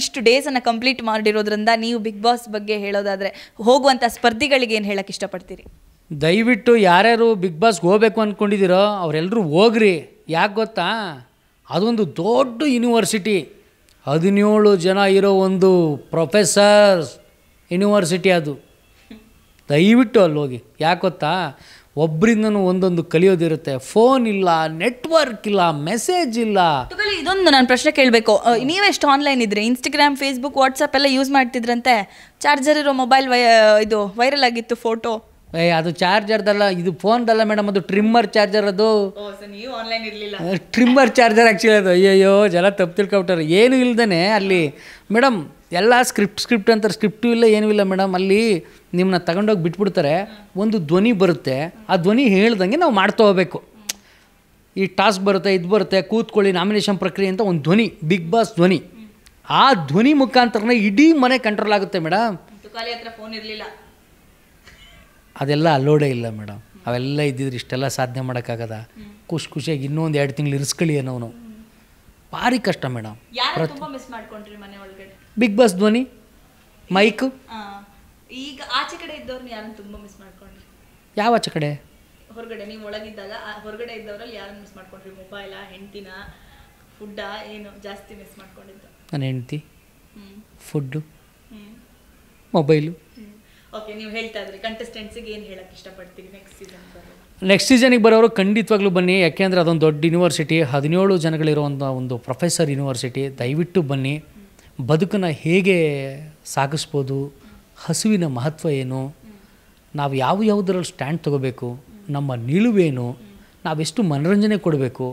ಇಷ್ಟು ಡೇಸನ್ನು ಕಂಪ್ಲೀಟ್ ಮಾಡಿರೋದ್ರಿಂದ ನೀವು ಬಿಗ್ ಬಾಸ್ ಬಗ್ಗೆ ಹೇಳೋದಾದರೆ ಹೋಗುವಂಥ ಸ್ಪರ್ಧಿಗಳಿಗೆ ಏನು ಹೇಳೋಕೆ ಇಷ್ಟಪಡ್ತೀರಿ ದಯವಿಟ್ಟು ಯಾರ್ಯಾರು ಬಿಗ್ ಬಾಸ್ಗೆ ಹೋಗಬೇಕು ಅಂದ್ಕೊಂಡಿದ್ದೀರೋ ಅವರೆಲ್ಲರೂ ಹೋಗ್ರಿ ಯಾಕೆ ಗೊತ್ತಾ ಅದೊಂದು ದೊಡ್ಡ ಯೂನಿವರ್ಸಿಟಿ ಹದಿನೇಳು ಜನ ಇರೋ ಒಂದು ಪ್ರೊಫೆಸರ್ಸ್ ಯೂನಿವರ್ಸಿಟಿ ಅದು ದಯವಿಟ್ಟು ಅಲ್ಲಿ ಹೋಗಿ ಯಾಕೆ ಗೊತ್ತಾ ಒಬ್ಬರಿಂದನೂ ಒಂದೊಂದು ಕಲಿಯೋದಿರುತ್ತೆ ಫೋನ್ ಇಲ್ಲ ನೆಟ್ವರ್ಕ್ ಇಲ್ಲ ಮೆಸೇಜ್ ಇಲ್ಲ ಇದೊಂದು ನಾನು ಪ್ರಶ್ನೆ ಕೇಳಬೇಕು ನೀವೆಷ್ಟು ಆನ್ಲೈನ್ ಇದ್ರಿ ಇನ್ಸ್ಟಾಗ್ರಾಮ್ ಫೇಸ್ಬುಕ್ ವಾಟ್ಸಪ್ ಎಲ್ಲ ಯೂಸ್ ಮಾಡ್ತಿದ್ರಂತೆ ಚಾರ್ಜರ್ ಇರೋ ಮೊಬೈಲ್ ವೈ ಇದು ವೈರಲ್ ಆಗಿತ್ತು ಫೋಟೋ ಏಯ್ ಅದು ಚಾರ್ಜರ್ದಲ್ಲ ಇದು ಫೋನ್ದಲ್ಲ ಮೇಡಮ್ ಅದು ಟ್ರಿಮ್ಮರ್ ಚಾರ್ಜರ್ ಅದು ಟ್ರಿಮ್ಮರ್ ಚಾರ್ಜರ್ ಆ್ಯಕ್ಚುಲಿ ಅದು ಅಯ್ಯಯ್ಯೋ ಜಲ ತಪ್ಪು ತಿಳ್ಕೊಬಿಟ್ಟಾರೆ ಏನು ಇಲ್ದೇ ಅಲ್ಲಿ ಮೇಡಮ್ ಎಲ್ಲ ಸ್ಕ್ರಿಪ್ಟ್ ಸ್ಕ್ರಿಪ್ಟ್ ಅಂತಾರೆ ಸ್ಕ್ರಿಪ್ಟು ಇಲ್ಲ ಏನೂ ಇಲ್ಲ ಮೇಡಮ್ ಅಲ್ಲಿ ನಿಮ್ಮನ್ನ ತಗೊಂಡೋಗಿ ಬಿಟ್ಬಿಡ್ತಾರೆ ಒಂದು ಧ್ವನಿ ಬರುತ್ತೆ ಆ ಧ್ವನಿ ಹೇಳ್ದಂಗೆ ನಾವು ಮಾಡ್ತಾ ಹೋಗ್ಬೇಕು ಈ ಟಾಸ್ಕ್ ಬರುತ್ತೆ ಇದು ಬರುತ್ತೆ ಕೂತ್ಕೊಳ್ಳಿ ನಾಮಿನೇಷನ್ ಪ್ರಕ್ರಿಯೆ ಅಂತ ಒಂದು ಧ್ವನಿ ಬಿಗ್ ಬಾಸ್ ಧ್ವನಿ ಆ ಧ್ವನಿ ಮುಖಾಂತರನೇ ಇಡೀ ಮನೆ ಕಂಟ್ರೋಲ್ ಆಗುತ್ತೆ ಮೇಡಮ್ ಫೋನ್ ಇರಲಿಲ್ಲ ಅದೆಲ್ಲ ಅಲೋಡೇ ಇಲ್ಲ ಮೇಡಮ್ ಅವೆಲ್ಲ ಇದ್ದಿದ್ರೆ ಇಷ್ಟೆಲ್ಲ ಸಾಧನೆ ಮಾಡೋಕ್ಕಾಗದ ಖುಷಿ ಖುಷಿಯಾಗಿ ಇನ್ನೂ ಒಂದು ಎರಡು ತಿಂಗಳು ಇರಿಸ್ಕೊಳ್ಳಿ ಅನ್ನೋನು ಭಾರಿ ಕಷ್ಟ ಮೇಡಮ್ ಬಿಗ್ ಬಾಸ್ ಧ್ವನಿ ಮೈಕ್ ಈಗ ಆಚೆ ಕಡೆ ಇದ್ದವ್ರನ್ನ ಯಾರನ್ನ ತುಂಬಾ ಮಿಸ್ ಮಾಡ್ಕೊಂಡ್ರಿ ಯಾವ ಆಚೆ ಕಡೆ ಹೊರಗಡೆ ನೀವು ಒಳಗಿದ್ದಾಗ ಹೊರಗಡೆ ಇದ್ದವರಲ್ಲಿ ಯಾರನ್ನ ಮಿಸ್ ಮಾಡ್ಕೊಂಡ್ರಿ ಮೊಬೈಲ ಹೆಂಡತಿನ ಫುಡ್ ಏನು ಜಾಸ್ತಿ ಮಿಸ್ ಮಾಡ್ಕೊಂಡಿದ್ದ ನನ್ನ ಹೆಂಡತಿ ಫುಡ್ಡು ಮೊಬೈಲು ಓಕೆ ನೀವು ಹೇಳ್ತಾ ಇದ್ರಿ ಏನು ಹೇಳಕ್ಕೆ ಇಷ್ಟಪಡ್ತೀರಿ ನೆಕ್ಸ್ಟ್ ಸೀಸನ್ ನೆಕ್ಸ್ಟ್ ಬರೋರು ಖಂಡಿತವಾಗ್ಲೂ ಬನ್ನಿ ಯಾಕೆಂದರೆ ಅದೊಂದು ದೊಡ್ಡ ಯೂನಿವರ್ಸಿಟಿ ಹದಿನೇಳು ಜನಗಳಿರುವಂಥ ಒಂದು ಪ್ರೊಫೆಸರ್ ಯೂನಿವರ್ಸಿಟಿ ದಯವಿಟ್ಟು ಬನ್ನಿ ಬದುಕನ್ನು ಹೇಗೆ ಸಾಗಿಸ್ಬೋದು ಹಸುವಿನ ಮಹತ್ವ ಏನು ನಾವು ಯಾವ ಯಾವುದರಲ್ಲಿ ಸ್ಟ್ಯಾಂಡ್ ತಗೋಬೇಕು ನಮ್ಮ ನಿಲುವೇನು ನಾವೆಷ್ಟು ಮನೋರಂಜನೆ ಕೊಡಬೇಕು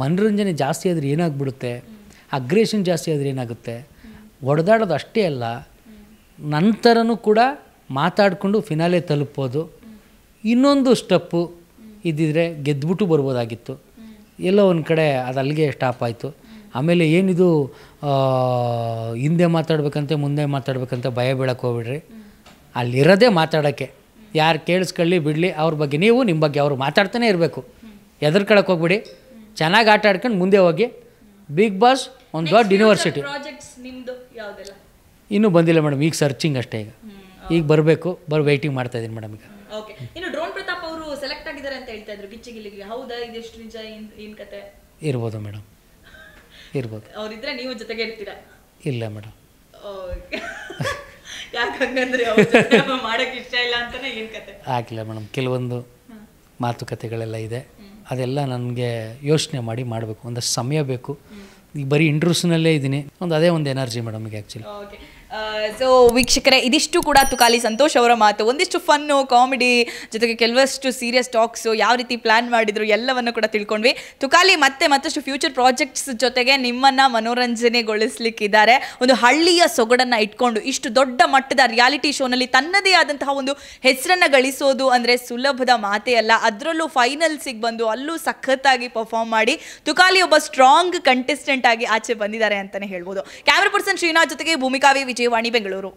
ಮನೋರಂಜನೆ ಜಾಸ್ತಿ ಆದರೆ ಏನಾಗ್ಬಿಡುತ್ತೆ ಅಗ್ರೇಷನ್ ಜಾಸ್ತಿ ಆದರೆ ಏನಾಗುತ್ತೆ ಒಡೆದಾಡೋದು ಅಷ್ಟೇ ಅಲ್ಲ ನಂತರನೂ ಕೂಡ ಮಾತಾಡಿಕೊಂಡು ಫಿನಾಲೆ ತಲುಪ್ಬೋದು ಇನ್ನೊಂದು ಸ್ಟೆಪ್ಪು ಇದ್ದಿದ್ರೆ ಗೆದ್ದುಬಿಟ್ಟು ಬರ್ಬೋದಾಗಿತ್ತು ಎಲ್ಲೋ ಒಂದು ಕಡೆ ಅದು ಅಲ್ಲಿಗೆ ಸ್ಟಾಪ್ ಆಯಿತು ಆಮೇಲೆ ಏನಿದು ಹಿಂದೆ ಮಾತಾಡ್ಬೇಕಂತೆ ಮುಂದೆ ಮಾತಾಡ್ಬೇಕಂತ ಭಯ ಬೀಳಕ್ಕೆ ಹೋಗ್ಬಿಡ್ರಿ ಅಲ್ಲಿರೋದೇ ಮಾತಾಡೋಕ್ಕೆ ಯಾರು ಕೇಳಿಸ್ಕೊಳ್ಳಿ ಬಿಡಲಿ ಅವ್ರ ಬಗ್ಗೆ ನೀವು ನಿಮ್ಮ ಬಗ್ಗೆ ಅವರು ಮಾತಾಡ್ತಾನೆ ಇರಬೇಕು ಎದರ್ಕೊಳಕ್ಕೆ ಹೋಗ್ಬಿಡಿ ಚೆನ್ನಾಗಿ ಆಟ ಆಡ್ಕೊಂಡು ಮುಂದೆ ಹೋಗಿ ಬಿಗ್ ಬಾಸ್ ಒಂದು ದೊಡ್ಡ ಯೂನಿವರ್ಸಿಟಿ ಇನ್ನೂ ಬಂದಿಲ್ಲ ಮೇಡಮ್ ಈಗ ಸರ್ಚಿಂಗ್ ಅಷ್ಟೇ ಈಗ ಈಗ ಬರಬೇಕು ಬರ್ ವೇಟಿಂಗ್ ಮಾಡ್ತಾ ಇದ್ದೀನಿ ಮೇಡಮ್ ಈಗ ಓಕೆ ಇನ್ನು ಡ್ರೋನ್ ಪ್ರತಾಪ್ ಅವರು ಸೆಲೆಕ್ಟ್ ಆಗಿದ್ದಾರೆ ಅಂತ ಹೇಳ್ತಾ ಇದ್ರು ಗಿಚ್ಚಿಗಿಲ್ಲಿಗೆ ಹೌದಾ ಇದೆಷ್ಟು ನಿಜ ಏನು ಏನು ಕತೆ ಇರ್ಬೋದು ಮೇಡಮ್ ಇರ್ಬೋದು ಅವರಿದ್ರೆ ನೀವು ಜೊತೆಗೆ ಇರ್ತೀರಾ ಇಲ್ಲ ಮೇಡಮ್ ಯಾಕಂಗಂದ್ರೆ ಮಾಡೋಕೆ ಇಷ್ಟ ಇಲ್ಲ ಅಂತಾನೆ ಏನು ಕತೆ ಆಗಿಲ್ಲ ಮೇಡಮ್ ಕೆಲವೊಂದು ಮಾತುಕತೆಗಳೆಲ್ಲ ಇದೆ ಅದೆಲ್ಲ ನನಗೆ ಯೋಚನೆ ಮಾಡಿ ಮಾಡಬೇಕು ಒಂದಷ್ಟು ಸಮಯ ಬೇಕು ಈಗ ಬರೀ ಇಂಟ್ರೂಸ್ನಲ್ಲೇ ಇದ್ದೀನಿ ಒಂದು ಅದೇ ಒಂದು ಎನರ್ಜಿ ಮೇಡಮ್ ಈಗ ಆ್ಯಕ್ಚುಲಿ ಸೊ ವೀಕ್ಷಕರೇ ಇದಿಷ್ಟು ಕೂಡ ತುಕಾಲಿ ಸಂತೋಷ್ ಅವರ ಮಾತು ಒಂದಿಷ್ಟು ಫನ್ನು ಕಾಮಿಡಿ ಜೊತೆಗೆ ಕೆಲವಷ್ಟು ಸೀರಿಯಸ್ ಟಾಕ್ಸು ಯಾವ ರೀತಿ ಪ್ಲ್ಯಾನ್ ಮಾಡಿದ್ರು ಎಲ್ಲವನ್ನು ಕೂಡ ತಿಳ್ಕೊಂಡ್ವಿ ತುಕಾಲಿ ಮತ್ತೆ ಮತ್ತಷ್ಟು ಫ್ಯೂಚರ್ ಪ್ರಾಜೆಕ್ಟ್ಸ್ ಜೊತೆಗೆ ನಿಮ್ಮನ್ನು ಇದ್ದಾರೆ ಒಂದು ಹಳ್ಳಿಯ ಸೊಗಡನ್ನ ಇಟ್ಕೊಂಡು ಇಷ್ಟು ದೊಡ್ಡ ಮಟ್ಟದ ರಿಯಾಲಿಟಿ ಶೋನಲ್ಲಿ ತನ್ನದೇ ಆದಂತಹ ಒಂದು ಹೆಸರನ್ನ ಗಳಿಸೋದು ಅಂದ್ರೆ ಸುಲಭದ ಮಾತೇ ಅಲ್ಲ ಅದರಲ್ಲೂ ಫೈನಲ್ಸಿಗೆ ಬಂದು ಅಲ್ಲೂ ಸಖತ್ತಾಗಿ ಪರ್ಫಾರ್ಮ್ ಮಾಡಿ ತುಕಾಲಿ ಒಬ್ಬ ಸ್ಟ್ರಾಂಗ್ ಕಂಟೆಸ್ಟೆಂಟ್ ಆಗಿ ಆಚೆ ಬಂದಿದ್ದಾರೆ ಅಂತಲೇ ಹೇಳ್ಬೋದು ಕ್ಯಾಮ್ರಾ ಪರ್ಸನ್ ಶ್ರೀನಾಥ್ ಜೊತೆಗೆ ಭೂಮಿಕಾವಿ ವಿಜಯ್ ಜೀವಾಣಿ ಬೆಂಗಳೂರು